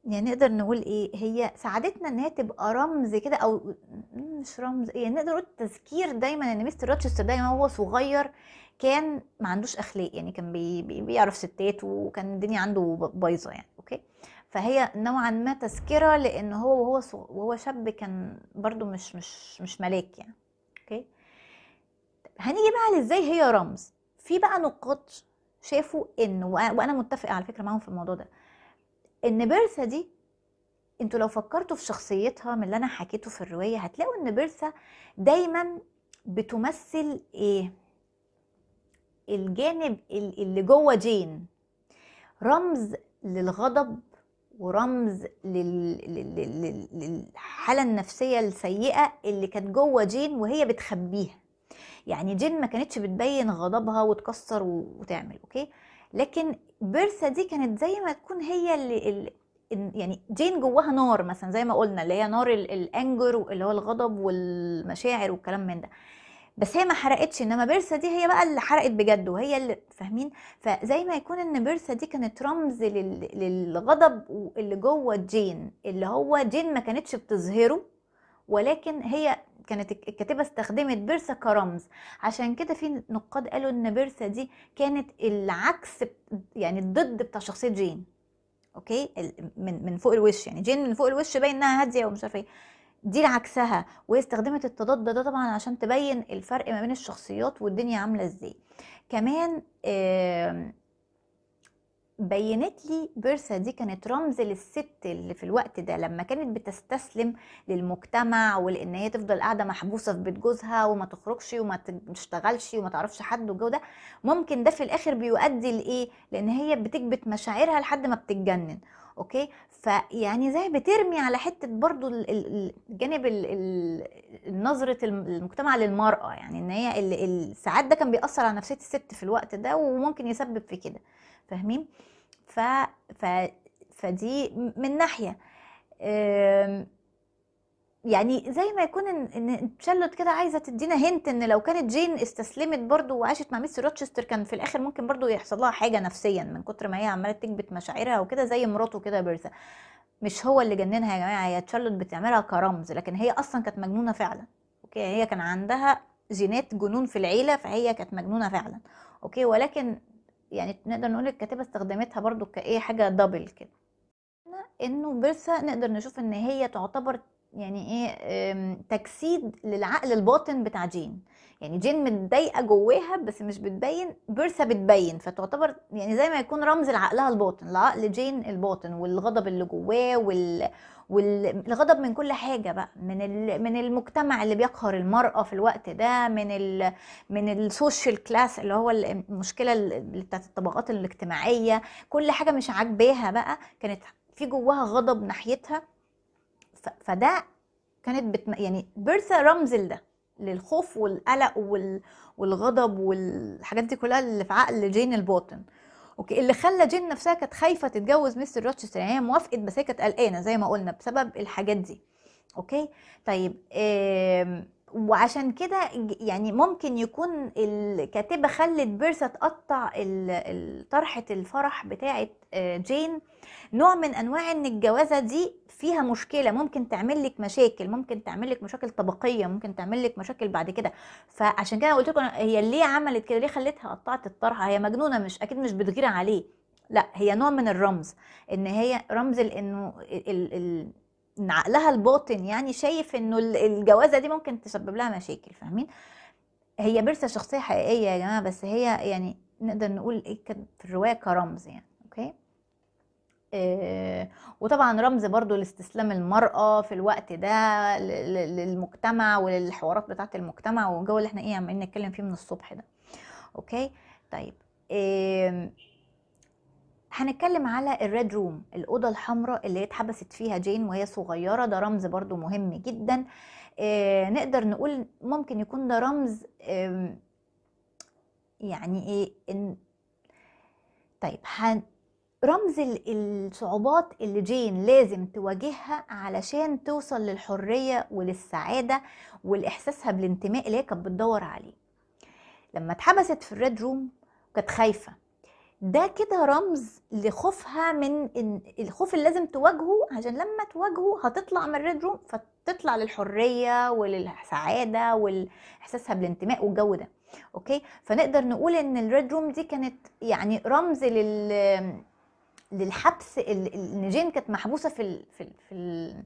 يعني نقدر نقول ايه هي ساعدتنا ان هي تبقى رمز كده او مش رمز يعني نقدر نقول تذكير دايما ان مستر روتشستر دايما هو صغير كان ما عندوش اخلاق يعني كان بي بيعرف ستات وكان الدنيا عنده بايظه يعني اوكي فهي نوعا ما تذكره لان هو وهو وهو شاب كان برضو مش مش مش ملاك يعني هنيجي بقى لازاي هي رمز في بقى نقاط شافوا ان وانا متفقه على فكره معاهم في الموضوع ده ان بيرثا دي انتوا لو فكرتوا في شخصيتها من اللي انا حكيته في الروايه هتلاقوا ان بيرثا دايما بتمثل ايه الجانب اللي جوه جين رمز للغضب ورمز للحاله النفسيه السيئه اللي كانت جوه جين وهي بتخبيها يعني جين ما كانتش بتبين غضبها وتكسر وتعمل اوكي لكن بيرثا دي كانت زي ما تكون هي اللي, اللي يعني جين جواها نار مثلا زي ما قلنا اللي هي نار الانجر اللي هو الغضب والمشاعر والكلام من ده بس هي ما حرقتش انما بيرثا دي هي بقى اللي حرقت بجد وهي اللي فاهمين فزي ما يكون ان بيرثا دي كانت رمز للغضب اللي جوه جين اللي هو جين ما كانتش بتظهره ولكن هي كانت الكاتبة استخدمت بيرسا كرمز عشان كده في نقاد قالوا ان بيرسا دي كانت العكس يعني الضد بتاع شخصية جين اوكي من من فوق الوش يعني جين من فوق الوش باين انها هادية ومش عارفة ايه دي عكسها وهي استخدمت التضاد ده طبعا عشان تبين الفرق ما بين الشخصيات والدنيا عاملة ازاي كمان آه بينت لي بيرسا دي كانت رمز للست اللي في الوقت ده لما كانت بتستسلم للمجتمع ولان هي تفضل قاعده محبوسه في بيت جوزها وما تخرجش وما تشتغلش وما تعرفش حد والجو ده ممكن ده في الاخر بيؤدي لايه لان هي بتكبت مشاعرها لحد ما بتتجنن اوكي فيعني زي بترمي على حته برضو الجانب نظره المجتمع للمراه يعني ان هي ساعات ده كان بيأثر على نفسيه الست في الوقت ده وممكن يسبب في كده فاهمين ف... ف... فدي من ناحيه يعني زي ما يكون ان تشارلوت كده عايزه تدينا هنت ان لو كانت جين استسلمت برضو وعاشت مع ميس روتشستر كان في الاخر ممكن برضو يحصل لها حاجه نفسيا من كتر ما هي عماله تكبت مشاعرها وكده زي مراته كده بيرثا مش هو اللي جننها يا جماعه هي تشارلوت بتعملها كرمز لكن هي اصلا كانت مجنونه فعلا اوكي هي كان عندها جينات جنون في العيله فهي كانت مجنونه فعلا اوكي ولكن يعني نقدر نقول الكاتبة استخدمتها برضو كايه حاجة دبل كده انه بيرسا نقدر نشوف ان هي تعتبر يعني ايه تجسيد للعقل الباطن بتاع جين يعني جين متضايقه جواها بس مش بتبين بيرسا بتبين فتعتبر يعني زي ما يكون رمز لعقلها الباطن لعقل جين الباطن والغضب اللي جواه وال والغضب من كل حاجه بقى من من المجتمع اللي بيقهر المراه في الوقت ده من الـ من السوشيال كلاس اللي هو المشكله بتاعت الطبقات الاجتماعيه كل حاجه مش عاجباها بقى كانت في جواها غضب ناحيتها فده كانت بتم... يعني بيرثا رمز لده للخوف والقلق وال... والغضب والحاجات دي كلها اللي في عقل جين الباطن اوكي اللي خلى جين نفسها كانت خايفه تتجوز مستر روتشستر يعني هي موافقت بس هي كانت قلقانه زي ما قلنا بسبب الحاجات دي اوكي طيب وعشان كده يعني ممكن يكون الكاتبه خلت بيرسا تقطع طرحه الفرح بتاعه آه، جين نوع من انواع ان الجوازه دي فيها مشكله ممكن تعمل لك مشاكل ممكن تعمل لك مشاكل طبقيه ممكن تعمل لك مشاكل بعد كده فعشان كده قلت لكم هي ليه عملت كده ليه خلتها قطعت الطرحه هي مجنونه مش اكيد مش بتغير عليه لا هي نوع من الرمز ان هي رمز لانه ان عقلها الباطن يعني شايف انه الجوازه دي ممكن تسبب لها مشاكل فاهمين هي بيرسا شخصيه حقيقيه يا جماعه بس هي يعني نقدر نقول ايه كانت في الروايه كرمز يعني آه، وطبعا رمز برضو لاستسلام المرأة في الوقت ده للمجتمع وللحوارات بتاعة المجتمع والجو اللي احنا ايه عمالين نتكلم فيه من الصبح ده اوكي طيب هنتكلم على الريد روم الأوضة الحمراء اللي اتحبست فيها جين وهي صغيرة ده رمز برضو مهم جدا آه، نقدر نقول ممكن يكون ده رمز يعني ايه إن طيب رمز الصعوبات اللي جين لازم تواجهها علشان توصل للحرية وللسعادة ولإحساسها بالانتماء اللي هي كانت بتدور عليه لما اتحبست في الريد روم كانت خايفة ده كده رمز لخوفها من الخوف اللي لازم تواجهه عشان لما تواجهه هتطلع من الريد روم فتطلع للحرية وللسعادة والإحساسها بالانتماء والجو ده اوكي فنقدر نقول ان الريد روم دي كانت يعني رمز لل للحبس ان جين كانت محبوسه في الـ في الـ في, الـ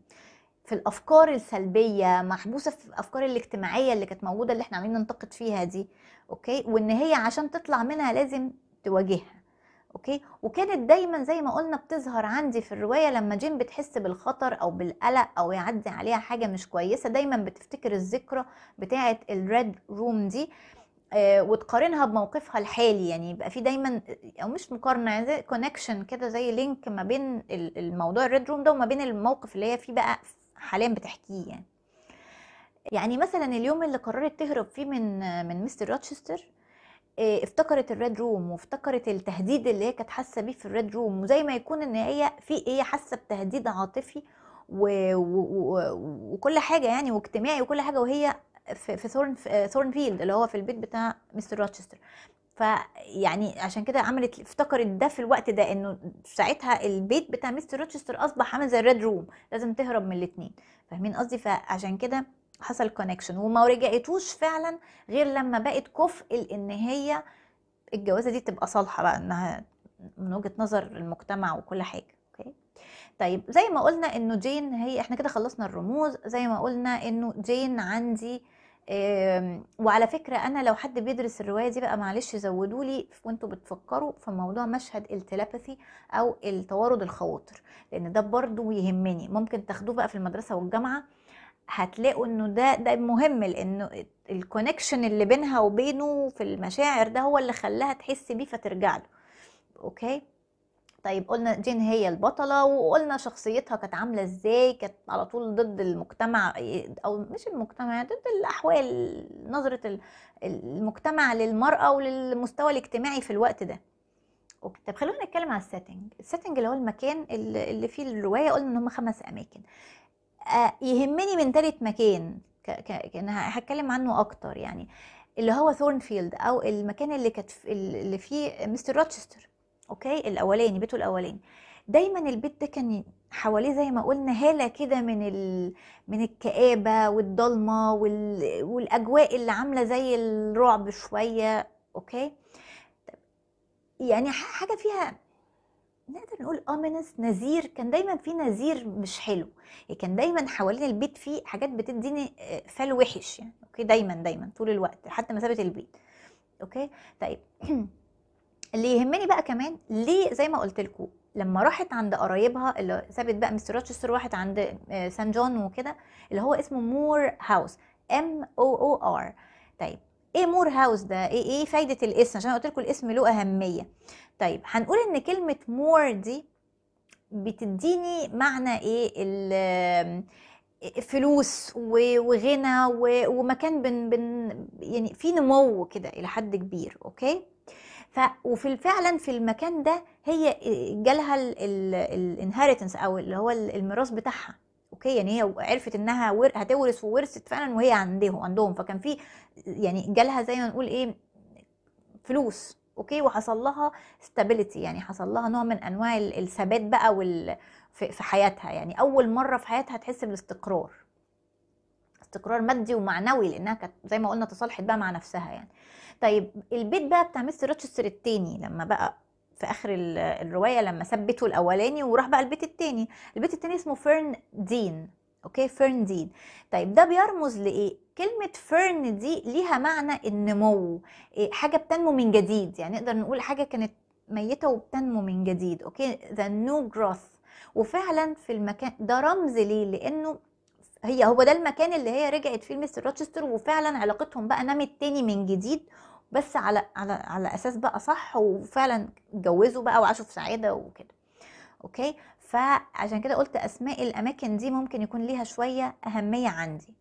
في الافكار السلبيه محبوسه في الافكار الاجتماعيه اللي كانت موجوده اللي احنا عاملين ننتقد فيها دي اوكي وان هي عشان تطلع منها لازم تواجهها اوكي وكانت دايما زي ما قلنا بتظهر عندي في الروايه لما جين بتحس بالخطر او بالقلق او يعدي عليها حاجه مش كويسه دايما بتفتكر الذكرى بتاعه الريد روم دي آه، وتقارنها بموقفها الحالي يعني يبقى في دايما آه، او مش مقارنه يعني زي كونكشن كده زي لينك ما بين الموضوع الريد روم ده وما بين الموقف اللي هي فيه بقى حاليا بتحكيه يعني يعني مثلا اليوم اللي قررت تهرب فيه من من مستر روتشستر آه، افتكرت الريد روم وافتكرت التهديد اللي هي كانت حاسه بيه في الريد روم وزي ما يكون ان هي في ايه حاسه بتهديد عاطفي و... و... و... وكل حاجه يعني واجتماعي وكل حاجه وهي في ثورن ثورن فيلد اللي هو في البيت بتاع مستر روتشستر فيعني عشان كده عملت افتكرت ده في الوقت ده انه ساعتها البيت بتاع مستر روتشستر اصبح عامل زي الريد روم لازم تهرب من الاثنين فاهمين قصدي فعشان كده حصل كونكشن وما رجعتوش فعلا غير لما بقت كفء لان هي الجوازه دي تبقى صالحه بقى انها من وجهه نظر المجتمع وكل حاجه اوكي طيب زي ما قلنا انه جين هي احنا كده خلصنا الرموز زي ما قلنا انه جين عندي آه وعلى فكرة أنا لو حد بيدرس الرواية دي بقى معلش زودوا لي وانتوا بتفكروا في موضوع مشهد التلاباثي أو التوارد الخواطر لأن ده برضو يهمني ممكن تاخدوه بقى في المدرسة والجامعة هتلاقوا انه ده ده مهم لانه الكونكشن اللي بينها وبينه في المشاعر ده هو اللي خلاها تحس بيه فترجع له اوكي طيب قلنا جين هي البطله وقلنا شخصيتها كانت عامله ازاي كانت على طول ضد المجتمع إيه، او مش المجتمع ضد الاحوال نظره المجتمع للمراه وللمستوى الاجتماعي في الوقت ده اوكي طب خلونا نتكلم على السيتنج السيتنج اللي هو المكان اللي فيه الروايه قلنا ان هم خمس اماكن آه يهمني من ثالث مكان كأنها هتكلم عنه اكتر يعني اللي هو ثورنفيلد او المكان اللي كانت اللي فيه مستر روتشستر اوكي الاولاني بيته الاولاني دايما البيت ده كان حواليه زي ما قلنا هاله كده من ال... من الكآبة والضلمة وال... والأجواء اللي عاملة زي الرعب شوية أوكي يعني حاجة فيها نقدر نقول أمنس نذير كان دايما في نذير مش حلو يعني كان دايما حوالين البيت فيه حاجات بتديني آه، فال وحش يعني أوكي دايما دايما طول الوقت حتى ما سابت البيت أوكي طيب [CLEARS THROAT] اللي يهمني بقى كمان ليه زي ما قلت لكم لما راحت عند قرايبها اللي سابت بقى مستر روتشستر راحت عند آه، سان جون وكده اللي هو اسمه مور هاوس ام او او ار طيب ايه مور هاوس ده ايه ايه فايده الاسم عشان قلت لكم الاسم له اهميه طيب هنقول ان كلمه مور دي بتديني معنى ايه فلوس وغنى ومكان بن بن يعني في نمو كده الى حد كبير اوكي وفي فعلا في المكان ده هي جالها الانهيرتنس او اللي هو الميراث بتاعها اوكي يعني هي عرفت انها هتورث وورثت فعلا وهي عندهم عندهم فكان في يعني جالها زي ما نقول ايه فلوس اوكي وحصل لها ستابيليتي يعني حصل لها نوع من انواع الثبات بقى وال... في حياتها يعني اول مره في حياتها تحس بالاستقرار استقرار مادي ومعنوي لانها كانت زي ما قلنا تصالحت بقى مع نفسها يعني طيب البيت بقى بتاع مستر روتشستر التاني لما بقى في اخر الروايه لما ثبتوا الاولاني وراح بقى البيت التاني البيت التاني اسمه فيرن دين اوكي فيرن دين طيب ده بيرمز لايه كلمة فيرن دي ليها معنى النمو إيه حاجة بتنمو من جديد يعني نقدر نقول حاجة كانت ميتة وبتنمو من جديد اوكي ذا نيو جروث وفعلا في المكان ده رمز ليه لانه هي هو ده المكان اللي هي رجعت فيه مستر روتشستر وفعلا علاقتهم بقى نمت تاني من جديد بس على على على اساس بقى صح وفعلا اتجوزوا بقى وعاشوا في سعاده وكده اوكي فعشان كده قلت اسماء الاماكن دي ممكن يكون ليها شويه اهميه عندي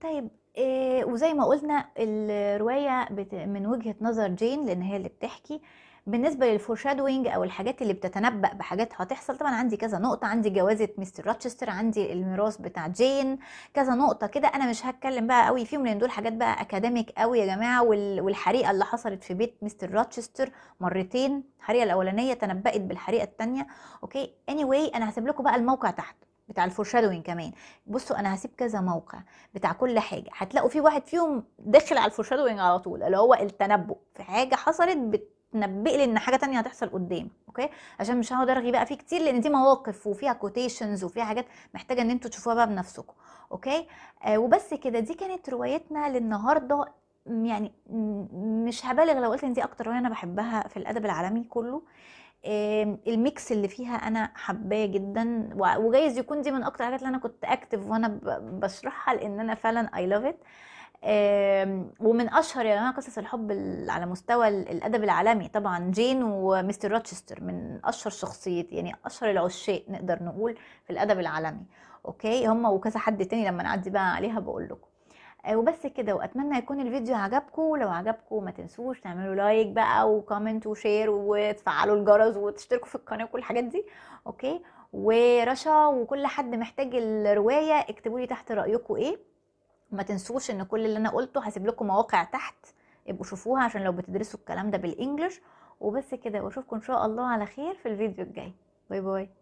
طيب إيه وزي ما قلنا الروايه بت... من وجهه نظر جين لان هي اللي بتحكي بالنسبه للفورشادوينج او الحاجات اللي بتتنبأ بحاجات هتحصل طبعا عندي كذا نقطه عندي جوازه مستر روتشستر عندي الميراث بتاع جين كذا نقطه كده انا مش هتكلم بقى قوي فيهم لان دول حاجات بقى اكاديميك قوي يا جماعه والحريقه اللي حصلت في بيت مستر روتشستر مرتين الحريقه الاولانيه تنبأت بالحريقه الثانيه اوكي اني anyway, انا هسيب لكم بقى الموقع تحت بتاع الفورشادوينج كمان بصوا انا هسيب كذا موقع بتاع كل حاجه هتلاقوا في واحد فيهم داخل على الفورشادوينج على طول اللي هو التنبؤ في حاجه حصلت بت تنبئ لي ان حاجه تانية هتحصل قدام اوكي عشان مش هقعد ارغي بقى فيه كتير لان دي مواقف وفيها كوتيشنز وفيها حاجات محتاجه ان انتوا تشوفوها بقى بنفسكم اوكي آه وبس كده دي كانت روايتنا للنهارده يعني مش هبالغ لو قلت ان دي اكتر روايه انا بحبها في الادب العالمي كله الميكس اللي فيها انا حباه جدا وجايز يكون دي من اكتر الحاجات اللي انا كنت اكتف وانا بشرحها لان انا فعلا اي لاف ات ومن اشهر يا يعني جماعه قصص الحب على مستوى الادب العالمي طبعا جين ومستر روتشستر من اشهر شخصيات يعني اشهر العشاق نقدر نقول في الادب العالمي اوكي هم وكذا حد تاني لما نعدي بقى عليها بقول لكم آه، وبس كده واتمنى يكون الفيديو عجبكم لو عجبكم ما تنسوش تعملوا لايك بقى وكومنت وشير وتفعلوا الجرس وتشتركوا في القناه وكل الحاجات دي اوكي ورشا وكل حد محتاج الروايه اكتبوا لي تحت رايكم ايه ما تنسوش ان كل اللي انا قلته هسيب لكم مواقع تحت ابقوا شوفوها عشان لو بتدرسوا الكلام ده بالانجلش وبس كده واشوفكم ان شاء الله على خير في الفيديو الجاي باي باي